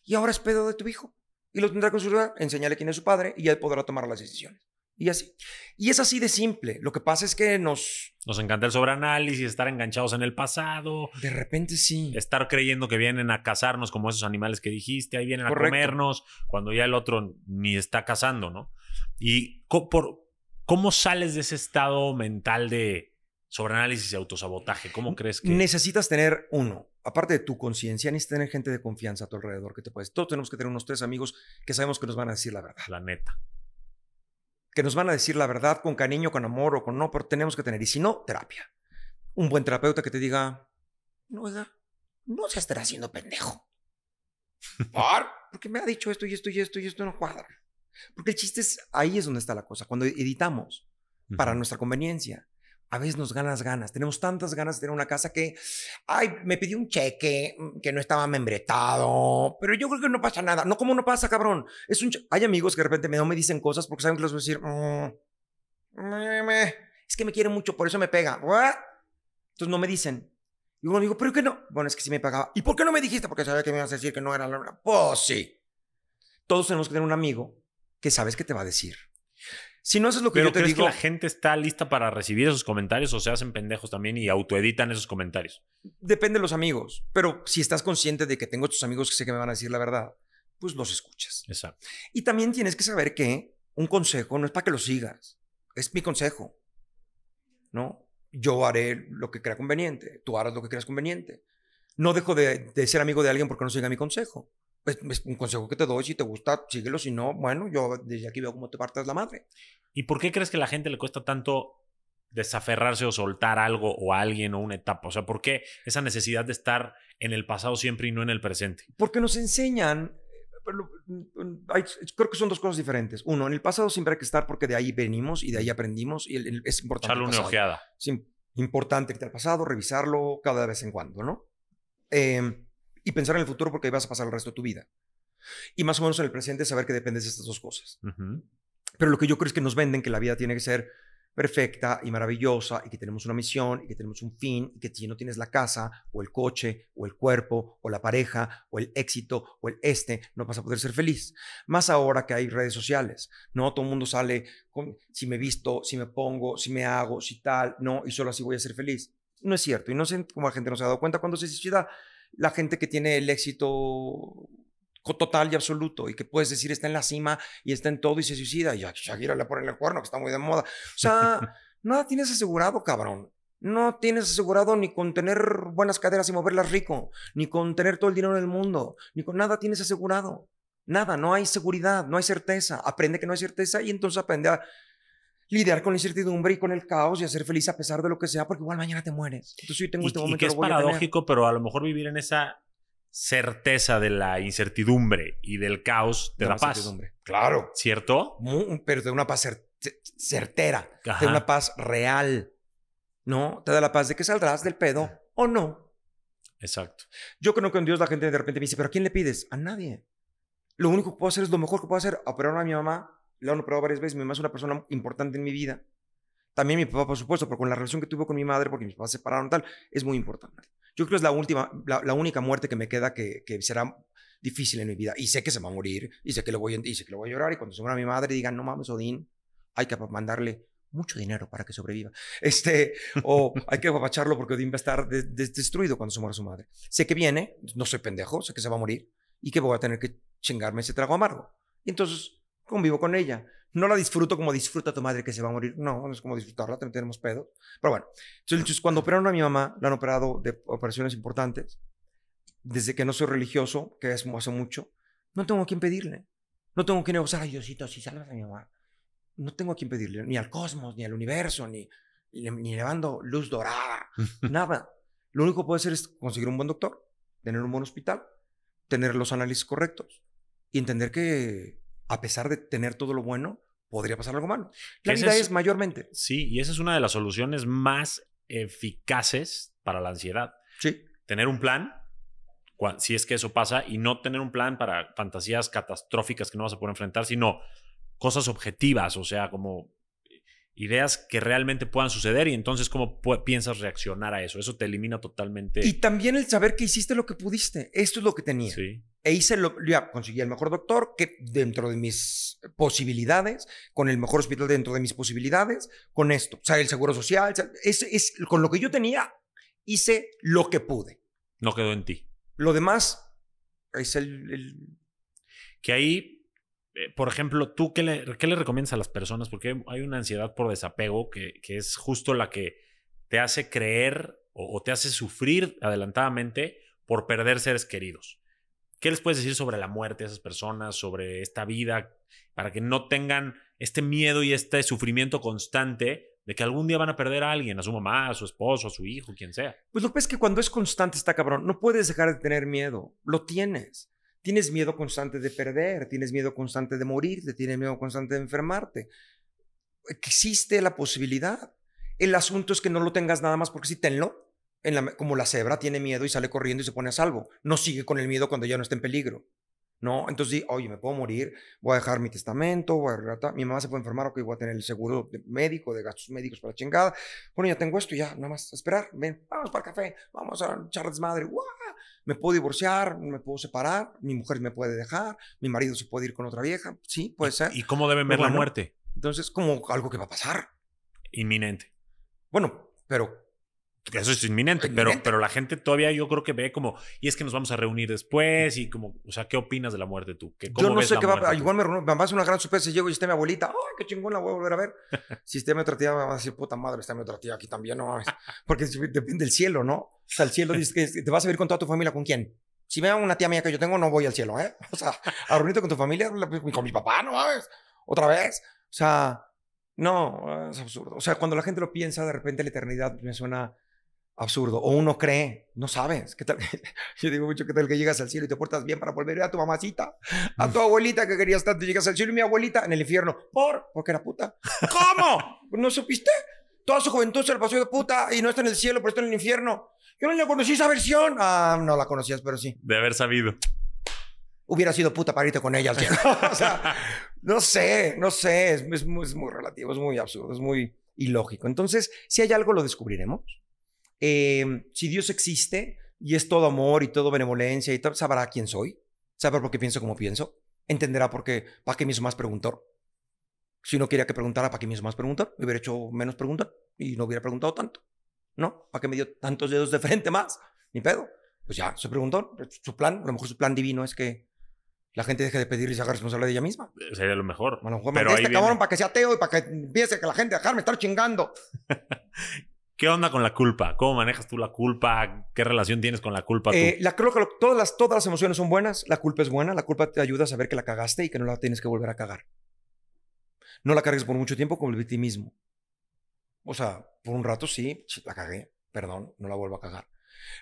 A: y ahora es pedo de tu hijo, y lo tendrá que solucionar, Enseñale quién es su padre y él podrá tomar las decisiones. Y así. Y es así de simple. Lo que pasa es que nos...
B: Nos encanta el sobreanálisis, estar enganchados en el pasado. De repente sí. Estar creyendo que vienen a cazarnos como esos animales que dijiste, ahí vienen a comernos, cuando ya el otro ni está cazando, ¿no? ¿Y por, cómo sales de ese estado mental de sobreanálisis y autosabotaje? ¿Cómo crees que...?
A: Necesitas tener uno. Aparte de tu conciencia, necesitas tener gente de confianza a tu alrededor que te puedes. Todos tenemos que tener unos tres amigos que sabemos que nos van a decir la verdad. La neta que nos van a decir la verdad con cariño, con amor o con no, pero tenemos que tener. Y si no, terapia. Un buen terapeuta que te diga, no, no se estará haciendo pendejo. ¿Por? Porque me ha dicho esto y esto y esto y esto no cuadra. Porque el chiste es, ahí es donde está la cosa, cuando editamos para nuestra conveniencia a veces nos ganas ganas. Tenemos tantas ganas de tener una casa que, ay, me pidió un cheque mm, que no estaba membretado, pero yo creo que no pasa nada. No, ¿cómo no pasa, cabrón? hay amigos que de repente me, no me dicen cosas porque saben que les voy a decir, mm, mm, es que me quiere mucho, por eso me pega. Entonces no me dicen. Y uno digo, ¿pero qué no? Bueno, es que sí me pagaba. ¿Y por qué no me dijiste? Porque sabía que me ibas a decir que no era la luna. Pues sí. Todos tenemos que tener un amigo que sabes que te va a decir.
B: Si no, haces lo que yo te ¿crees digo. que la gente está lista para recibir esos comentarios o se hacen pendejos también y autoeditan esos comentarios?
A: Depende de los amigos. Pero si estás consciente de que tengo tus amigos que sé que me van a decir la verdad, pues los escuchas. Exacto. Y también tienes que saber que un consejo no es para que lo sigas. Es mi consejo. ¿No? Yo haré lo que crea conveniente. Tú harás lo que creas conveniente. No dejo de ser amigo de alguien porque no siga mi consejo. Pues, es, un consejo que te doy, si te gusta, síguelo, si no, bueno, yo desde aquí veo cómo te partas la madre. ¿Y por qué crees que a la gente le cuesta tanto
B: desaferrarse o soltar algo o alguien o una etapa? O sea, ¿por qué esa necesidad de estar en el pasado siempre y no en el presente?
A: Porque nos enseñan, eh, mm, creo que son dos cosas diferentes. Uno, en el pasado siempre hay que estar porque de ahí venimos y de ahí aprendimos y es importante. Echarle una ojeada. Es importante te el pasado, revisarlo cada vez en cuando, ¿no? Eh, y pensar en el futuro porque ahí vas a pasar el resto de tu vida. Y más o menos en el presente saber que dependes de estas dos cosas. Pero lo que yo creo es que nos venden que la vida tiene que ser perfecta y maravillosa y que tenemos una misión y que tenemos un fin y que si no tienes la casa o el coche o el cuerpo o la pareja o el éxito o el este, no vas a poder ser feliz. Más ahora que hay redes sociales, ¿no? Todo el mundo sale con si me visto, si me pongo, si me hago, si tal, no, y solo así voy a ser feliz. No es cierto y no sé cómo la gente no se ha dado cuenta cuando se suicida la gente que tiene el éxito total y absoluto y que puedes decir está en la cima y está en todo y se suicida y a Shakira le ponen el cuerno que está muy de moda. O sea, nada tienes asegurado, cabrón. No tienes asegurado ni con tener buenas caderas y moverlas rico, ni con tener todo el dinero del mundo, ni con nada tienes asegurado. Nada, no hay seguridad, no hay certeza. Aprende que no hay certeza y entonces aprende a lidiar con la incertidumbre y con el caos y hacer feliz a pesar de lo que sea, porque igual mañana te mueres. Entonces yo tengo este momento. que es paradójico,
B: pero a lo mejor vivir en esa certeza de la incertidumbre y del caos te de da la paz. Claro. ¿Cierto?
A: pero de una paz certera, de una paz real, ¿no? Te da la paz de que saldrás del pedo o no. Exacto. Yo creo que en Dios la gente de repente me dice, pero ¿a quién le pides? A nadie. Lo único que puedo hacer es lo mejor que puedo hacer, operar a mi mamá, la han operado varias veces, mi mamá es una persona importante en mi vida. También mi papá, por supuesto, porque con la relación que tuvo con mi madre, porque mis papás se separaron tal, es muy importante. Yo creo que es la, última, la, única muerte que me queda que, será difícil en mi vida. Y sé que se va a morir, y sé que lo voy a, que lo voy a llorar, y cuando se muera mi madre digan, no mames, Odín, hay que mandarle mucho dinero para que sobreviva. Este, o hay que apapacharlo porque Odín va a estar destruido cuando se muera su madre. Sé que viene, no soy pendejo, sé que se va a morir y que voy a tener que chingarme ese trago amargo. Y entonces convivo con ella. No la disfruto como disfruta tu madre que se va a morir. No, no es como disfrutarla, tenemos pedos. Pero bueno, entonces cuando operaron a mi mamá, la han operado de operaciones importantes. Desde que no soy religioso, que es hace mucho, no tengo a quién pedirle. No tengo que negociar, a Diosito, si salvas a mi mamá. No tengo a quién pedirle, ni al cosmos, ni al universo, ni, ni, ni levando luz dorada, nada. Lo único que puedo hacer es conseguir un buen doctor, tener un buen hospital, tener los análisis correctos y entender que a pesar de tener todo lo bueno, podría pasar algo malo. La vida es,
B: mayormente. Sí, y esa es una de las soluciones más eficaces para la ansiedad. Sí. Tener un plan, si es que eso pasa, y no tener un plan para fantasías catastróficas que no vas a poder enfrentar, sino cosas objetivas, o sea, como ideas que realmente puedan suceder y entonces cómo piensas reaccionar a eso. Eso te elimina totalmente. Y
A: también el saber que hiciste lo que pudiste. Esto es lo que tenía. Sí. E hice lo, ya conseguí el mejor doctor que dentro de mis posibilidades, con el mejor hospital dentro de mis posibilidades, con esto, o sea, el seguro social, es, con lo que yo tenía, hice lo que pude.
B: No quedó en ti.
A: Lo demás es el... el... Que ahí eh, por ejemplo, ¿tú qué le,
B: recomiendas a las personas? Porque hay una ansiedad por desapego que, es justo la que te hace creer o, o, te hace sufrir adelantadamente por perder seres queridos. ¿Qué les puedes decir sobre la muerte a esas personas, sobre esta vida, para que no tengan este miedo y este sufrimiento constante de que algún día van a perder a alguien, a su mamá, a su esposo, a su hijo, quien sea?
A: Pues lo que es que cuando es constante está cabrón, no puedes dejar de tener miedo, lo tienes tienes miedo constante de perder, tienes miedo constante de morirte, tienes miedo constante de enfermarte. Existe la posibilidad. El asunto es que no lo tengas nada más porque si tenlo, en como la cebra tiene miedo y sale corriendo y se pone a salvo. No sigue con el miedo cuando ya no está en peligro. No, entonces, oye, me puedo morir, voy a dejar mi testamento, voy a arreglar, mi mamá se puede enfermar, ok, voy a tener el seguro médico, de gastos médicos para chingada. Bueno, ya tengo esto, ya, nada más, esperar, ven, vamos para el café, vamos a echar madre, me puedo divorciar, me puedo separar, mi mujer me puede dejar, mi marido se puede ir con otra vieja, sí, puede ser. ¿Y cómo deben ver la muerte? Entonces, como algo que va a pasar. Inminente. Bueno,
B: pero eso es inminente, Pero, pero la gente todavía yo creo que ve como, y es que nos vamos a reunir después y como, o sea, ¿qué opinas de la muerte tú? que cómo yo no sé qué va,
A: igual me, va a una gran sorpresa si llego y está mi abuelita, ¡ay, qué chingón la voy a volver a ver! si está mi otra tía, me va a decir, puta madre, está mi otra tía aquí también, no sabes Porque depende del cielo, ¿no? O sea, el cielo dice que te vas a ver con toda tu familia, ¿con quién? Si veo una tía mía que yo tengo, no voy al cielo, ¿eh? O sea, a reunirte con tu familia, pues, con mi papá, ¿no sabes Otra vez. O sea, no, es absurdo. O sea, cuando la gente lo piensa, de repente la eternidad me suena absurdo. O uno cree, no sabes. ¿qué tal? Yo digo mucho, que tal que llegas al cielo y te portas bien para volver a tu mamacita, a tu abuelita que querías tanto? Llegas al cielo y mi abuelita en el infierno. ¿Por? Porque era puta. ¿Cómo? ¿No supiste? Toda su juventud se la pasó de puta y no está en el cielo, pero está en el infierno. Yo no le conocí esa versión. Ah, no la conocías, pero sí. De haber sabido. Hubiera sido puta para con ella al cielo. o sea, no sé, no sé. Es, es muy relativo, es muy absurdo, es muy ilógico. Entonces, si hay algo, lo descubriremos Em, si Dios existe y es todo amor y todo benevolencia y todo, sabrá quién soy, sabrá por qué pienso como pienso, entenderá por qué, para qué me hizo más preguntor. Si no quería que preguntara, ¿para qué me hizo más preguntar? Me hubiera hecho menos preguntas y no hubiera preguntado tanto. ¿No? ¿Para qué me dio tantos dedos de frente más? Ni pedo. Pues ya, se preguntó. Su plan, a lo mejor su plan divino es que la gente deje de pedir y se haga responsable de ella misma.
B: Eh, sería lo mejor. Pero me este cabrón
A: para que sea ateo y para que empiece que la gente dejarme estar chingando. ¿Qué onda
B: con la culpa? ¿Cómo manejas tú la culpa? ¿Qué relación tienes con la culpa? Eh,
A: la, creo que todas, las, todas las emociones son buenas. La culpa es buena. La culpa te ayuda a saber que la cagaste y que no la tienes que volver a cagar. No la cargues por mucho tiempo con el victimismo. O sea, por un rato sí, la cagué. Perdón, no la vuelvo a cagar.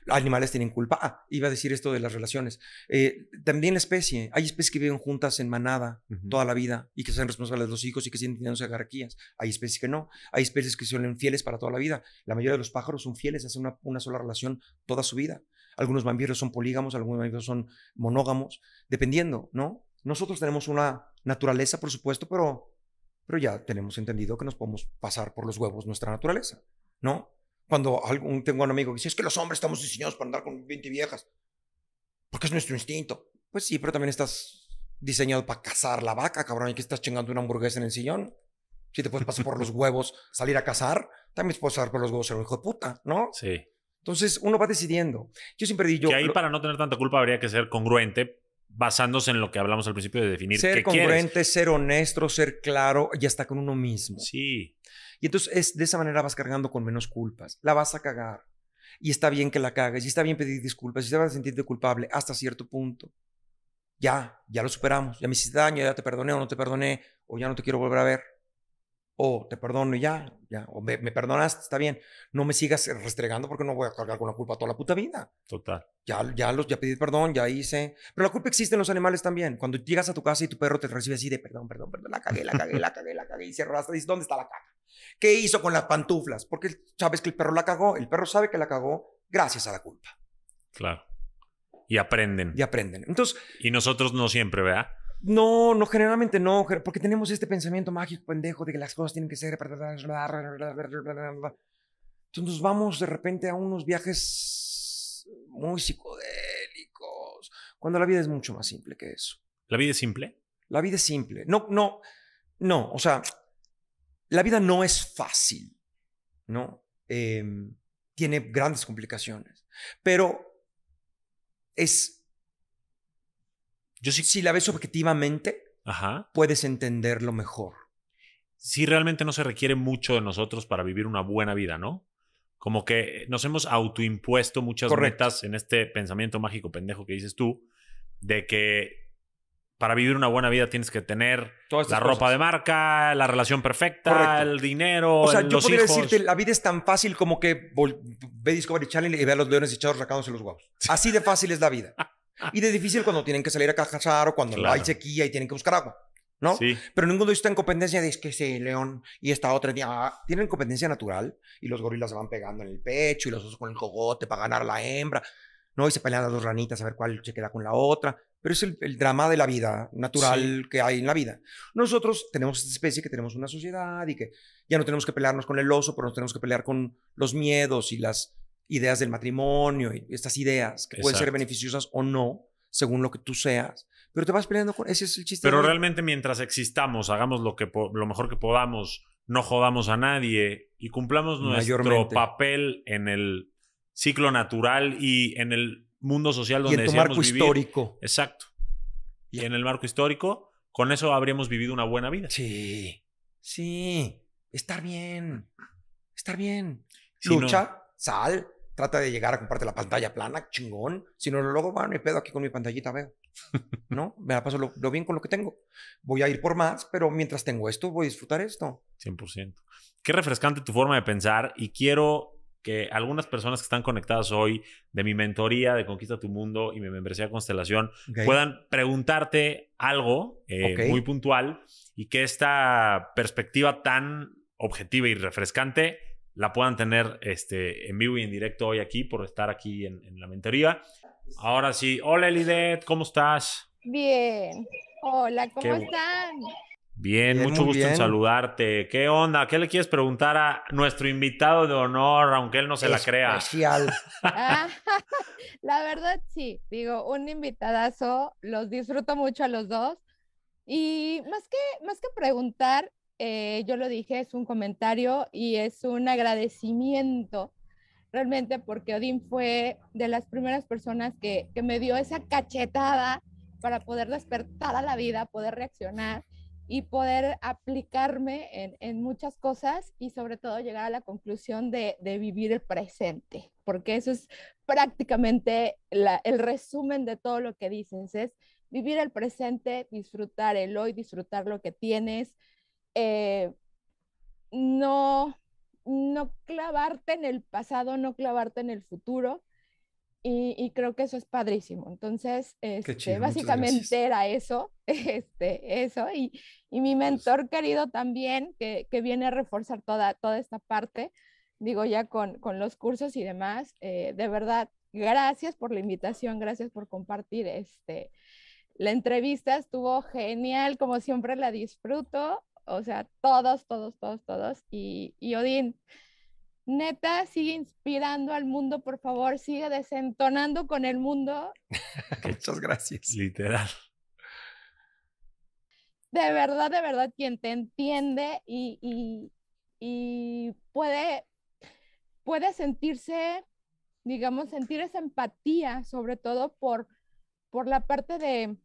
A: Animales tienen culpa. Ah, iba a decir esto de las relaciones. Eh, también la especie. Hay especies que viven juntas en manada toda la vida y que son responsables de los hijos y que siguen teniendo jerarquías. Hay especies que no. Hay especies que son fieles para toda la vida. La mayoría de los pájaros son fieles, hacen una, una sola relación toda su vida. Algunos mamíferos son polígamos, algunos mamíferos son monógamos, dependiendo, ¿no? Nosotros tenemos una naturaleza, por supuesto, pero, pero ya tenemos entendido que nos podemos pasar por los huevos nuestra naturaleza, ¿no? Cuando algún, tengo un amigo que dice, es que los hombres estamos diseñados para andar con 20 viejas, porque es nuestro instinto. Pues sí, pero también estás diseñado para cazar la vaca, cabrón, y que estás chingando una hamburguesa en el sillón. Si te puedes pasar por los huevos, salir a cazar, también puedes pasar por los huevos ser hijo de puta, ¿no? Sí. Entonces uno va decidiendo. Yo siempre digo. Y ahí,
B: para no tener tanta culpa, habría que ser congruente, basándose en lo que hablamos al principio de definir. Ser congruente,
A: ser honesto, ser claro y hasta con uno mismo. Sí. Y entonces es, de esa manera vas cargando con menos culpas. La vas a cagar. Y está bien que la cagues. Y está bien pedir disculpas. Y te vas a sentirte culpable hasta cierto punto. Ya, ya lo superamos. Ya me hiciste daño, ya te perdoné o no te perdoné. O ya no te quiero volver a ver. O te perdono y ya, ya. O me, perdonaste, está bien. No me sigas restregando porque no voy a cargar con la culpa toda la puta vida. Total. Ya, ya, los, ya pedí perdón, ya hice. Pero la culpa existe en los animales también. Cuando llegas a tu casa y tu perro te recibe así de perdón, perdón, perdón, la cagué, la cagué, la cagué, la cagué. Y cierras ¿dónde está la caga? ¿Qué hizo con las pantuflas? Porque sabes que el perro la cagó, el perro sabe que la cagó gracias a la culpa.
B: Claro. Y aprenden. Y aprenden. Entonces. Y nosotros no siempre, ¿verdad?
A: No, no, generalmente no, porque tenemos este pensamiento mágico, pendejo, de que las cosas tienen que ser. Entonces vamos de repente a unos viajes muy psicodélicos, cuando la vida es mucho más simple que eso. ¿La vida es simple? La vida es simple. No, no, no, o sea, la vida no es fácil, ¿no? Em, tiene grandes complicaciones, pero es, yo sí, si la ves objetivamente, Ajá. puedes entenderlo mejor.
B: Sí, realmente no se requiere mucho de nosotros para vivir una buena vida, ¿no? Como que nos hemos autoimpuesto muchas metas en este pensamiento mágico pendejo que dices tú, de que para vivir una buena vida tienes que tener la ropa de marca, la relación perfecta, el dinero, o sea, yo podría decirte,
A: la vida es tan fácil como que ve Discovery Channel y ve a los leones echados racándose los huevos. Así de fácil es la vida. Y de difícil cuando tienen que salir a cazar o cuando hay sequía y tienen que buscar agua. ¿No? Sí. Pero ninguno está en competencia de que ese león y esta otra ah, tienen competencia natural y los gorilas se van pegando en el pecho y los osos con el cogote para ganar la hembra. ¿no? Y se pelean las dos ranitas a ver cuál se queda con la otra. Pero es el, drama de la vida natural que hay en la vida. Nosotros tenemos esta especie que tenemos una sociedad y que ya no tenemos que pelearnos con el oso, pero nos tenemos que pelear con los miedos y las ideas del matrimonio y estas ideas que pueden ser beneficiosas o no, según lo que tú seas. Pero te vas peleando con... Ese es el chiste. Pero
B: realmente mientras existamos, hagamos lo, que lo mejor que podamos, no jodamos a nadie y cumplamos nuestro papel en el ciclo natural y en el mundo social donde y en marco histórico. Exacto. Y en el marco histórico, con eso habríamos vivido una buena vida. Sí,
A: sí. Estar bien. Estar bien. Lucha, sal, trata de llegar a comprarte la pantalla plana, chingón. Si no lo logro, bueno, y pedo aquí con mi pantallita, veo. ¿No? Me la paso lo, lo, bien con lo que tengo. Voy a ir por más, pero mientras tengo esto, voy a disfrutar esto.
B: 100%. Qué refrescante tu forma de pensar y
A: quiero
B: que algunas personas que están conectadas hoy de mi mentoría de Conquista tu Mundo y mi membresía Constelación puedan preguntarte algo eh, muy puntual y que esta perspectiva tan objetiva y refrescante la puedan tener este, en vivo y en directo hoy aquí por estar aquí en, la mentoría. Ahora sí, hola Elidet, ¿cómo estás?
D: Bien, hola, ¿cómo están?
B: Bien, mucho gusto en saludarte. ¿Qué onda? ¿Qué le quieres preguntar a nuestro invitado de honor, aunque él
A: no se la crea?
D: la verdad, sí. Digo, un invitadazo. Los disfruto mucho a los dos. Y más que, más que preguntar, eh, yo lo dije, es un comentario y es un agradecimiento realmente porque Odín fue de las primeras personas que, que me dio esa cachetada para poder despertar a la vida, poder reaccionar y poder aplicarme en, muchas cosas y sobre todo llegar a la conclusión de, vivir el presente, porque eso es prácticamente el resumen de todo lo que dices, es vivir el presente, disfrutar el hoy, disfrutar lo que tienes, eh, no, no clavarte en el pasado, no clavarte en el futuro, y, creo que eso es padrísimo. Entonces, este, básicamente era eso, este, eso, y, y mi pues mentor querido también, que, que, viene a reforzar toda, toda esta parte, digo ya con, con los cursos y demás, eh, de verdad, gracias por la invitación, gracias por compartir este. La entrevista estuvo genial, como siempre la disfruto, o sea, todos, todos, todos, todos, y, y Odín, neta, sigue inspirando al mundo, por favor, sigue desentonando con el mundo.
B: Muchas gracias. Literal.
D: De verdad, de verdad, quien te entiende y, puede, puede sentirse, digamos, sentir esa empatía, sobre todo por, por la parte de,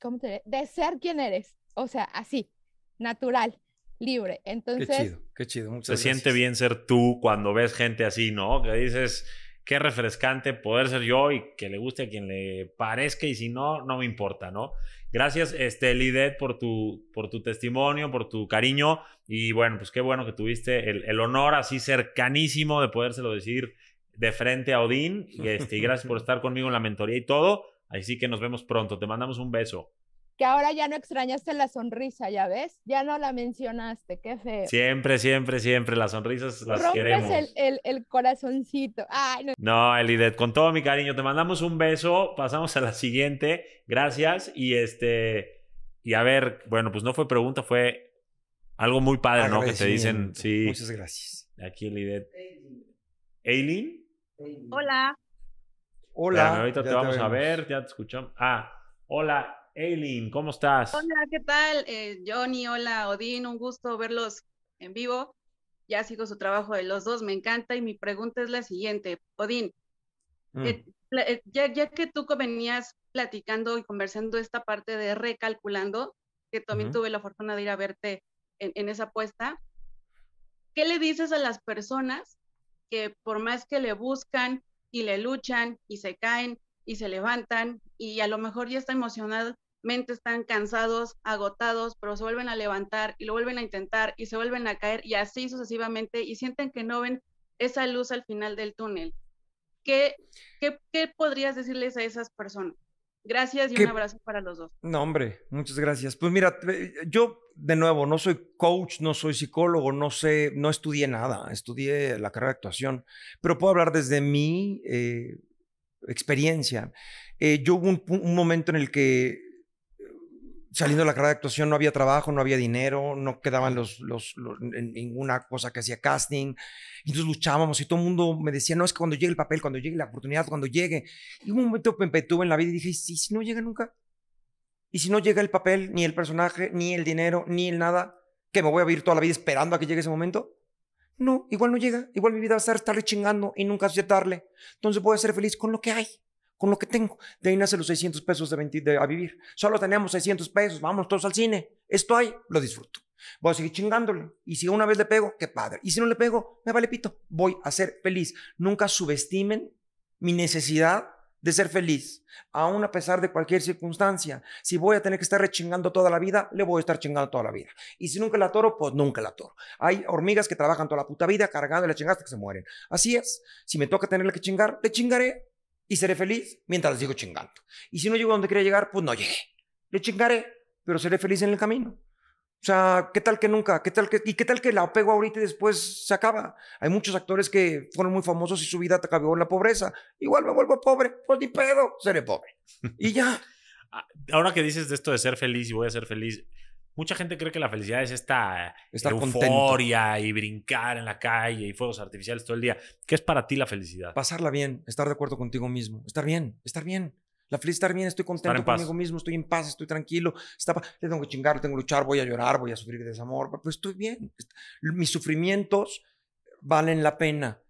D: ¿cómo te De ser quien eres, o sea, así, natural libre. Entonces. Qué chido,
B: qué chido. se siente bien ser tú cuando ves gente así, ¿no? Que dices, qué refrescante poder ser yo y que le guste a quien le parezca y si no, no me importa, ¿no? Gracias, este, Lidet, por tu, por tu testimonio, por tu cariño y bueno, pues qué bueno que tuviste el, honor así cercanísimo de podérselo decir de frente a Odín y este, gracias por estar conmigo en la mentoría y todo. Así que nos vemos pronto. Te mandamos un beso
D: que ahora ya no extrañaste la sonrisa, ya ves, ya no la mencionaste, qué feo.
B: Siempre, siempre, siempre, las sonrisas las Rompes queremos.
D: El, el, corazoncito.
B: no. Elidet, con todo mi cariño, te mandamos un beso, pasamos a la siguiente, gracias, y este, y a ver, bueno, pues no fue pregunta, fue algo muy padre, ¿no? Que te dicen, sí. Muchas gracias. Aquí Elidet. Eileen. Hola. Hola. ahorita te vamos a ver, ya te escuchamos. Ah, hola, Eileen, ¿cómo estás?
E: Hola, ¿qué tal? Eh, Johnny, hola, Odín, un gusto verlos en vivo. Ya sigo su trabajo de los dos, me encanta. Y mi pregunta es la siguiente, Odín, mm. eh, eh, ya, que tú venías platicando y conversando esta parte de recalculando, que también tuve la fortuna de ir a verte en, en, esa apuesta, ¿qué le dices a las personas que por más que le buscan y le luchan y se caen y se levantan y a lo mejor ya está emocionado mente están cansados, agotados, pero se vuelven a levantar y lo vuelven a intentar y se vuelven a caer y así sucesivamente y sienten que no ven esa luz al final del túnel. ¿Qué, qué, podrías decirles a esas personas? Gracias y un abrazo para los dos.
A: No, hombre, muchas gracias. Pues mira, yo de nuevo no soy coach, no soy psicólogo, no sé, no estudié nada, estudié la carrera de actuación, pero puedo hablar desde mi eh, experiencia. Eh, yo hubo un momento en el que saliendo de la carrera de actuación no había trabajo, no había dinero, no quedaban los, los, ninguna cosa que hacía casting. Y entonces luchábamos y todo el mundo me decía, no, es que cuando llegue el papel, cuando llegue la oportunidad, cuando llegue. Y un momento me tuve en la vida y dije, sí, si, no llega nunca? ¿Y si no llega el papel, ni el personaje, ni el dinero, ni el nada? ¿Que me voy a vivir toda la vida esperando a que llegue ese momento? No, igual no llega. Igual mi vida va a estar estarle chingando y nunca aceptarle. Entonces voy a ser feliz con lo que hay con lo que tengo. De ahí los 600 pesos de, a vivir. Solo tenemos 600 pesos, vamos todos al cine. Esto hay, lo disfruto. Voy a seguir chingándole. Y si una vez le pego, qué padre. Y si no le pego, me vale pito. Voy a ser feliz. Nunca subestimen mi necesidad de ser feliz, aún a pesar de cualquier circunstancia. Si voy a tener que estar rechingando toda la vida, le voy a estar chingando toda la vida. Y si nunca la toro, pues nunca la toro. Hay hormigas que trabajan toda la puta vida cargando y la chingaste que se mueren. Así es. Si me toca tenerle que chingar, le chingaré y seré feliz mientras digo chingando. Y si no llego donde quería llegar, pues no llegué. Le chingaré, pero seré feliz en el camino. O sea, ¿qué tal que nunca? ¿Qué tal que, ¿Y qué tal que la apego ahorita y después se acaba? Hay muchos actores que fueron muy famosos y su vida acabó en la pobreza. Igual me vuelvo pobre, pues ni pedo, seré pobre. Y ya.
B: Ah, ahora que dices de esto de ser feliz y voy a ser feliz, Mucha gente cree que la felicidad es esta Estar euforia y brincar en la calle y fuegos artificiales todo el día. ¿Qué es para ti la felicidad?
A: Pasarla bien, estar de acuerdo contigo mismo, estar bien, estar bien. La felicidad estar bien, estoy contento conmigo mismo, estoy en paz, estoy tranquilo. Estaba. tengo que chingar, tengo que luchar, voy a llorar, voy a sufrir desamor, pero estoy bien. Mis sufrimientos valen la pena.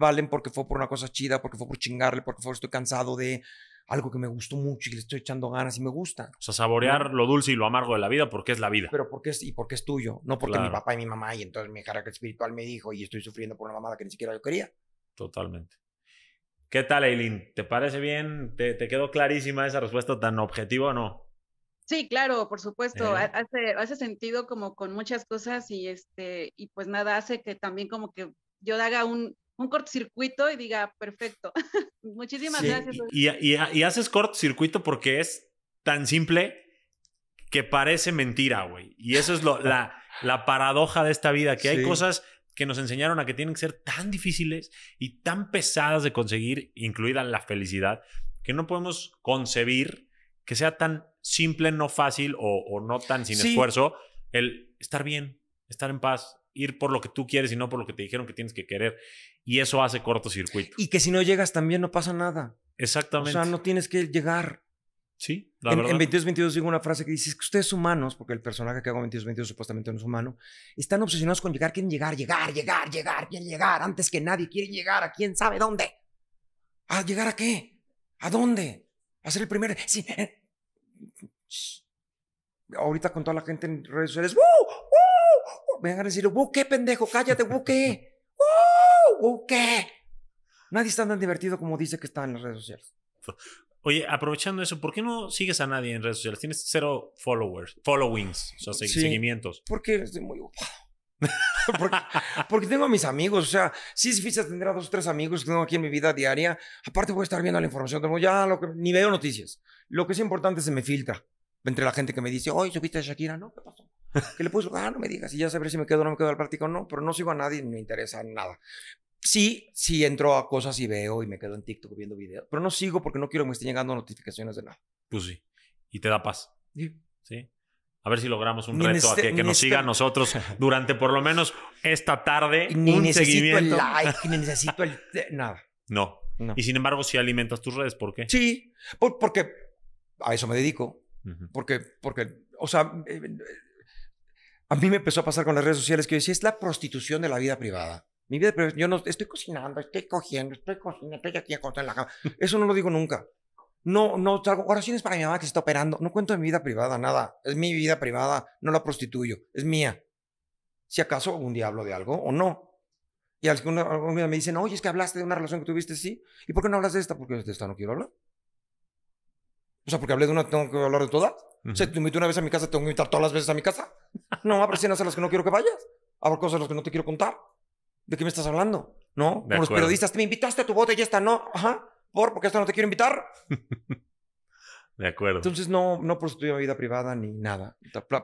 A: valen porque fue por una cosa chida, porque fue por chingarle, porque fue, estoy cansado de, algo que me gustó mucho y le estoy echando ganas y me gusta. O sea, saborear
B: lo dulce y lo amargo de la vida porque es la vida.
A: Pero porque es, y porque es tuyo, no porque mi papá y mi mamá y entonces mi carácter espiritual me dijo y estoy sufriendo por una mamada que ni siquiera yo quería.
B: Totalmente. ¿Qué tal, Eileen? ¿Te parece bien? ¿Te, quedó clarísima esa respuesta tan objetiva o no?
E: Sí, claro, por supuesto. ¿Eh? Hace, hace sentido como con muchas cosas y este, y pues nada, hace que también como que yo haga un, un cortocircuito y diga, perfecto. Muchísimas gracias.
B: Y, y, haces cortocircuito porque es tan simple que parece mentira, güey. Y eso es lo, la, la, paradoja de esta vida, que hay cosas que nos enseñaron a que tienen que ser tan difíciles y tan pesadas de conseguir, incluida la felicidad, que no podemos concebir que sea tan simple, no fácil o, no tan sin esfuerzo el estar bien, estar en paz, ir por lo que tú quieres y no por lo que te dijeron que tienes que querer. Y eso hace cortocircuito.
A: Y que si no llegas también no pasa nada. Exactamente. O sea, no tienes que llegar. Sí, en, verdad. En digo una frase que dice, es que ustedes humanos, porque el personaje que hago en 22, supuestamente no es humano, están obsesionados con llegar, quieren llegar, llegar, llegar, llegar, quieren llegar, antes que nadie, quieren llegar a quién sabe dónde. ¿A llegar a qué? ¿A dónde? ¿A ser el primer Sí. Ahorita con toda la gente en redes sociales, ¡uh! ¡Uh! vengan a decir, buque, qué, pendejo? Cállate, buque. qué? qué? Nadie está tan divertido como dice que está en las redes sociales.
B: Oye, aprovechando eso, ¿por qué no sigues a nadie en redes sociales? Tienes cero followers, followings, o sea, sí, seguimientos.
A: Porque estoy muy porque, porque, tengo a mis amigos, o sea, sí es difícil tener a dos o tres amigos que tengo aquí en mi vida diaria. Aparte voy a estar viendo la información, tengo ya ni veo noticias. Lo que es importante se me filtra entre la gente que me dice, oye, subiste a Shakira, no, ¿qué pasó? Que le puse, ah, no me digas, y ya sabré si me quedo o no me quedo al práctico o no, pero no sigo a nadie, no me interesa nada. Sí, sí entro a cosas y veo y me quedo en TikTok viendo videos, pero no sigo porque no quiero que me estén llegando notificaciones de nada.
B: Pues sí, y te da paz. Sí. A ver si logramos un reto a que, nos siga a nosotros durante por lo menos esta tarde. Ni un necesito el like,
A: ni necesito el... Nada.
B: No. Y sin
A: embargo, si alimentas tus redes, ¿por qué? Sí, porque a eso me dedico. Porque, porque, o sea, eh, a mí me empezó a pasar con las redes sociales que decía, es la prostitución de la vida privada. Mi vida privada, yo no estoy cocinando, estoy cogiendo, estoy cocinando, estoy aquí en la cama. Eso no lo digo nunca. No, no salgo. Oraciones para mi mamá que se está operando. No cuento de mi vida privada, nada. Es mi vida privada, no la prostituyo. Es mía. Si acaso un día hablo de algo o no. Y alguien me dicen, oye, es que hablaste de una relación que tuviste, sí. ¿Y por qué no hablas de esta? Porque de esta no quiero hablar. O sea, porque hablé de una, tengo que hablar de todas te una vez a mi casa, tengo a invitar todas las veces a mi casa. No, habrá cenas a las que no quiero que vayas. abro cosas a las que no te quiero contar. ¿De qué me estás hablando? ¿No? Como los periodistas, me invitaste a tu bote y ya está, no. Ajá. ¿Por? Porque esta no te quiero invitar. de acuerdo. Entonces no, no prostituyo mi vida privada ni nada.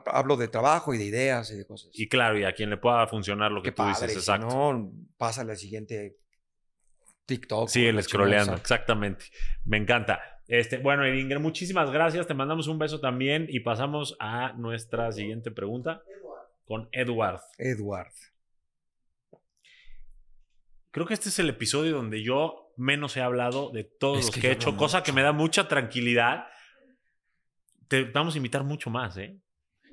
A: Hablo de trabajo y de ideas
B: y de cosas. Y claro, y a quien le pueda funcionar lo que tú dices, exacto. no, pasa al siguiente TikTok. Sí, el scrolleando, exactamente. Me encanta. Este, bueno, Ingrid, muchísimas gracias. Te mandamos un beso también y pasamos a nuestra siguiente pregunta con Edward. Edward. Creo que este es el episodio donde yo menos he hablado de todo lo que, he hecho, cosa que me da mucha tranquilidad. Te vamos a invitar mucho más, ¿eh?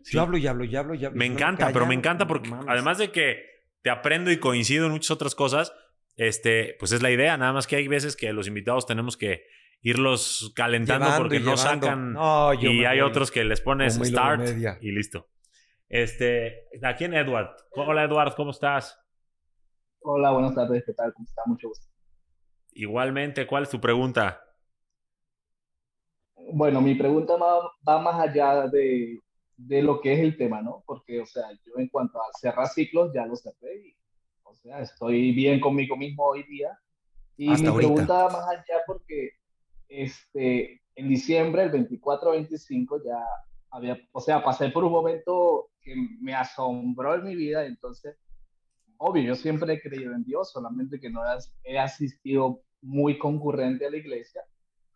A: Yo hablo y hablo y hablo y hablo. Me encanta, pero me encanta porque además
B: de que te aprendo y coincido en muchas otras cosas, este, pues es la idea. Nada más que hay veces que los invitados tenemos que irlos calentando porque no sacan. y hay otros que les pones start y listo. Este, aquí en Edward. Hola Edward, ¿cómo estás?
C: Hola, buenas tardes, ¿qué tal? ¿Cómo está? Mucho gusto.
B: Igualmente, ¿cuál es tu pregunta?
C: Bueno, mi pregunta va más allá de, de lo que es el tema, ¿no? Porque, o sea, yo en cuanto a cerrar ciclos, ya lo cerré y, o sea, estoy bien conmigo mismo hoy día. Y mi pregunta va más allá porque este, en diciembre, el 24-25, ya había, o sea, pasé por un momento que me asombró en mi vida, entonces, obvio, yo siempre he creído en Dios, solamente que no he asistido muy concurrente a la iglesia,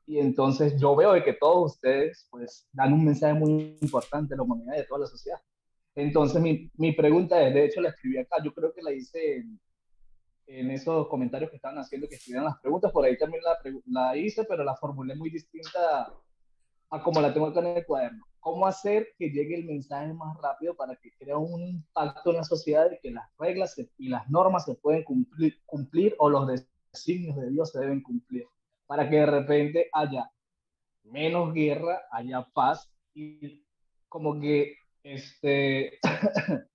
C: y entonces yo veo de que todos ustedes, pues, dan un mensaje muy importante a la humanidad y a toda la sociedad. Entonces, mi, mi pregunta es, de hecho, la escribí acá, yo creo que la hice en, en esos comentarios que estaban haciendo que escribieran las preguntas. Por ahí también la, la hice, pero la formulé muy distinta a como la tengo acá en el cuaderno. ¿Cómo hacer que llegue el mensaje más rápido para que crea un impacto en la sociedad de que las reglas y las normas se pueden cumplir, cumplir o los designios de Dios se deben cumplir? Para que de repente haya menos guerra, haya paz y como que este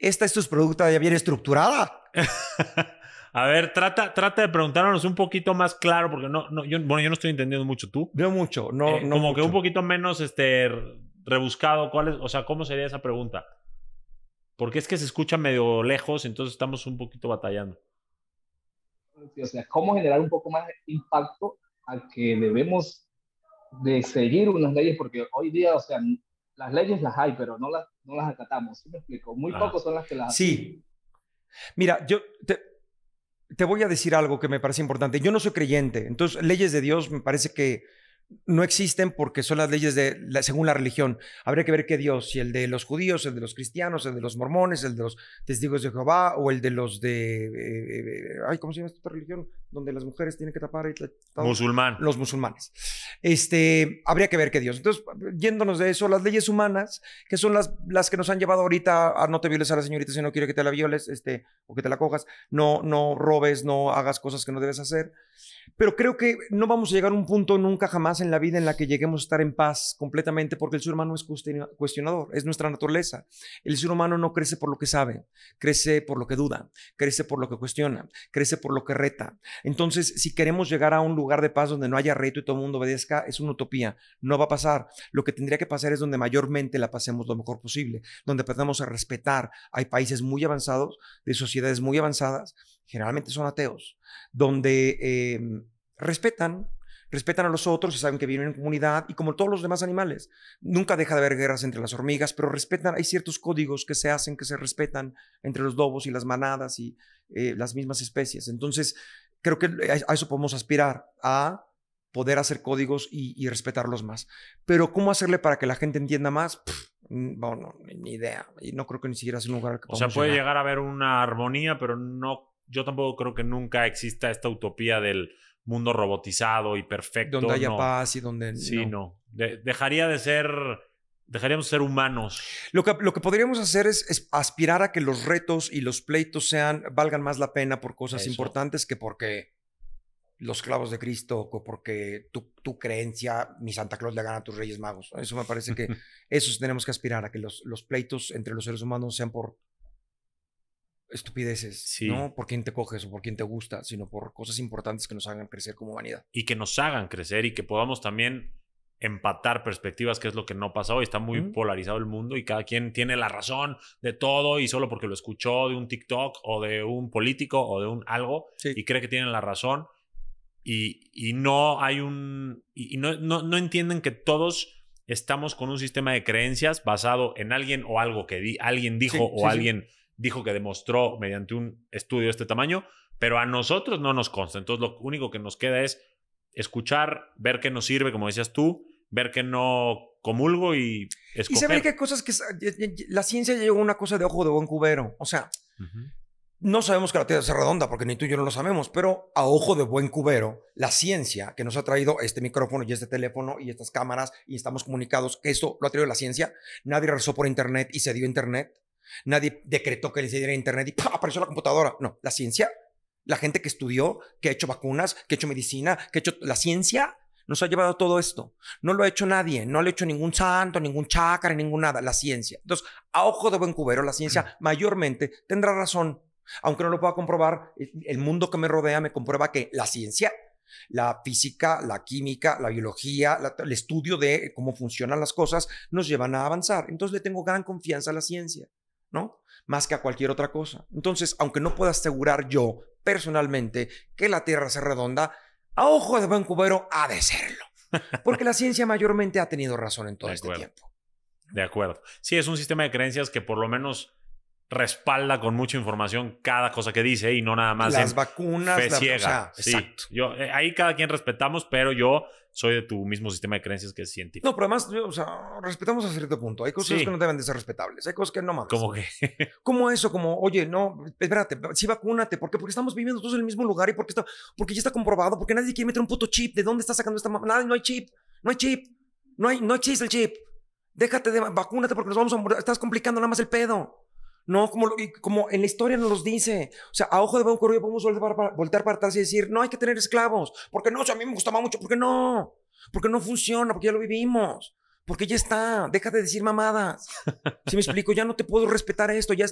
A: esta es tu producto ya bien estructurada.
B: A ver, trata, trata de preguntarnos un poquito más claro, porque no, no, yo, bueno, yo no estoy entendiendo mucho tú. Veo mucho, eh, no, Como que un poquito menos este, rebuscado, ¿cuál o sea, ¿cómo sería esa pregunta? Porque es que se escucha medio lejos, entonces estamos un poquito batallando.
C: O sea, ¿cómo generar un poco más de impacto
B: al que debemos
C: de seguir unas leyes? Porque hoy día, o sea, las leyes las hay, pero no las, no las acatamos. me
A: explico? Muy pocos son las que las Sí. Mira, yo te, voy a decir algo que me parece importante. Yo no soy creyente, entonces leyes de Dios me parece que no existen porque son las leyes de según la religión. Habría que ver qué Dios, si el de los judíos, el de los cristianos, el de los mormones, el de los testigos de Jehová o el de los de... Eh, eh, eh, ay, ¿Cómo se llama esta religión? donde las mujeres tienen que tapar. Y Musulmán. Los musulmanes. Este, habría que ver qué Dios. Entonces, yéndonos de eso, las leyes humanas, que son las, las que nos han llevado ahorita a no te violes a la señorita si no quiere que te la violes este, o que te la cojas, no, no robes, no hagas cosas que no debes hacer. Pero creo que no vamos a llegar a un punto nunca jamás en la vida en la que lleguemos a estar en paz completamente porque el ser humano es cuestionador, es nuestra naturaleza. El ser humano no crece por lo que sabe, crece por lo que duda, crece por lo que cuestiona, crece por lo que reta. Entonces, si queremos llegar a un lugar de paz donde no haya reto y todo el mundo obedezca, es una utopía. No va a pasar. Lo que tendría que pasar es donde mayormente la pasemos lo mejor posible, donde empezamos a respetar. Hay países muy avanzados, de sociedades muy avanzadas, generalmente son ateos, donde em, respetan respetan a los otros y saben que viven en comunidad y como todos los demás animales. Nunca deja de haber guerras entre las hormigas, pero respetan, hay ciertos códigos que se hacen, que se respetan entre los lobos y las manadas y eh, las mismas especies. Entonces, creo que a eso podemos aspirar, a poder hacer códigos y, respetarlos más. Pero ¿cómo hacerle para que la gente entienda más? bueno, ni idea. Y no creo que ni siquiera sea un lugar que... O sea, puede llegar.
B: a haber una armonía, pero no, yo tampoco creo que nunca exista esta utopía del mundo robotizado y perfecto. Donde haya paz
A: y donde... Sí, no.
B: dejaría de ser Dejaríamos de ser humanos.
A: Lo que, lo que podríamos hacer es, aspirar a que los retos y los pleitos sean, valgan más la pena por cosas importantes que porque los clavos de Cristo, o porque tu, tu, creencia, mi Santa Claus le gana a tus Reyes Magos. Eso me parece que eso tenemos que aspirar, a que los, los pleitos entre los seres humanos sean por estupideces, no por quién te coges o por quién te gusta, sino por cosas importantes que nos hagan crecer como humanidad.
B: Y que nos hagan crecer y que podamos también empatar perspectivas, que es lo que no pasa hoy. Está muy polarizado el mundo y cada quien tiene la razón de todo y solo porque lo escuchó de un TikTok o de un político o de un algo y cree que tienen la razón y, no hay un... y no, no, entienden que todos estamos con un sistema de creencias basado en alguien o algo que alguien dijo o alguien dijo que demostró mediante un estudio de este tamaño, pero a nosotros no nos consta. Entonces lo único que nos queda es escuchar, ver qué nos sirve, como decías tú,
A: ver qué no comulgo y escoger. Y ve que hay cosas que... La ciencia llegó a una cosa de ojo de buen cubero. O sea, no sabemos que la Tierra es redonda porque ni tú y yo no lo sabemos, pero a ojo de buen cubero, la ciencia que nos ha traído este micrófono y este teléfono y estas cámaras y estamos comunicados, que esto lo ha traído la ciencia. Nadie rezó por internet y se dio internet. Nadie decretó que se diera internet y apareció la computadora. No, la ciencia la gente que estudió, que ha hecho vacunas, que ha hecho medicina, que ha hecho la ciencia, nos ha llevado todo esto. No lo ha hecho nadie, no lo ha hecho ningún santo, ningún chácara, ningún nada, la ciencia. Entonces, a ojo de buen cubero, la ciencia mm. mayormente tendrá razón. Aunque no lo pueda comprobar, eh, el mundo que me rodea me comprueba que la ciencia la física, la química, la biología, el estudio de eh, cómo funcionan las cosas nos llevan a avanzar. Entonces le tengo gran confianza a la ciencia, ¿no? Más que a cualquier otra cosa. Entonces, aunque no pueda asegurar yo personalmente que la Tierra se redonda, a ojo de buen cubero ha de serlo. Porque la ciencia mayormente ha tenido razón en todo
B: este tiempo. De acuerdo. Sí, es un sistema de creencias que por lo menos respalda con mucha información cada cosa que dice y no nada más las vacunas fe ciega. exacto. Yo, eh, ahí cada quien respetamos, pero yo soy de tu mismo sistema de creencias que es científico. No,
A: pero además, o sea, respetamos a cierto punto. Hay cosas que no deben de ser respetables, hay cosas que no mames. ¿Cómo que? cómo eso, como, oye, no, espérate, sí vacúnate, ¿por Porque estamos viviendo todos en el mismo lugar y porque está porque ya está comprobado, porque nadie quiere meter un puto chip, ¿de dónde está sacando esta mamada? No hay chip, no hay chip. No hay no existe el chip. Déjate de vacúnate porque nos vamos a morir. Estás complicando nada más el pedo. No, como, como en la historia nos los dice. O sea, a ojo de buen corrió podemos voltear para, atrás y decir, no hay que tener esclavos. Porque no, o sea, a mí me gustaba mucho. Porque no. Porque no funciona, porque ya lo vivimos. Porque ya está. Deja de decir mamadas. Si me explico, ya no te puedo respetar esto. Ya,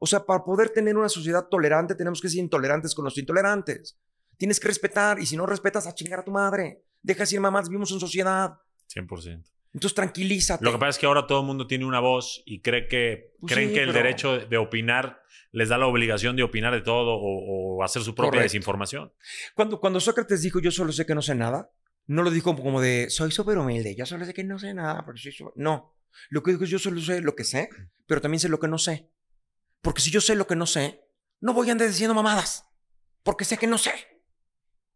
A: o sea, para poder tener una sociedad tolerante, tenemos que ser intolerantes con los intolerantes. Tienes que respetar. Y si no respetas, a chingar a tu madre. Deja de decir mamadas. Vivimos en sociedad.
B: 100%.
A: Entonces tranquilízate. Lo que pasa
B: es que ahora todo el mundo tiene una voz y cree que, pues creen que el derecho de opinar les da la obligación de opinar de todo o, hacer su propia
A: desinformación. Cuando, cuando Sócrates dijo yo solo sé que no sé nada, no lo dijo como de soy súper humilde, yo solo sé que no sé nada. Pero No, lo que dijo es yo solo sé lo que sé, pero también sé lo que no sé. Porque si yo sé lo que no sé, no voy a andar diciendo mamadas, porque sé que no sé.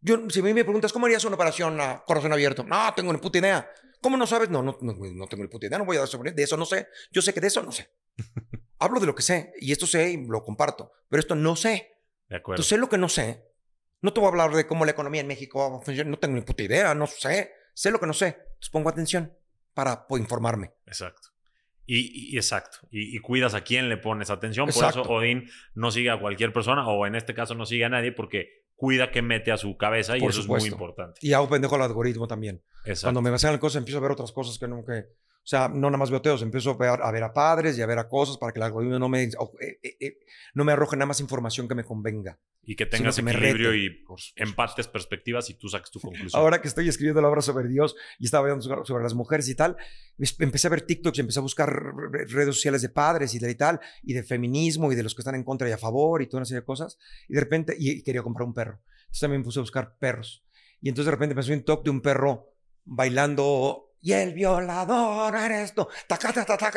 A: Yo, si a mí me preguntas, ¿cómo harías una operación a corazón abierto? No, tengo ni puta idea. ¿Cómo no sabes? No, no, no, tengo ni puta idea, no voy a dar sobre de eso no sé. Yo sé que de eso no sé. Hablo de lo que sé y esto sé y lo comparto, pero esto no sé. De acuerdo. Entonces, sé lo que no sé. No te voy a hablar de cómo la economía en México va a funcionar, no tengo ni puta idea, no sé. Sé lo que no sé. Entonces pongo atención para pues, informarme.
B: Exacto. Y, exacto. Y, cuidas a quién le pones atención. Por eso Odín no sigue a cualquier persona, o en este caso no sigue a nadie, porque cuida que mete a su cabeza y eso es muy importante.
A: Y hago pendejo el algoritmo también. Exacto. Cuando me basan las cosas, empiezo a ver otras cosas que nunca sea, no nada más veo teos, empiezo a ver, a padres y a ver a cosas para que el algoritmo no me, eh, eh, eh, no me arroje nada más información que me convenga. Y que tengas que equilibrio
B: y empates perspectivas y tú saques tu conclusión. Ahora que
A: estoy escribiendo la obra sobre Dios y estaba hablando sobre las mujeres y tal, empecé a ver TikToks y empecé a buscar redes sociales de padres y de y tal, y de feminismo y de los que están en contra y a favor y toda una serie de cosas. Y de repente, y, quería comprar un perro. Entonces también me puse a buscar perros. Y entonces de repente me un top de un perro bailando y el violador eres tú.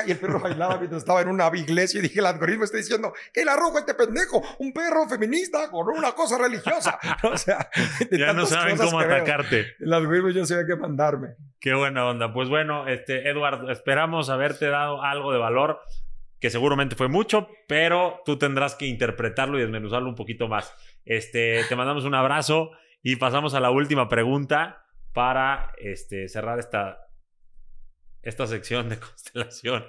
A: Y el perro bailaba mientras estaba en una iglesia. Y dije, el algoritmo está diciendo, que la arroja este pendejo? Un perro feminista con una cosa religiosa. o sea, ya no saben cómo atacarte. el algoritmo ya sabía qué mandarme.
B: Qué buena onda. Pues bueno, este, Edward, esperamos haberte dado algo de valor, que seguramente fue mucho, pero tú tendrás que interpretarlo y desmenuzarlo un poquito más. Este, te mandamos un abrazo y pasamos a la última pregunta para este, cerrar esta esta sección de constelación.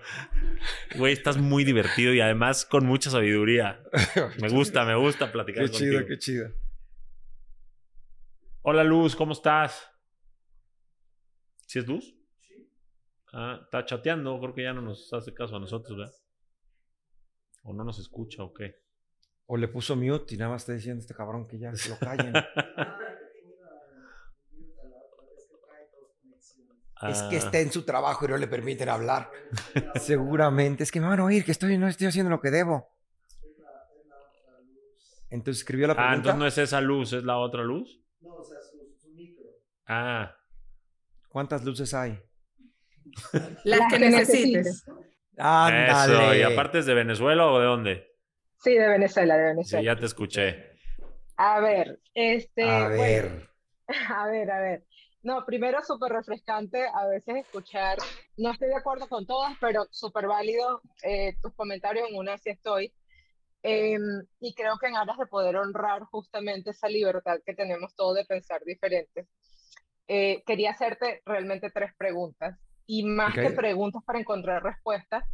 B: Güey, estás muy divertido y además con mucha sabiduría. Me gusta, me gusta platicar con contigo. Qué chido, qué chido. Hola Luz, ¿cómo estás? ¿Sí es Luz? Sí. Ah, está chateando, creo que ya no nos hace caso a nosotros, ¿verdad? O no nos escucha o qué.
A: O le puso mute y nada más está diciendo este cabrón que ya se lo callen.
B: Es que ah. está en
A: su trabajo y no le permiten hablar. Seguramente. Es que me van a oír que estoy, no estoy haciendo lo que debo. Entonces escribió la ah, pregunta. entonces no es esa luz,
B: es la otra luz. No, o sea, su, micro. Ah.
A: ¿Cuántas luces hay? Las que necesites.
B: Ándale. Eso, y aparte es de Venezuela o de dónde?
F: Sí, de Venezuela, de Venezuela.
B: Sí, ya te escuché.
F: A ver, este. A ver. a ver, a ver. No, primero súper refrescante a veces escuchar, no estoy de acuerdo con todas, pero súper válido eh, tus comentarios, en una sí estoy. Em, y creo que en aras de poder honrar justamente esa libertad que tenemos todos de pensar diferentes, eh, quería hacerte realmente tres preguntas. Y más que preguntas para encontrar respuestas,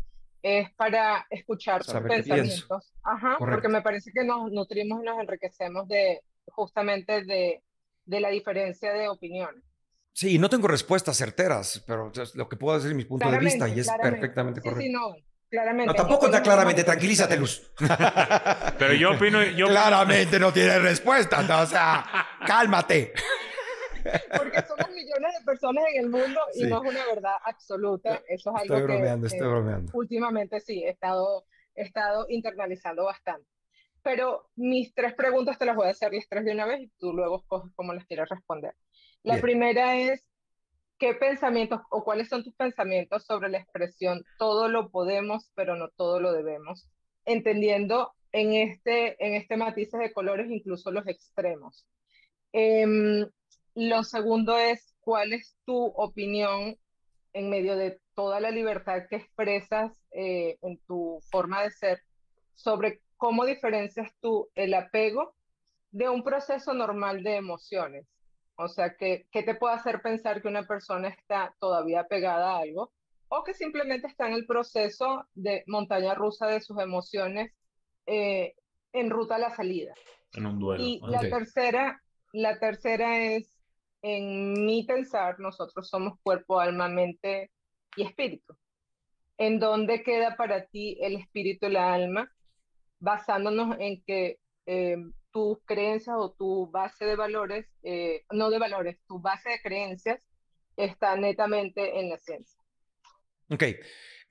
F: es para escuchar tus pensamientos. Ajá, porque me parece que nos nutrimos y nos enriquecemos de justamente de, de la diferencia de opiniones.
A: Sí, no tengo respuestas certeras, pero lo que puedo decir es mi punto de vista y es perfectamente correcto. Sí, sí,
F: no, claramente. No, tampoco está claramente,
A: tranquilízate, Luz. pero yo opino... Yo... Claramente no tiene respuesta, o sea, cálmate.
F: Porque somos millones de personas en el mundo y no es una verdad absoluta. Eso es algo estoy bromeando, estoy bromeando. últimamente sí, he estado, he estado internalizando bastante. Pero mis tres preguntas te las voy a hacer las tres de una vez y tú luego escoges cómo las quieres responder. La primera es, ¿qué pensamientos o cuáles son tus pensamientos sobre la expresión todo lo podemos, pero no todo lo debemos? Entendiendo en este, en este matices de colores incluso los extremos. Em, lo segundo es, ¿cuál es tu opinión en medio de toda la libertad que expresas eh, en tu forma de ser sobre cómo diferencias tú el apego de un proceso normal de emociones? O sea, ¿qué, te puede hacer pensar que una persona está todavía pegada a algo o que simplemente está en el proceso de montaña rusa de sus emociones eh, en ruta a la salida?
B: En un duelo. Y la,
F: tercera, la tercera es, en mi pensar, nosotros somos cuerpo, alma, mente y espíritu. ¿En dónde queda para ti el espíritu y la alma? Basándonos en que eh, tus creencias o tu base de valores, eh, no de valores, tu base de creencias está netamente en la ciencia.
A: Ok.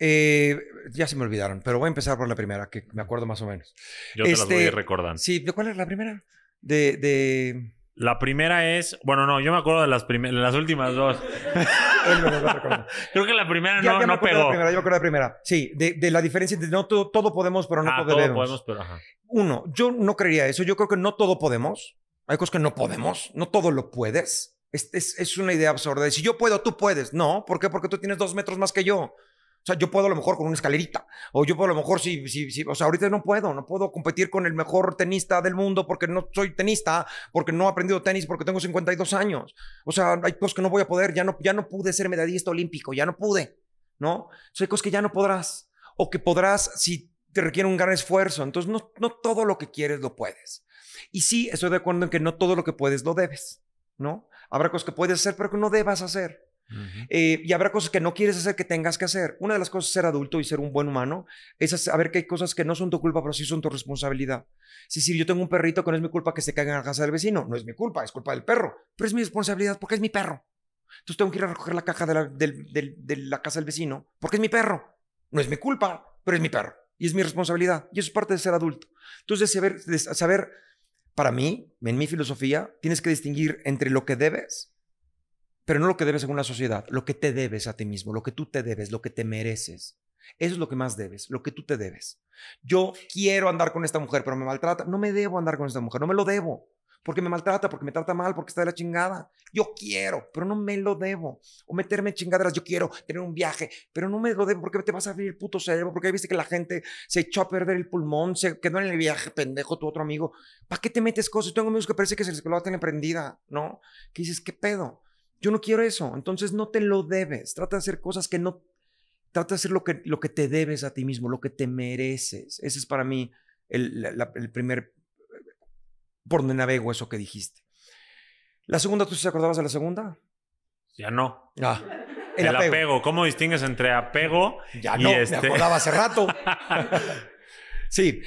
A: Eh, ya se me olvidaron, pero voy a empezar por la primera, que me acuerdo más o menos. Yo te las voy este, recordando. Sí, ¿cuál es la primera? de
B: la primera es, bueno, no, yo me acuerdo de las últimas dos.
A: Creo que la primera no, pegó. primera, yo me acuerdo de la primera. Sí, de, la diferencia de no todo, podemos, pero no ah, todo podemos, pero ajá. Uno, yo no creería eso. Yo creo que no todo podemos. Hay cosas que no podemos. No todo lo puedes. Es, es, una idea absurda. si yo puedo, tú puedes. No, ¿por qué? Porque tú tienes dos metros más que yo. O sea, yo puedo a lo mejor con una escalerita, o yo puedo a lo mejor si, si, o sea, ahorita no puedo, no puedo competir con el mejor tenista del mundo porque no soy tenista, porque no he aprendido tenis, porque tengo 52 años. O sea, hay cosas que no voy a poder, ya no, ya no pude ser medallista olímpico, ya no pude, ¿no? sea, hay cosas que ya no podrás, o que podrás si te requiere un gran esfuerzo. Entonces, no, no todo lo que quieres lo puedes. Y sí, estoy de acuerdo en que no todo lo que puedes lo debes, ¿no? Habrá cosas que puedes hacer, pero que no debas hacer. Eh, y habrá cosas que no quieres hacer que tengas que hacer. Una de las cosas es ser adulto y ser un buen humano es saber que hay cosas que no son tu culpa, pero sí son tu responsabilidad. si yo tengo un perrito que no es mi culpa que se caiga en la casa del vecino. No es mi culpa, es culpa del perro. Pero es mi responsabilidad porque es mi perro. Entonces tengo que ir a recoger la caja de la, casa del vecino porque es mi perro. No es mi culpa, pero es mi perro. Y es mi responsabilidad. Y eso es parte de ser adulto. Entonces, saber, saber para mí, en mi filosofía, tienes que distinguir entre lo que debes pero no lo que debes según la sociedad, lo que te debes a ti mismo, lo que tú te debes, lo que te mereces. Eso es lo que más debes, lo que tú te debes. Yo quiero andar con esta mujer, pero me maltrata. No me debo andar con esta mujer, no me lo debo. Porque me maltrata, porque me trata mal, porque está de la chingada. Yo quiero, pero no me lo debo. O meterme en chingaderas, yo quiero tener un viaje, pero no me lo debo porque te vas a abrir el puto cerebro, porque viste que la gente se echó a perder el pulmón, se quedó en el viaje, pendejo, tu otro amigo. ¿Para qué te metes cosas? Tengo amigos que parece que se les coloca la prendida, ¿no? Que dices, ¿qué pedo? Yo no quiero eso, entonces no te lo debes. Trata de hacer cosas que no... Trata de hacer lo que, lo que te debes a ti mismo, lo que te mereces. Ese es para mí el, primer... por donde navego eso que dijiste. ¿La segunda, tú se te acordabas de la segunda? Ya no. Ah, el, apego.
B: ¿Cómo distingues entre apego ya no, me este? acordaba hace rato.
A: sí,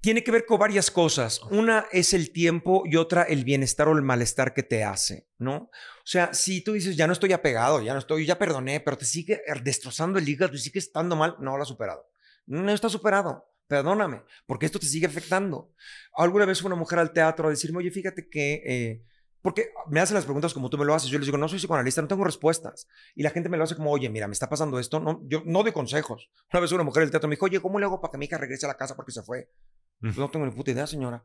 A: tiene que ver con varias cosas. Una es el tiempo y otra el bienestar o el malestar que te hace, ¿no? O sea, si tú dices, ya no estoy apegado, ya no estoy, ya perdoné, pero te sigue destrozando el hígado y sigue estando mal, no lo has superado. No está superado, perdóname, porque esto te sigue afectando. Alguna vez fue una mujer al teatro a decirme, oye, fíjate que... Eh, porque me hacen las preguntas como tú me lo haces. Yo les digo, no soy psicoanalista, no tengo respuestas. Y la gente me lo hace como, oye, mira, me está pasando esto. No, yo no doy consejos. Una vez una mujer del teatro me dijo, oye, ¿cómo le hago para que mi hija regrese a la casa porque se fue? No tengo ni puta idea, señora.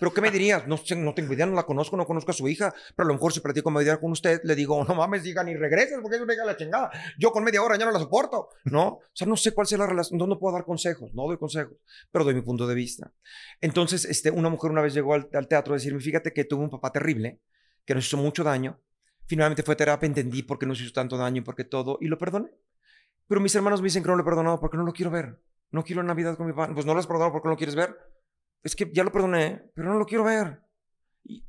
A: ¿Pero qué me dirías? No, no tengo idea, no la conozco, no conozco a su hija. Pero a lo mejor si platico media hora con usted, le digo, no mames, diga ni regreses porque es una hija la chingada. Yo con media hora ya no la soporto, ¿no? O sea, no sé cuál sea la relación. No, no puedo dar consejos, no doy consejos, pero doy mi punto de vista. Entonces, este, una mujer una vez llegó al, teatro a decirme, fíjate que tuve un papá terrible, que nos hizo mucho daño. Finalmente fue terapia, entendí por qué nos hizo tanto daño y por qué todo, y lo perdoné. Pero mis hermanos me dicen que no lo he perdonado porque no lo quiero ver. No quiero Navidad con mi papá. Pues no lo has perdonado porque no lo quieres ver. Es que ya lo perdoné, pero no lo quiero ver.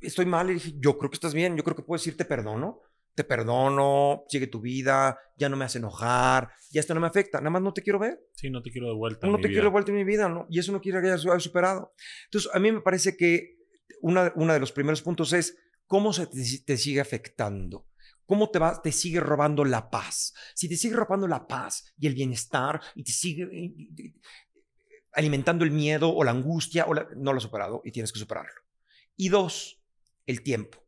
A: estoy mal. Y dije, yo creo que estás bien. Yo creo que puedo decir, te perdono. Te perdono, sigue tu vida, ya no me hace enojar, ya esto no me afecta, nada más no te quiero ver. Sí, no te quiero de vuelta. No, te quiero de vuelta en mi vida, ¿no? Y eso no quiere que haya superado. Entonces, a mí me parece que uno de los primeros puntos es cómo se te sigue afectando. ¿Cómo te Te sigue robando la paz. Si te sigue robando la paz y el bienestar y te sigue eh, eh, alimentando el miedo o la angustia, o no lo has superado y tienes que superarlo. Y dos, el tiempo.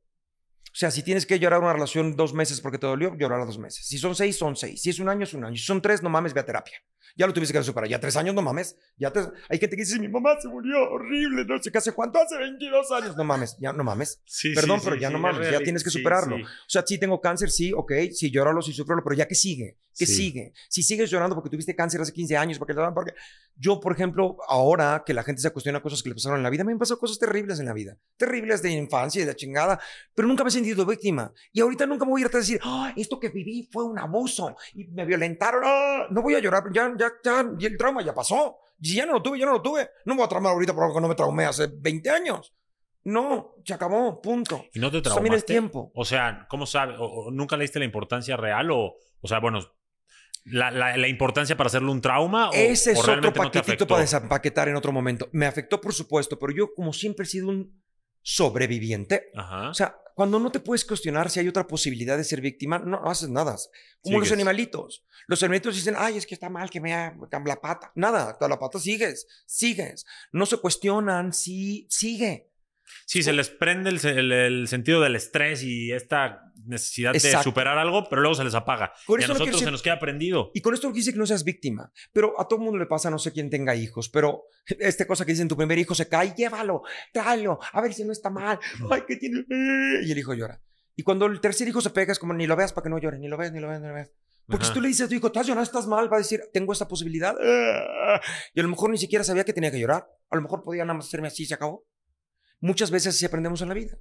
A: O sea, si tienes que llorar una relación dos meses porque te dolió, llorar dos meses. Si son seis, son seis. Si es un año, es un año. Si son tres, no mames, ve a terapia. Ya lo tuviste que superar. Ya tres años, no mames. Ya tres... Hay gente que dice, mi mamá se murió horrible, no sé qué hace cuánto, hace 22 años. No mames, ya no mames. Perdón, pero ya no mames, ya tienes que superarlo. O sea, si tengo cáncer, sí, ok, sí, llóralo, sí, sufro, pero ya que sigue. ¿Qué sigue? Si sigues llorando porque tuviste cáncer hace 15 años, porque, porque yo, por ejemplo, ahora que la gente se cuestiona cosas que le pasaron en la vida, me han pasado cosas terribles en la vida, terribles de infancia y de la chingada, pero nunca me he sentido víctima. Y ahorita nunca me voy a ir a decir, esto que viví fue un abuso y me violentaron. Ah, no voy a llorar, ya, ya, ya, y el trauma ya pasó. Si ya no lo tuve, ya no lo tuve. No me voy a traumar ahorita porque no me traumé hace 20 años. No, se acabó, punto. Y no te traumaste. También es tiempo.
B: O sea, ¿cómo sabe ¿Nunca leíste la importancia real? O, o sea, bueno, la, importancia para hacerlo un trauma? ¿o, Ese es otro paquetito para
A: desempaquetar en otro momento. Me afectó, por supuesto, pero yo, como siempre, he sido un sobreviviente. O sea, cuando no te puedes cuestionar si hay otra posibilidad de ser víctima, no, haces nada. Como los animalitos. Los animalitos dicen, ay, es que está mal que me hagan la pata. Nada, toda la pata sigues, sigues. No se cuestionan, sí, sigue. Sí, se les prende
B: el, el, sentido del estrés y esta necesidad de superar algo, pero luego se les apaga.
A: y nosotros se nos queda prendido. Y con esto no quiere que no seas víctima, pero a todo mundo le pasa, no sé quién tenga hijos, pero esta cosa que dicen, tu primer hijo se cae, llévalo, tráelo, a ver si no está mal, ay, ¿qué tiene... Y el hijo llora. Y cuando el tercer hijo se pega, es como, ni lo veas para que no llore, ni lo veas, ni lo veas, ni lo veas. Porque si tú le dices a tu hijo, estás llorando, estás mal, va a decir, tengo esta posibilidad. Y a lo mejor ni siquiera sabía que tenía que llorar. A lo mejor podía nada más hacerme así y se acabó muchas veces sí aprendemos en la vida.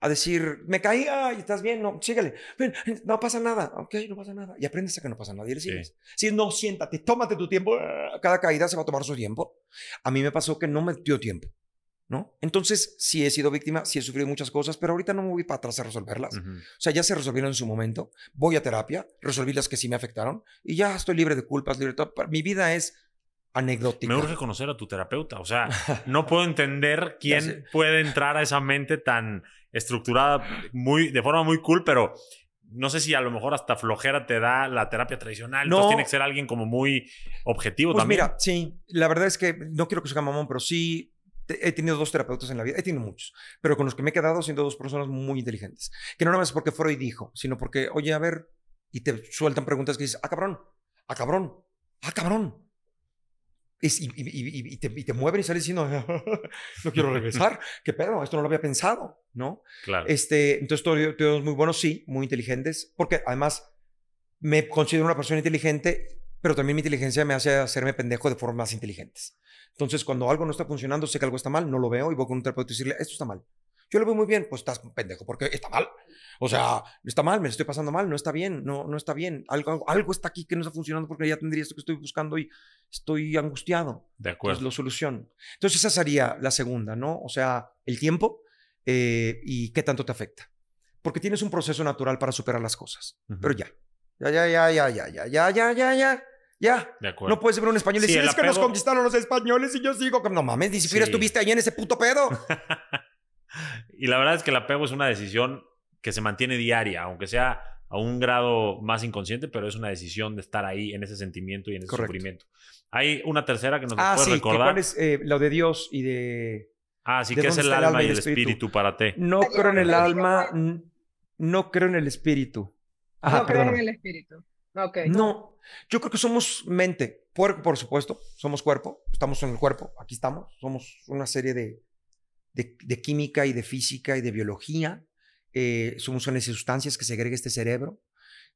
A: A decir, me caí, ay, estás bien, no, sígale, no pasa nada, ok, no pasa nada. Y aprendes a que no pasa nada y le Si no, siéntate, tómate tu tiempo, ah, cada caída se va a tomar su tiempo. A mí me pasó que no me dio tiempo, ¿no? Entonces, sí he sido víctima, sí he sufrido muchas cosas, pero ahorita no me voy para atrás a resolverlas. O sea, ya se resolvieron en su momento, voy a terapia, resolví las que sí me afectaron y ya estoy libre de culpas, libre de todo. Mi vida es anecdótica. Me
B: urge conocer a tu terapeuta. O sea, no puedo entender quién puede entrar a esa mente tan estructurada muy, de forma muy cool, pero no sé si a lo mejor hasta flojera te da la terapia tradicional. No. Entonces tiene que ser alguien como muy objetivo pues también. Mira,
A: sí, la verdad es que no quiero que sea mamón, pero sí he tenido dos terapeutas en la vida, he tenido muchos, pero con los que me he quedado siendo dos personas muy inteligentes. Que no nada más porque Freud dijo, sino porque, oye, a ver, y te sueltan preguntas que dices, ah, cabrón, ah, cabrón, ah, cabrón y, te, mueven y sales diciendo, no quiero regresar, qué pedo, esto no lo había pensado, ¿no? Claro. Este, entonces, todos, todos muy buenos, sí, muy inteligentes, porque además me considero una persona inteligente, pero también mi inteligencia me hace hacerme pendejo de formas inteligentes. Entonces, cuando algo no está funcionando, sé que algo está mal, no lo veo y voy con un terapeuta y decirle, esto está mal. Yo lo veo muy bien, pues estás pendejo, porque está mal. O sea, está mal, me estoy pasando mal, no está bien, no, no está bien. Algo, algo, está aquí que no está funcionando porque ya tendría esto que estoy buscando y estoy angustiado. De acuerdo. Es la solución. Entonces esa sería la segunda, ¿no? O sea, el tiempo eh, y qué tanto te afecta. Porque tienes un proceso natural para superar las cosas. Pero ya. Ya, ya, ya, ya, ya, ya, ya, ya, ya, ya. De acuerdo. No puedes ser un español y decir, es que nos conquistaron los españoles y yo sigo. No mames, ni siquiera estuviste ahí en ese puto pedo.
B: y la verdad es que el apego es una decisión que se mantiene diaria, aunque sea a un grado más inconsciente, pero es una decisión de estar ahí en ese sentimiento y en ese sufrimiento. Hay una tercera que nos ah, sí, recordar.
A: es eh, lo de Dios y de. Ah, sí, que es el alma y el espíritu? para ti. No creo en el alma, no creo en el espíritu. no creo en el espíritu. No, yo creo que somos mente, por supuesto, somos cuerpo, estamos en el cuerpo, aquí estamos, somos una serie de de, química y de física y de biología. Eh, somos son sustancias que segrega este cerebro.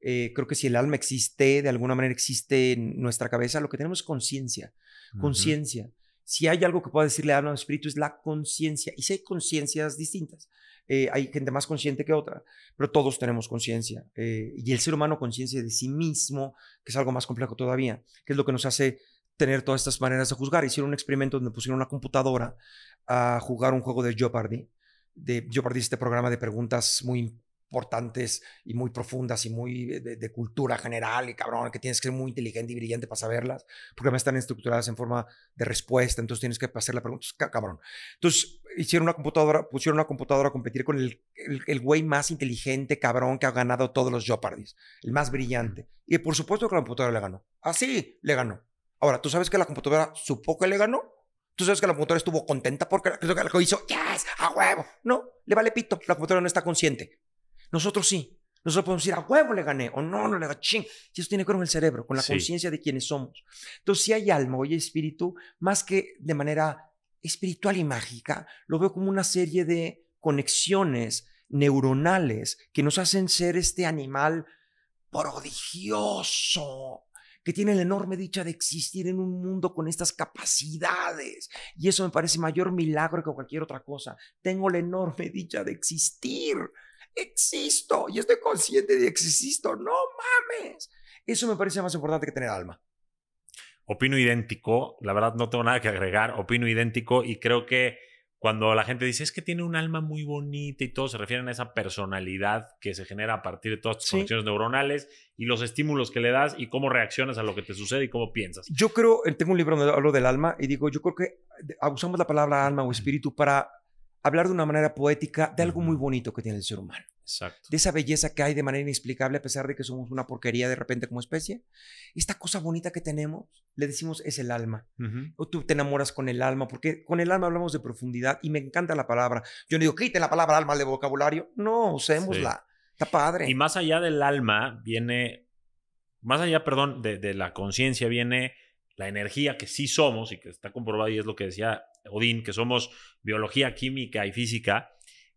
A: Eh, creo que si el alma existe, de alguna manera existe en nuestra cabeza, lo que tenemos es conciencia. Conciencia. Si hay algo que pueda decirle al alma al espíritu es la conciencia. Y si hay conciencias distintas. Eh, hay gente más consciente que otra, pero todos tenemos conciencia. y el ser humano conciencia de sí mismo, que es algo más complejo todavía, que es lo que nos hace tener todas estas maneras de juzgar. Hicieron un experimento donde pusieron una computadora a jugar un juego de Jeopardy. De Jeopardy es este programa de preguntas muy importantes y muy profundas y muy de, cultura general y cabrón, que tienes que ser muy inteligente y brillante para saberlas, porque además están estructuradas en forma de respuesta, entonces tienes que hacer la pregunta, cabrón. Entonces hicieron una computadora, pusieron una computadora a competir con el, el, güey más inteligente, cabrón, que ha ganado todos los Jeopardys, el más brillante. Y por supuesto que la computadora le ganó. Así ah, le ganó. Ahora, ¿tú sabes que la computadora supo que le ganó? ¿Tú sabes que la computadora estuvo contenta porque lo hizo? ¡Yes! ¡A huevo! No, le vale pito. La computadora no está consciente. Nosotros sí. Nosotros podemos decir, a huevo le gané, o no, no le da ching. Y eso tiene que ver con el cerebro, con la conciencia de quienes somos. Entonces, si hay alma o espíritu, más que de manera espiritual y mágica, lo veo como una serie de conexiones neuronales que nos hacen ser este animal prodigioso, que tiene la enorme dicha de existir en un mundo con estas capacidades. Y eso me parece mayor milagro que cualquier otra cosa. Tengo la enorme dicha de existir. Existo y estoy consciente de que existo. No mames. Eso me parece más importante que tener alma.
B: Opino idéntico. La verdad no tengo nada que agregar. Opino idéntico y creo que cuando la gente dice, es que tiene un alma muy bonita y todo, se refieren a esa personalidad que se genera a partir de todas tus neuronales y los estímulos que le das y cómo reaccionas a lo que te sucede y cómo piensas.
A: Yo creo, eh, tengo un libro donde hablo del alma y digo, yo creo que ah, usamos la palabra alma o espíritu para hablar de una manera poética de algo muy bonito que tiene el ser humano. De esa belleza que hay de manera inexplicable a pesar de que somos una porquería de repente como especie. Esta cosa bonita que tenemos, le decimos es el alma. O tú te enamoras con el alma, porque con el alma hablamos de profundidad y me encanta la palabra. Yo no digo, quite la palabra alma de vocabulario. No, usémosla. Está padre. Y
B: más allá del alma viene, más allá, perdón, de, de la conciencia viene la energía que sí somos y que está comprobada y es lo que decía Odín, que somos biología, química y física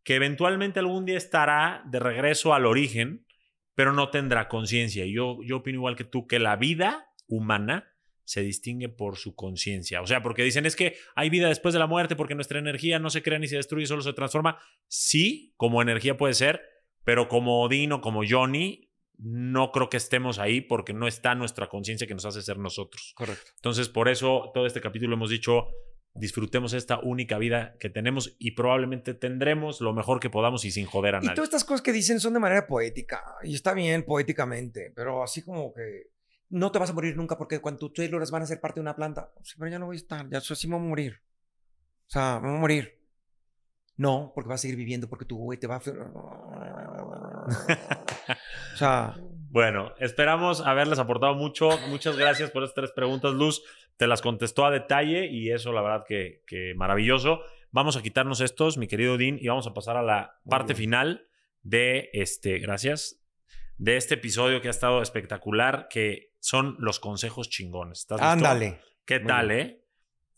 B: que eventualmente algún día estará de regreso al origen, pero no tendrá conciencia. Yo, yo opino igual que tú, que la vida humana se distingue por su conciencia. O sea, porque dicen es que hay vida después de la muerte porque nuestra energía no se crea ni se destruye, solo se transforma. Sí, como energía puede ser, pero como Odín o como Johnny, no creo que estemos ahí porque no está nuestra conciencia que nos hace ser nosotros. Correcto. Entonces, por eso todo este capítulo hemos dicho, disfrutemos esta única vida que tenemos y probablemente tendremos lo mejor que podamos y sin joder a nadie. Y todas
A: estas cosas que dicen son de manera poética y está bien poéticamente, pero así como que no te vas a morir nunca porque cuando tú células van a ser parte de una planta, pero ya no voy a estar, ya sí me voy a morir. O sea, me voy a morir. No, porque vas a seguir viviendo porque tu güey te va a... o sea...
B: Bueno, esperamos haberles aportado mucho. Muchas gracias por estas tres preguntas, Luz te las contestó a detalle y eso la verdad que, maravilloso. Vamos a quitarnos estos, mi querido Dean, y vamos a pasar a la parte final de este, gracias, de este episodio que ha estado espectacular, que son los consejos chingones. ¿Estás Ándale. ¿Qué tal, eh?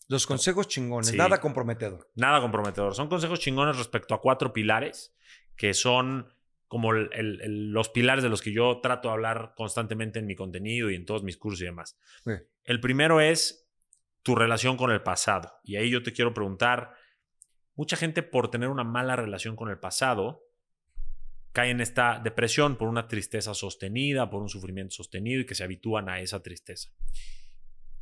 A: Los consejos chingones, nada comprometedor.
B: Nada comprometedor. Son consejos chingones respecto a cuatro pilares que son como los pilares de los que yo trato de hablar constantemente en mi contenido y en todos mis cursos y demás. El primero es tu relación con el pasado. Y ahí yo te quiero preguntar, mucha gente por tener una mala relación con el pasado cae en esta depresión por una tristeza sostenida, por un sufrimiento sostenido y que se habitúan a esa tristeza.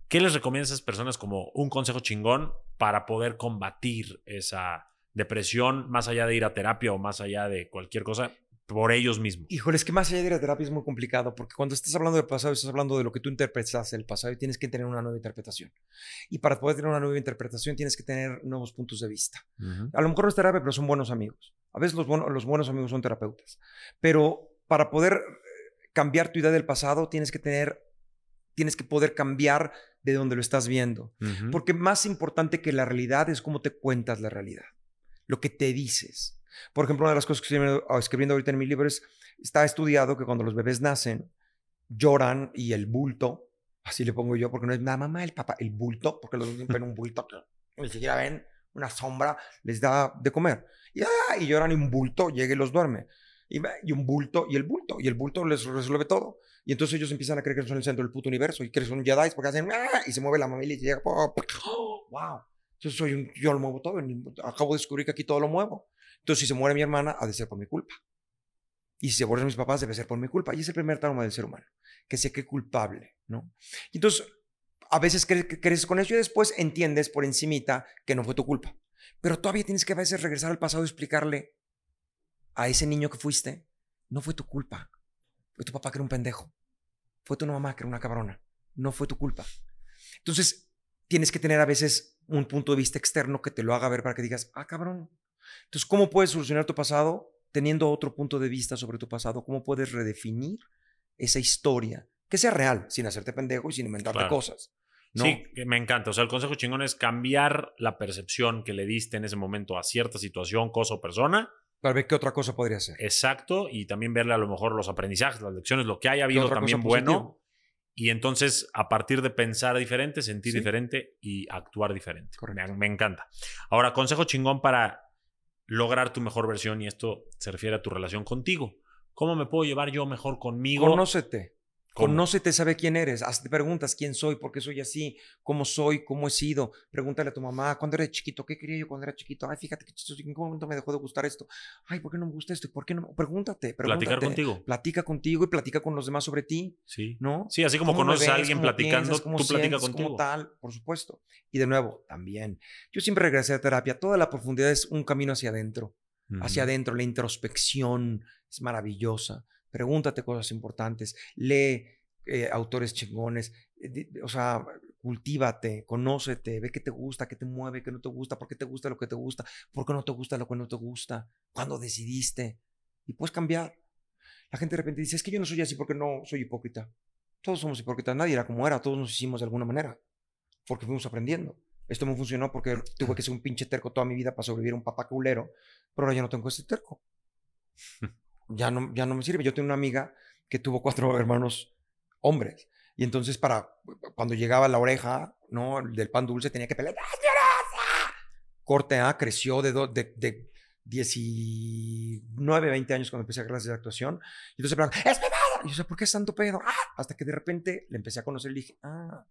B: ¿Qué les recomiendas a esas personas como un consejo chingón para poder combatir esa depresión más allá de ir a terapia o más allá de cualquier cosa? por ellos mismos.
A: Híjole, es que más allá de la terapia es muy complicado, porque cuando estás hablando del pasado, estás hablando de lo que tú interpretas el pasado y tienes que tener una nueva interpretación. Y para poder tener una nueva interpretación, tienes que tener nuevos puntos de vista. A lo mejor no es terapia, pero son buenos amigos. A veces los, buenos amigos son terapeutas. Pero para poder cambiar tu idea del pasado, tienes que tener, tienes que poder cambiar de donde lo estás viendo. Porque más importante que la realidad es cómo te cuentas la realidad, lo que te dices. Por ejemplo, una de las cosas que estoy ah, escribiendo ahorita en mi libros es, está estudiado que cuando los bebés nacen, lloran y el bulto, así le pongo yo, porque no es nada mamá, el papá, el bulto, porque los ven un bulto ni siquiera ven, una sombra, les da de comer. Y, ah, lloran y un bulto llega y los duerme. Y, un bulto, y el bulto, y el bulto les resuelve todo. Y entonces ellos empiezan a creer que son el centro del puto universo y que son Jedi porque hacen ah, y se mueve la mamila y llega, ¡wow! entonces soy yo lo muevo todo, acabo de descubrir que aquí todo lo muevo. Entonces, si se muere mi hermana, ha de ser por mi culpa. Y si se mueren mis papás, debe ser por mi culpa. Y es el primer trauma del ser humano, que se cree culpable, ¿no? Entonces, a veces que con eso y después entiendes por encimita que no fue tu culpa. Pero todavía tienes que a veces regresar al pasado y explicarle a ese niño que fuiste, no fue tu culpa. Fue tu papá que era un pendejo. Fue tu mamá que era una cabrona. No fue tu culpa. Entonces, tienes que tener a veces un punto de vista externo que te lo haga ver para que digas, ah, cabrón, entonces, ¿cómo puedes solucionar tu pasado teniendo otro punto de vista sobre tu pasado? ¿Cómo puedes redefinir esa historia que sea real, sin hacerte pendejo y sin inventarte cosas? ¿no? Sí,
B: me encanta. O sea, el consejo chingón es cambiar la percepción que le diste en ese momento a cierta situación, cosa o persona. Tal
A: vez qué otra cosa podría ser.
B: Exacto, y también verle a lo mejor los aprendizajes, las lecciones, lo que haya habido también bueno. Y entonces, a partir de pensar diferente, sentir diferente y actuar diferente. me, encanta. Ahora, consejo chingón para lograr tu mejor versión y
A: esto se refiere a tu relación contigo. ¿Cómo me puedo llevar yo mejor conmigo? Conócete. ¿Cómo? Conócete, sabe quién eres. te preguntas, ¿quién soy? ¿Por qué soy así? ¿Cómo soy? ¿Cómo he sido? Pregúntale a tu mamá, cuando era chiquito? ¿Qué quería yo cuando era chiquito? Ay, fíjate que en qué momento me dejó de gustar esto. Ay, ¿por qué no me gusta esto? ¿Por qué no? Pregúntate, pregúntate. Platicar contigo. Platica contigo y platica con los demás sobre ti. Sí. ¿No? Sí, así como conoces a alguien platicando, tú platicas contigo. tal, por supuesto. Y de nuevo, también. Yo siempre regresé a terapia. Toda la profundidad es un camino hacia adentro. Hacia adentro, la introspección es maravillosa pregúntate cosas importantes, lee eh, autores chingones, eh, o sea, cultívate, conócete, ve qué te gusta, qué te mueve, qué no te gusta, por qué te gusta lo que te gusta, por qué no te gusta lo que no te gusta, cuándo decidiste y puedes cambiar. La gente de repente dice, es que yo no soy así porque no soy hipócrita. Todos somos hipócritas, nadie era como era, todos nos hicimos de alguna manera, porque fuimos aprendiendo. Esto me funcionó porque tuve que ser un pinche terco toda mi vida para sobrevivir a un papá culero, pero ahora ya no tengo ese terco. ya no, ya no me sirve. Yo tengo una amiga que tuvo cuatro hermanos hombres. Y entonces para cuando llegaba la oreja, ¿no? Del pan dulce tenía que pelear. Corte A creció de, do, de, de 19, 20 años cuando empecé a clases de actuación. Y entonces plan, ¡es pedo! yo, sé ¿por qué es tanto pedo? ¡Ah!, hasta que de repente le empecé a conocer y dije, ah,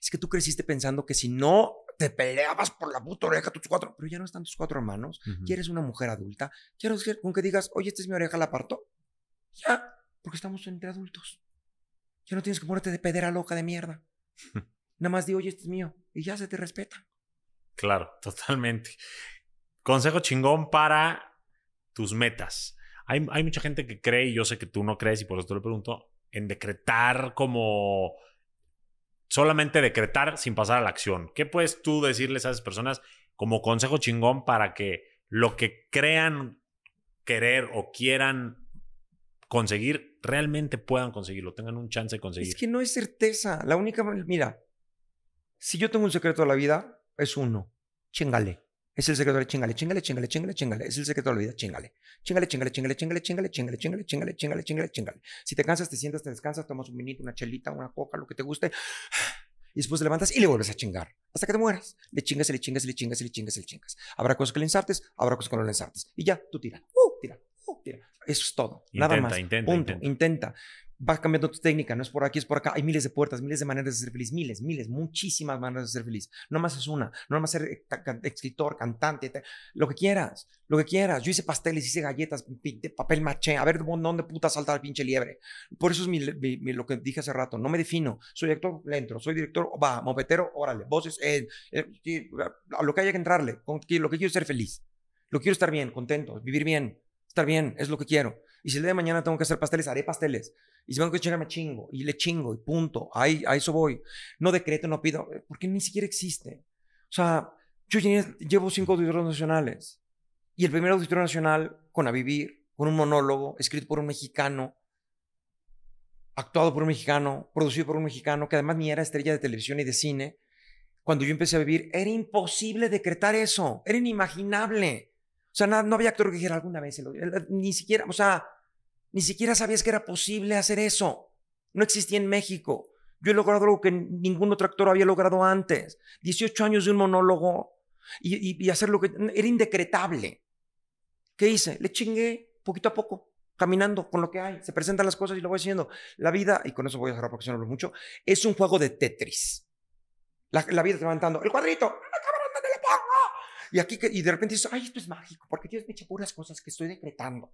A: es que tú creciste pensando que si no te peleabas por la puta oreja tus cuatro, pero ya no están tus cuatro hermanos, ¿Quieres una mujer adulta, quiero decir, con que digas, oye, esta es mi oreja, la parto, ya, porque estamos entre adultos. Ya no tienes que ponerte de pedera loca de mierda. Nada más di, oye, este es mío, y ya se te respeta.
B: Claro, totalmente. Consejo chingón para tus metas. Hay, hay mucha gente que cree, y yo sé que tú no crees, y por eso te lo pregunto, en decretar como solamente decretar sin pasar a la acción. ¿Qué puedes tú decirles a esas personas como consejo chingón para que lo que crean querer o quieran conseguir, realmente puedan conseguirlo, tengan un chance de
A: conseguirlo? Es que no es certeza. La única, mira, si yo tengo un secreto de la vida, es uno, chingale. Es el secreto de chingale, chingale, chingale, chingale, chingale. Es el secreto de la vida, chingale. Chingale, chingale, chingale, chingale, chingale, chingale, chingale, chingale, chingale, chingale, chingale. Si te cansas, te sientas, te descansas, tomas un vinito, una chelita, una coca, lo que te guste. Y después te levantas y le vuelves a chingar. Hasta que te mueras. Le chingas, le chingas, le chingas, le chingas, le chingas. Habrá cosas que le ensartes, habrá cosas que no le ensartes. Y ya, tú tira. Uh, tira. Uh, tira. Eso es todo. Nada más. Intenta, Punto. Intenta. intenta vas cambiando tu técnica, no es por aquí, es por acá. Hay miles de puertas, miles de maneras de ser feliz, miles, miles, muchísimas maneras de ser feliz. No más es una, no más ser eh, escritor, cantante, lo que quieras, lo que quieras. Yo hice pasteles, hice galletas, pinté papel maché, a ver dónde puta salta el pinche liebre. Por eso es lo que dije hace rato, no me defino. Soy actor, le entro, soy director, va, mopetero, órale, voces, eh, eh, a lo que haya que entrarle, con, lo que quiero es ser feliz, lo quiero estar bien, contento, vivir bien, estar bien, es lo que quiero. Y si el día de mañana tengo que hacer pasteles, haré pasteles. Y si tengo que chingar, me chingo. Y le chingo, y punto. Ahí, a eso voy. No decreto, no pido, eh, porque ni siquiera existe. O sea, yo llevo cinco auditorios nacionales. Y el primer auditorio nacional, con A Vivir, con un monólogo, escrito por un mexicano, actuado por un mexicano, producido por un mexicano, que además ni era estrella de televisión y de cine. Cuando yo empecé a vivir, era imposible decretar eso, era inimaginable. O sea, no, había actor que dijera alguna vez, ni siquiera, o sea, ni siquiera sabías que era posible hacer eso. No existía en México. Yo he logrado algo que ningún otro actor había logrado antes. 18 años de un monólogo y, hacer lo que era indecretable. ¿Qué hice? Le chingué poquito a poco, caminando con lo que hay. Se presentan las cosas y lo voy haciendo. La vida, y con eso voy a cerrar porque si no hablo mucho, es un juego de Tetris. La, vida te va levantando. El cuadrito, ¡ah, y aquí y de repente dices, ay, esto es mágico, porque tienes me puras cosas que estoy decretando.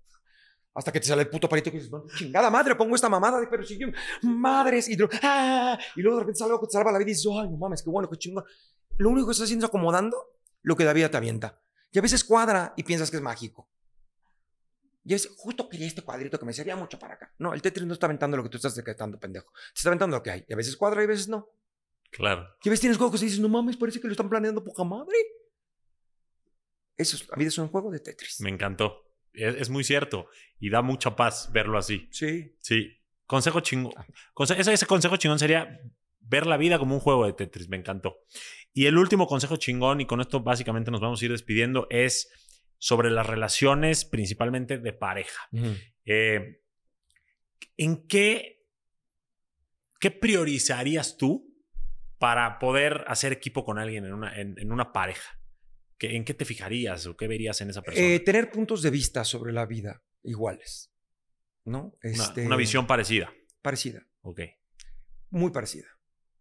A: Hasta que te sale el puto palito y dices, chingada madre, pongo esta mamada de pero si yo, madres, y, ah", y luego de repente sale algo que te salva la vida y dices, ay, no mames, qué bueno, qué chingón. Lo único que estás haciendo es acomodando lo que la vida te avienta. Y a veces cuadra y piensas que es mágico. Y a veces, justo quería este cuadrito que me servía mucho para acá. No, el Tetris no está aventando lo que tú estás decretando, pendejo. Te está aventando lo que hay. Y a veces cuadra y a veces no. Claro. Y a veces tienes juegos que dices, no mames, parece que lo están planeando poca madre la vida es un juego de Tetris.
B: Me encantó. Es, muy cierto. Y da mucha paz verlo así. Sí. Sí. Consejo chingón. Ah. ese, consejo chingón sería ver la vida como un juego de Tetris. Me encantó. Y el último consejo chingón, y con esto básicamente nos vamos a ir despidiendo, es sobre las relaciones principalmente de pareja. Eh, ¿En qué, qué priorizarías tú para poder hacer equipo con alguien en una, en una pareja? ¿En qué te fijarías o qué verías en esa persona?
A: Eh, tener puntos de vista sobre la vida iguales, ¿no? Este una, visión parecida. Parecida. Ok. Muy parecida.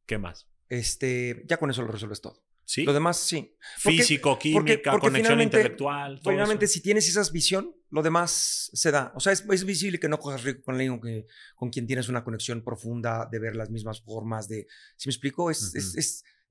A: ¿Qué más? Este, ya con eso lo resuelves todo. Sí. Lo demás, sí. Físico, química, conexión intelectual. Todo finalmente, si tienes esa visión, lo demás se da. O sea, es, visible que no cojas rico con alguien que, con quien tienes una conexión profunda, de ver las mismas formas, de. Si me explico? es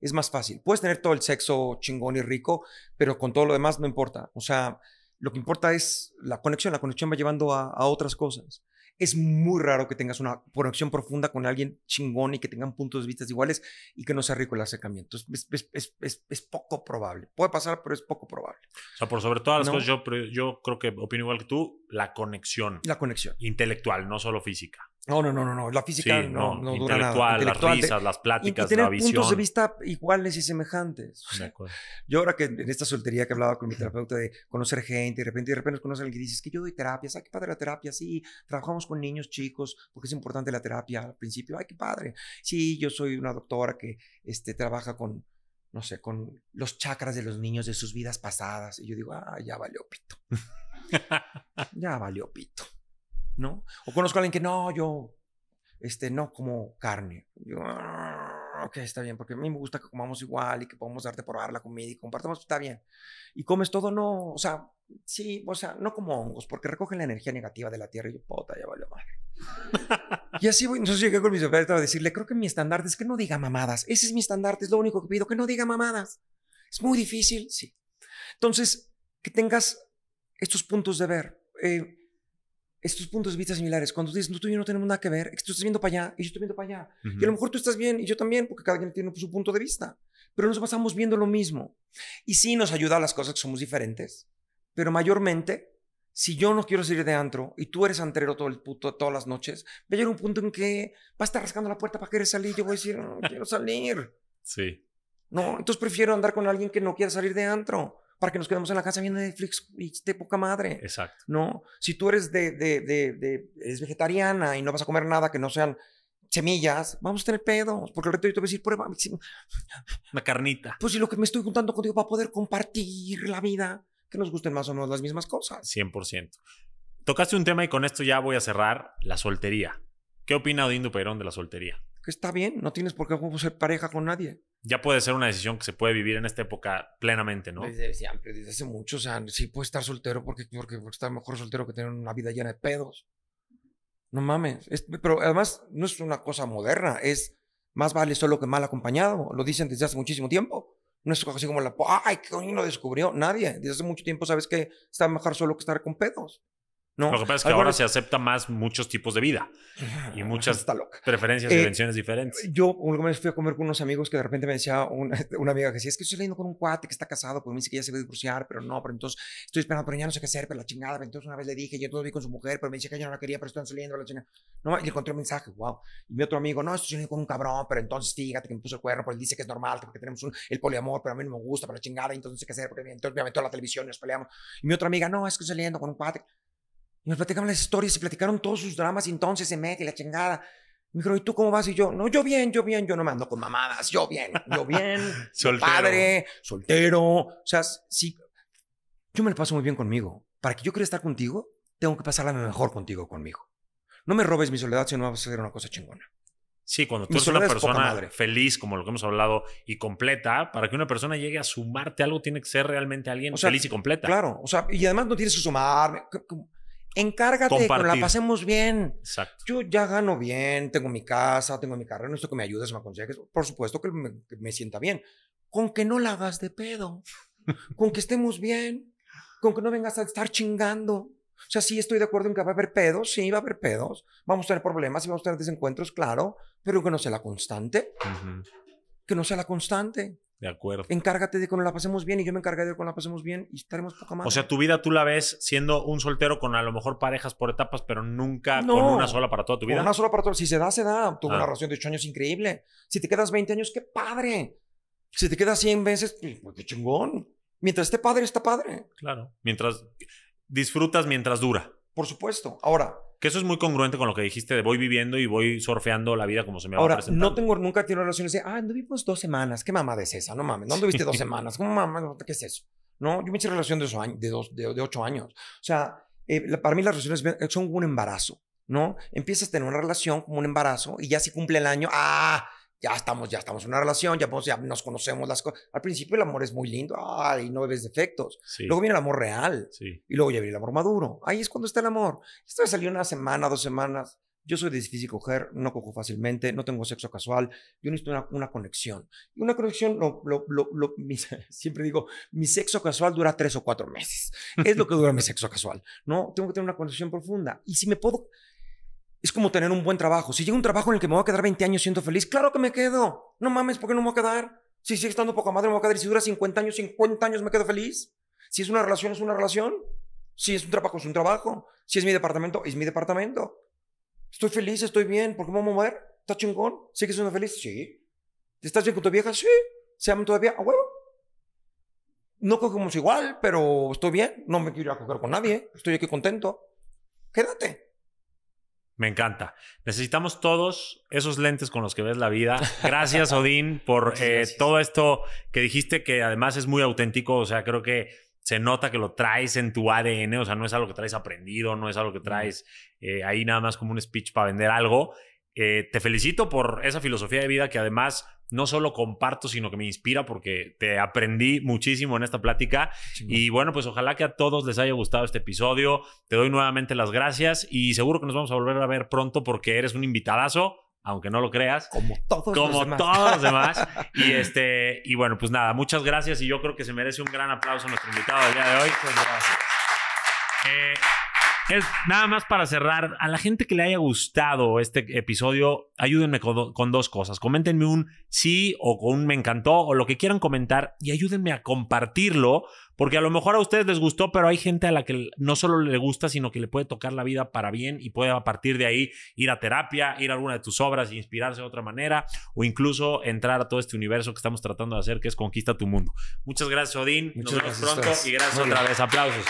A: es más fácil. Puedes tener todo el sexo chingón y rico, pero con todo lo demás no importa. O sea, lo que importa es la conexión. La conexión va llevando a, otras cosas. Es muy raro que tengas una conexión profunda con alguien chingón y que tengan puntos de vista iguales y que no sea rico el acercamiento. Es, es, poco probable. Puede pasar, pero es poco probable. O sea, por sobre todas las cosas,
B: yo creo que opino igual que tú, la conexión. La conexión. Intelectual, no solo física.
A: No, no, no, no, La física no, no, dura nada. Intelectual, las risas, las pláticas, y, tener puntos de vista iguales y semejantes. yo ahora que en esta soltería que hablaba con mi terapeuta de conocer gente, y de repente, de repente conoces a alguien y dices que yo doy terapias ay, qué padre la terapia, sí, trabajamos con niños chicos, porque es importante la terapia al principio, ay, qué padre. Sí, yo soy una doctora que este, trabaja con, no sé, con los chakras de los niños de sus vidas pasadas. Y yo digo, ah, ya valió pito. ya valió pito. ¿no? O conozco a alguien que no, yo, este, no como carne. Yo, ah, ok, está bien, porque a mí me gusta que comamos igual y que podamos darte probar la comida y compartamos, está bien. Y comes todo, no, o sea, sí, o sea, no como hongos, porque recogen la energía negativa de la tierra y yo, puta, ya valió madre. y así voy, entonces llegué con mis estaba a decirle, creo que mi estandarte es que no diga mamadas, ese es mi estandarte, es lo único que pido, que no diga mamadas. Es muy difícil, sí. Entonces, que tengas estos puntos de ver. Eh, estos puntos de vista similares. Cuando dices, no, tú y yo no tenemos nada que ver, es que tú estás viendo para allá y yo estoy viendo para allá. Y a lo mejor tú estás bien y yo también, porque cada quien tiene su punto de vista. Pero nos pasamos viendo lo mismo. Y sí nos ayuda a las cosas que somos diferentes, pero mayormente, si yo no quiero salir de antro y tú eres antrero todo el puto, todas las noches, va a llegar un punto en que va a estar rascando la puerta para querer salir. Yo voy a decir, no, no quiero salir. Sí. No, entonces prefiero andar con alguien que no quiera salir de antro para que nos quedemos en la casa viendo Netflix y de poca madre. Exacto. ¿No? Si tú eres de, de, vegetariana y no vas a comer nada que no sean semillas, vamos a tener pedos, porque el reto yo te voy a decir, prueba.
B: Una carnita.
A: Pues si lo que me estoy juntando contigo para poder compartir la vida, que nos gusten más o menos las mismas cosas.
B: 100%. Tocaste un tema y con esto ya voy a cerrar, la soltería. ¿Qué opina Odindo Perón de la soltería?
A: que está bien, no tienes por qué ser pareja con nadie.
B: Ya puede ser una decisión que se puede vivir en esta época plenamente, ¿no? Desde siempre,
A: desde hace mucho, o sea, sí puede estar soltero porque, porque, está mejor soltero que tener una vida llena de pedos. No mames, pero además no es una cosa moderna, es más vale solo que mal acompañado, lo dicen desde hace muchísimo tiempo. No es así como la, ay, coño lo descubrió? Nadie. Desde hace mucho tiempo sabes que está mejor solo que estar con pedos. ¿no? Lo que pasa es que ahora se
B: acepta más muchos tipos de vida y muchas preferencias y eh, dimensiones
A: diferentes. Yo un vez fui a comer con unos amigos que de repente me decía una, amiga que decía, es que estoy saliendo con un cuate que está casado, pues me dice que ya se va a divorciar, pero no, pero entonces estoy esperando, pero ya no sé qué hacer, pero la chingada, entonces una vez le dije, yo todo vi con su mujer, pero me dice que yo no la quería, pero están saliendo, la chingada. No, y le encontré un mensaje, wow. Y mi otro amigo, no, estoy saliendo con un cabrón, pero entonces fíjate que me puso el cuerno, pues él dice que es normal, porque tenemos el poliamor, pero a mí no me gusta, pero la chingada, entonces no sé qué hacer, porque entonces me aventó la televisión y nos peleamos. Y mi otra amiga, no, es que estoy saliendo con un cuate. Y nos platicaban las historias y platicaron todos sus dramas y entonces se mete la chingada. Me dijeron, ¿y tú cómo vas? Y yo, no, yo bien, yo bien, yo no me ando con mamadas, yo bien, yo bien. soltero. Padre, soltero. O sea, sí, yo me lo paso muy bien conmigo. Para que yo quiera estar contigo, tengo que pasarla mejor contigo conmigo. No me robes mi soledad si no vas a hacer una cosa chingona. Sí, cuando tú eres una persona
B: feliz, como lo que hemos hablado, y completa, para que una persona llegue a sumarte algo, tiene que ser realmente alguien feliz y completa. Claro,
A: o sea, y además no tienes que sumarme. Encárgate pero la pasemos bien. Yo ya gano bien, tengo mi casa, tengo mi carrera, necesito que me ayudes, me aconsejes. Por supuesto que me, sienta bien. Con que no la hagas de pedo, con que estemos bien, con que no vengas a estar chingando. O sea, sí estoy de acuerdo en que va a haber pedos, sí va a haber pedos, vamos a tener problemas y vamos a tener desencuentros, claro, pero que no sea la constante. Que no sea la constante. De acuerdo. Encárgate de que nos la pasemos bien y yo me encargaré de que nos la pasemos bien y estaremos poca más. O
B: sea, tu vida tú la ves siendo un soltero con a lo mejor parejas por etapas, pero nunca con una sola para toda tu vida. una sola
A: para toda. Si se da, se da. Tuve una ah. relación de 8 años increíble. Si te quedas 20 años, qué padre. Si te quedas 100 veces, pues, pues, qué chingón. Mientras esté padre, está padre. Claro.
B: Mientras disfrutas mientras dura.
A: Por supuesto. Ahora.
B: Que eso es muy congruente con lo que dijiste de voy viviendo y voy surfeando la vida como se me va a presentar. Ahora, no
A: tengo, nunca tiene relaciones de, ah, vivimos dos semanas. ¿Qué mamada es esa? No mames, no anduviste dos semanas. ¿Cómo mamá? ¿Qué es eso? No, yo me hice relación de, de, dos, de, ocho años. O sea, eh, para mí las relaciones son un embarazo, ¿no? Empiezas a tener una relación como un embarazo y ya si cumple el año, ¡ah! ya estamos, ya estamos en una relación, ya, podemos, ya nos conocemos las cosas. Al principio el amor es muy lindo, y no ves defectos. Luego viene el amor real y luego ya viene el amor maduro. Ahí es cuando está el amor. Esto me salió una semana, dos semanas. Yo soy de difícil coger, no cojo fácilmente, no tengo sexo casual, yo necesito una, una conexión. Y una conexión, lo, siempre digo, mi sexo casual dura tres o cuatro meses. Es lo que dura mi sexo casual, ¿no? Tengo que tener una conexión profunda. Y si me puedo, es como tener un buen trabajo. Si llega un trabajo en el que me voy a quedar 20 años siendo feliz, claro que me quedo. No mames, ¿por qué no me voy a quedar? Si sigue estando poca madre, me voy a quedar. Y si dura 50 años, 50 años me quedo feliz. Si es una relación, es una relación. Si es un trabajo, es un trabajo. Si es mi departamento, es mi departamento. Estoy feliz, estoy bien. ¿Por qué me voy a mover? ¿Está chingón? sigue siendo feliz? Sí. ¿Estás bien con tu vieja? Sí. ¿Se aman todavía? ¿A ah, huevo? No cogemos igual, pero estoy bien. No me quiero ir a coger con nadie. Estoy aquí contento. Quédate.
B: Me encanta. Necesitamos todos esos lentes con los que ves la vida. Gracias, Odín, por eh, todo esto que dijiste, que además es muy auténtico. O sea, creo que se nota que lo traes en tu ADN. O sea, no es algo que traes aprendido, no es algo que traes eh, ahí nada más como un speech para vender algo. Eh, te felicito por esa filosofía de vida que además no solo comparto, sino que me inspira porque te aprendí muchísimo en esta plática. Y bueno, pues ojalá que a todos les haya gustado este episodio. Te doy nuevamente las gracias y seguro que nos vamos a volver a ver pronto porque eres un invitadazo. Aunque no lo creas. Como todos los demás. demás. y, este, y bueno, pues nada, muchas gracias. Y yo creo que se merece un gran aplauso a nuestro invitado del día de hoy. gracias. Eh, es nada más para cerrar, a la gente que le haya gustado este episodio, ayúdenme con, dos cosas. Coméntenme un sí o con un me encantó o lo que quieran comentar y ayúdenme a compartirlo, porque a lo mejor a ustedes les gustó, pero hay gente a la que no solo le gusta, sino que le puede tocar la vida para bien y puede a partir de ahí ir a terapia, ir a alguna de tus obras, inspirarse de otra manera o incluso entrar a todo este universo que estamos tratando de hacer, que es Conquista tu Mundo. Muchas gracias, Odín. Nos vemos pronto y gracias otra vez. Aplausos.